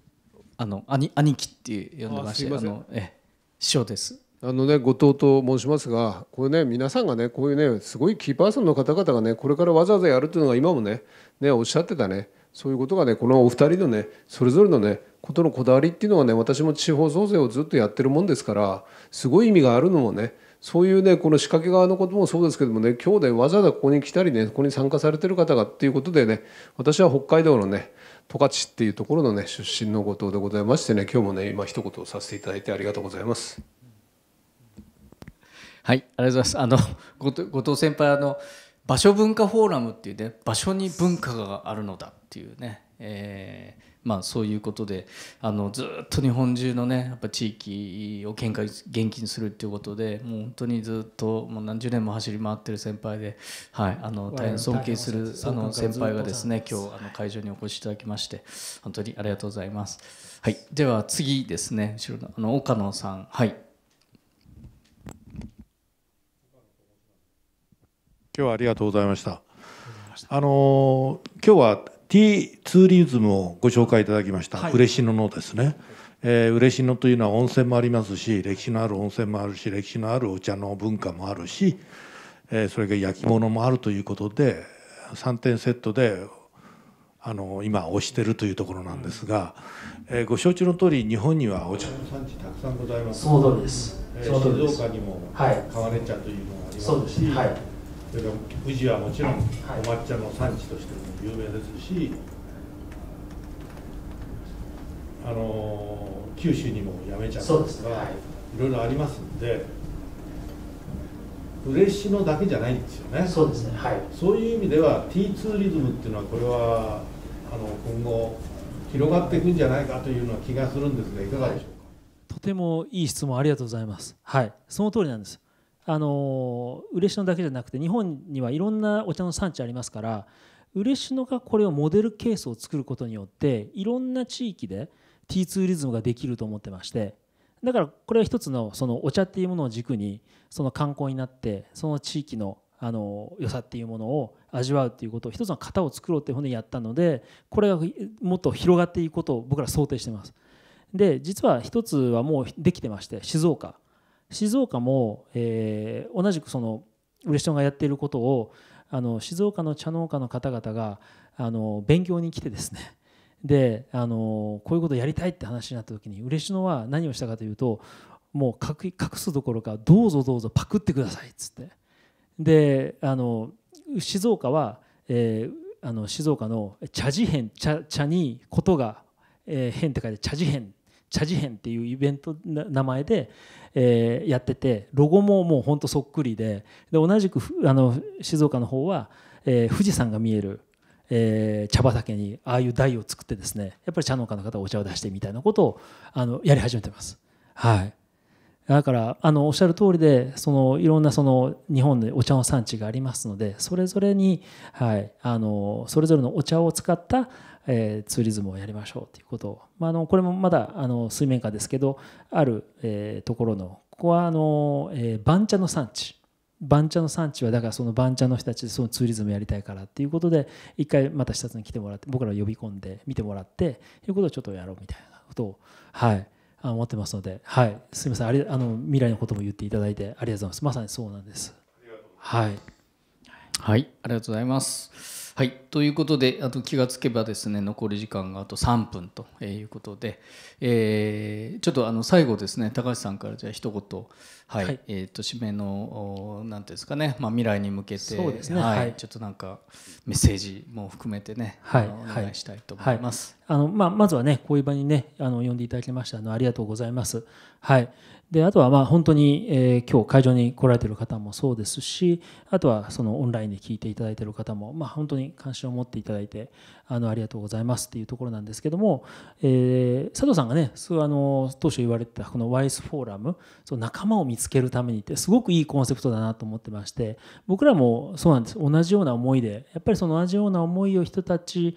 あの兄兄貴って呼んでましてあのえ師匠ですあのね後藤と申しますがこれね皆さんがねこういうねすごいキーパーソンの方々がねこれからわざわざやるというのが今もねねおっしゃってたねそういうことがねこのお二人のねそれぞれのねことのこだわりっていうのはね私も地方創生をずっとやってるもんですからすごい意味があるのもねそういうねこの仕掛け側のこともそうですけどもね今日ねわざわざここに来たりねここに参加されてる方がっていうことでね私は北海道のね十勝っていうところのね出身の後藤でございましてね今日もね今一言させていただいてありがとうございます。はいありがとうございます。あの後藤先輩あの場所文化フォーラムっていうね場所に文化があるのだっていうね、えーまあ、そういうことであのずっと日本中のねやっぱ地域を喧嘩元気にするっていうことでもう本当にずっともう何十年も走り回ってる先輩で、はい、あの大変尊敬するあの先輩がですね今日あの会場にお越しいただきまして本当にありがとうございます。はい、では次ですね後ろのあの岡野さんはい今日はありがとうございました。あの今日はティーツーリズムをご紹介いただきました、はい、嬉野のですね、えー、嬉野というのは温泉もありますし歴史のある温泉もあるし歴史のあるお茶の文化もあるし、えー、それが焼き物もあるということで3点セットであの今推してるというところなんですが、えー、ご承知の通り日本にはお茶の産地たくさんございますそうです、えー、静岡にも、はい、川根茶というのがありますし、はいそれから富士はもちろんお抹茶の産地としても有名ですし、あの九州にもやめちゃうとか、はい、いろいろありますんで嬉野だけじゃないんですよねそうですね、はい、そういう意味では T ツーリズムっていうのはこれはあの今後広がっていくんじゃないかというのは気がするんですがいかがでしょうか、はい、とてもいい質問ありがとうございますはいその通りなんですあの嬉野だけじゃなくて日本にはいろんなお茶の産地ありますから嬉野がこれをモデルケースを作ることによっていろんな地域で T ツーリズムができると思ってましてだからこれは一つのそのお茶っていうものを軸にその観光になってその地域のあの良さっていうものを味わうっていうことを一つの型を作ろうっていうふうにやったのでこれがもっと広がっていくことを僕ら想定してます。で実は一つはもうできてまして静岡静岡も、えー、同じくその嬉レがやっていることをあの静岡の茶農家の方々があの勉強に来てですね であのこういうことやりたいって話になった時に嬉野は何をしたかというともう隠すどころかどうぞどうぞパクってくださいっつってであの静岡は、えー、あの静岡の茶事変茶茶にことが、え変って書いて茶事変茶事変っていうイベント名前で、えー、やっててロゴももうほんとそっくりでで同じくあの静岡の方は、えー、富士山が見える、えー、茶畑にああいう台を作ってですねやっぱり茶農家の方お茶を出してみたいなことをあのやり始めてます。はいだからあのおっしゃる通りでそのいろんなその日本でお茶の産地がありますのでそれぞれに、はい、あのそれぞれのお茶を使ったえー、ツーリズムをやりましょうということを、まあ、あのこれもまだあの水面下ですけどある、えー、ところのここはあの、えー、番茶の産地番茶の産地はだからその番茶の人たちでそのツーリズムやりたいからっていうことで一回また視察に来てもらって僕らを呼び込んで見てもらっていうことをちょっとやろうみたいなことをはい思ってますので、はい、すみませんあれあの未来のことも言っていただいてありがとうございますまさにそうなんですはい、はい、ありがとうございます。はいということであと気がつけばですね残り時間があと3分ということで、えー、ちょっとあの最後ですね高橋さんからじゃあ一言はい、はい、えっ、ー、と締めのなんていうんですかねまあ未来に向けてそうですね、はい、はい、ちょっとなんかメッセージも含めてね、はい、お願いしたいと思います。はい、あのまあまずはねこういう場にねあの呼んでいただきましたのありがとうございます。はい。であとはまあ本当に、えー、今日会場に来られてる方もそうですしあとはそのオンラインで聞いていただいてる方も、まあ、本当に関心を持っていただいてあのありがとうございますっていうところなんですけども、えー、佐藤さんがねそうあの当初言われてたこのワイスフォーラムその仲間を見つけるためにってすごくいいコンセプトだなと思ってまして僕らもそうなんです同じような思いでやっぱりその同じような思いを人たち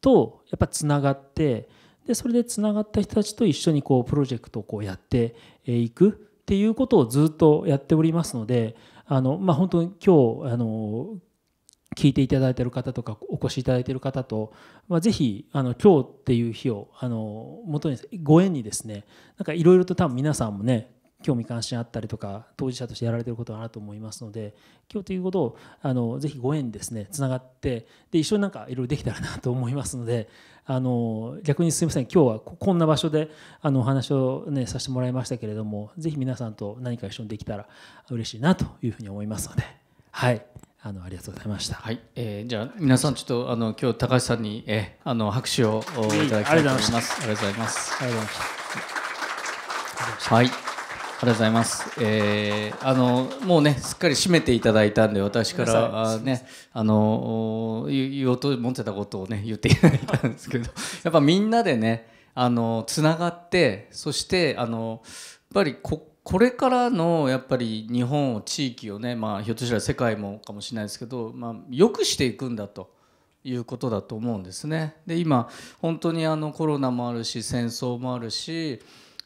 とやっぱつながってでそれでつながった人たちと一緒にこうプロジェクトをこうやっていくっていうことをずっとやっておりますのであの、まあ、本当に今日あの聞いていただいている方とかお越しいただいている方と、まあ、ぜひあの今日っていう日をあの元にご縁にですねなんかいろいろと多分皆さんもね興味関心あったりとか当事者としてやられてることはあると思いますので今日ということをあのぜひご縁ですねつながってで一緒になんかいろいろできたらなと思いますのであの逆にすみません今日はここんな場所であのお話を、ね、させてもらいましたけれどもぜひ皆さんと何か一緒にできたら嬉しいなというふうに思いますので。はいあのありがとうございました。はい、えー、じゃあ皆さんちょっとあの今日高橋さんに、えー、あの拍手をいただきたいと思います。ありがとうございます。ありがとうございました。はい。ありがとうございます。えー、あのもうねすっかり締めていただいたんで私からねあの言おうと思ってたことをね言っていただいたんですけど、やっぱみんなでねあのつながってそしてあのやっぱりここれからのやっぱり日本を地域をね、まあ、ひょっとしたら世界もかもしれないですけど、まあ、よくしていくんだと。いうことだと思うんですねで今本当にあのコロナもあるし戦争もあるし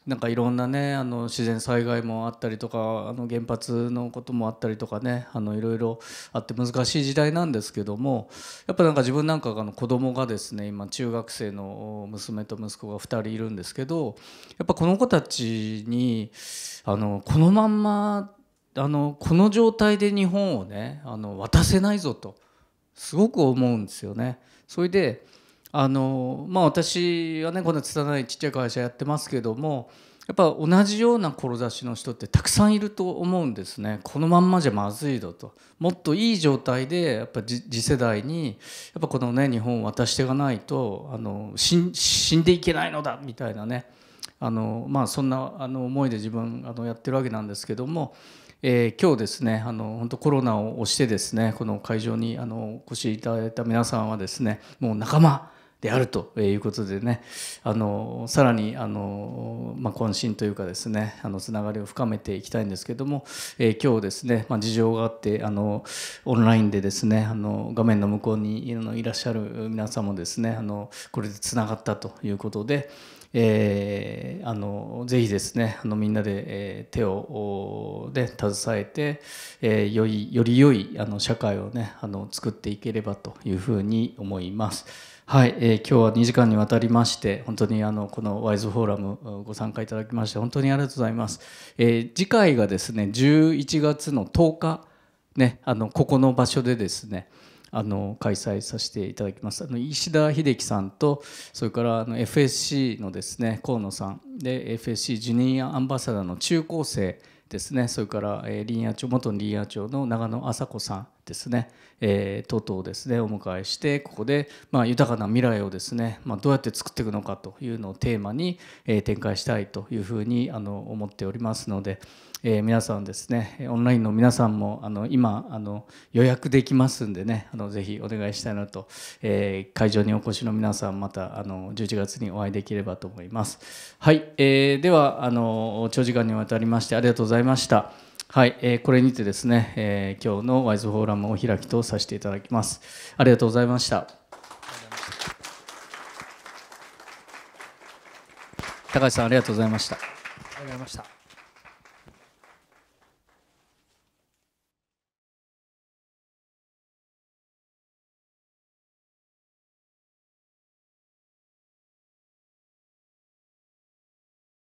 なんかいろんなねあの自然災害もあったりとかあの原発のこともあったりとかねあのいろいろあって難しい時代なんですけどもやっぱなんか自分なんかがの子供がですね今中学生の娘と息子が2人いるんですけどやっぱこの子たちにあのこのまんまあのこの状態で日本をねあの渡せないぞとすごく思うんですよね。それであのまあ、私はねこんな拙いちっちゃい会社やってますけどもやっぱ同じような志の人ってたくさんいると思うんですねこのまんまじゃまずいだともっといい状態でやっぱ次世代にやっぱこのね日本を渡していかないとあの死んでいけないのだみたいなねあの、まあ、そんなあの思いで自分あのやってるわけなんですけども、えー、今日ですねあの本当コロナを押してですねこの会場にあのお越しいただいた皆さんはですねもう仲間であるということでねあのさらにあの、まあ、渾身というかですねあのつながりを深めていきたいんですけども、えー、今日ですね、まあ、事情があってあのオンラインでですねあの画面の向こうにいらっしゃる皆さんもですねあのこれでつながったということで。えー、あのぜひですねあのみんなで、えー、手をで携えて、えー、よいより良いあの社会をねあの作っていければというふうに思います。はい、えー、今日は2時間にわたりまして、本当にあのこのワイズフォーラムご参加いただきまして、本当にありがとうございます。えー、次回がですね、11月の10日、ね、あのここの場所でですね、あの開催させていただきます。あの石田秀樹さんと、それからあの FSC のですね、河野さんで、FSC ジュニアアンバサダーの中高生ですね、それから、え林野町、元林野町の長野麻子さん。ですね、えー、とうとうですねお迎えしてここで、まあ、豊かな未来をですね、まあ、どうやって作っていくのかというのをテーマに、えー、展開したいというふうにあの思っておりますので、えー、皆さんですねオンラインの皆さんもあの今あの予約できますんでねあのぜひお願いしたいなと、え会場にお越しの皆さんまたあの11月にお会いできればと思います。はい、えではあの長時間にわたりましてありがとうございました。はい、えー、これにてですね、えー、今日のワイズフォーラムを開きとさせていただきます。ありがとうございました。高橋さんありがとうございました。ありがとうございました。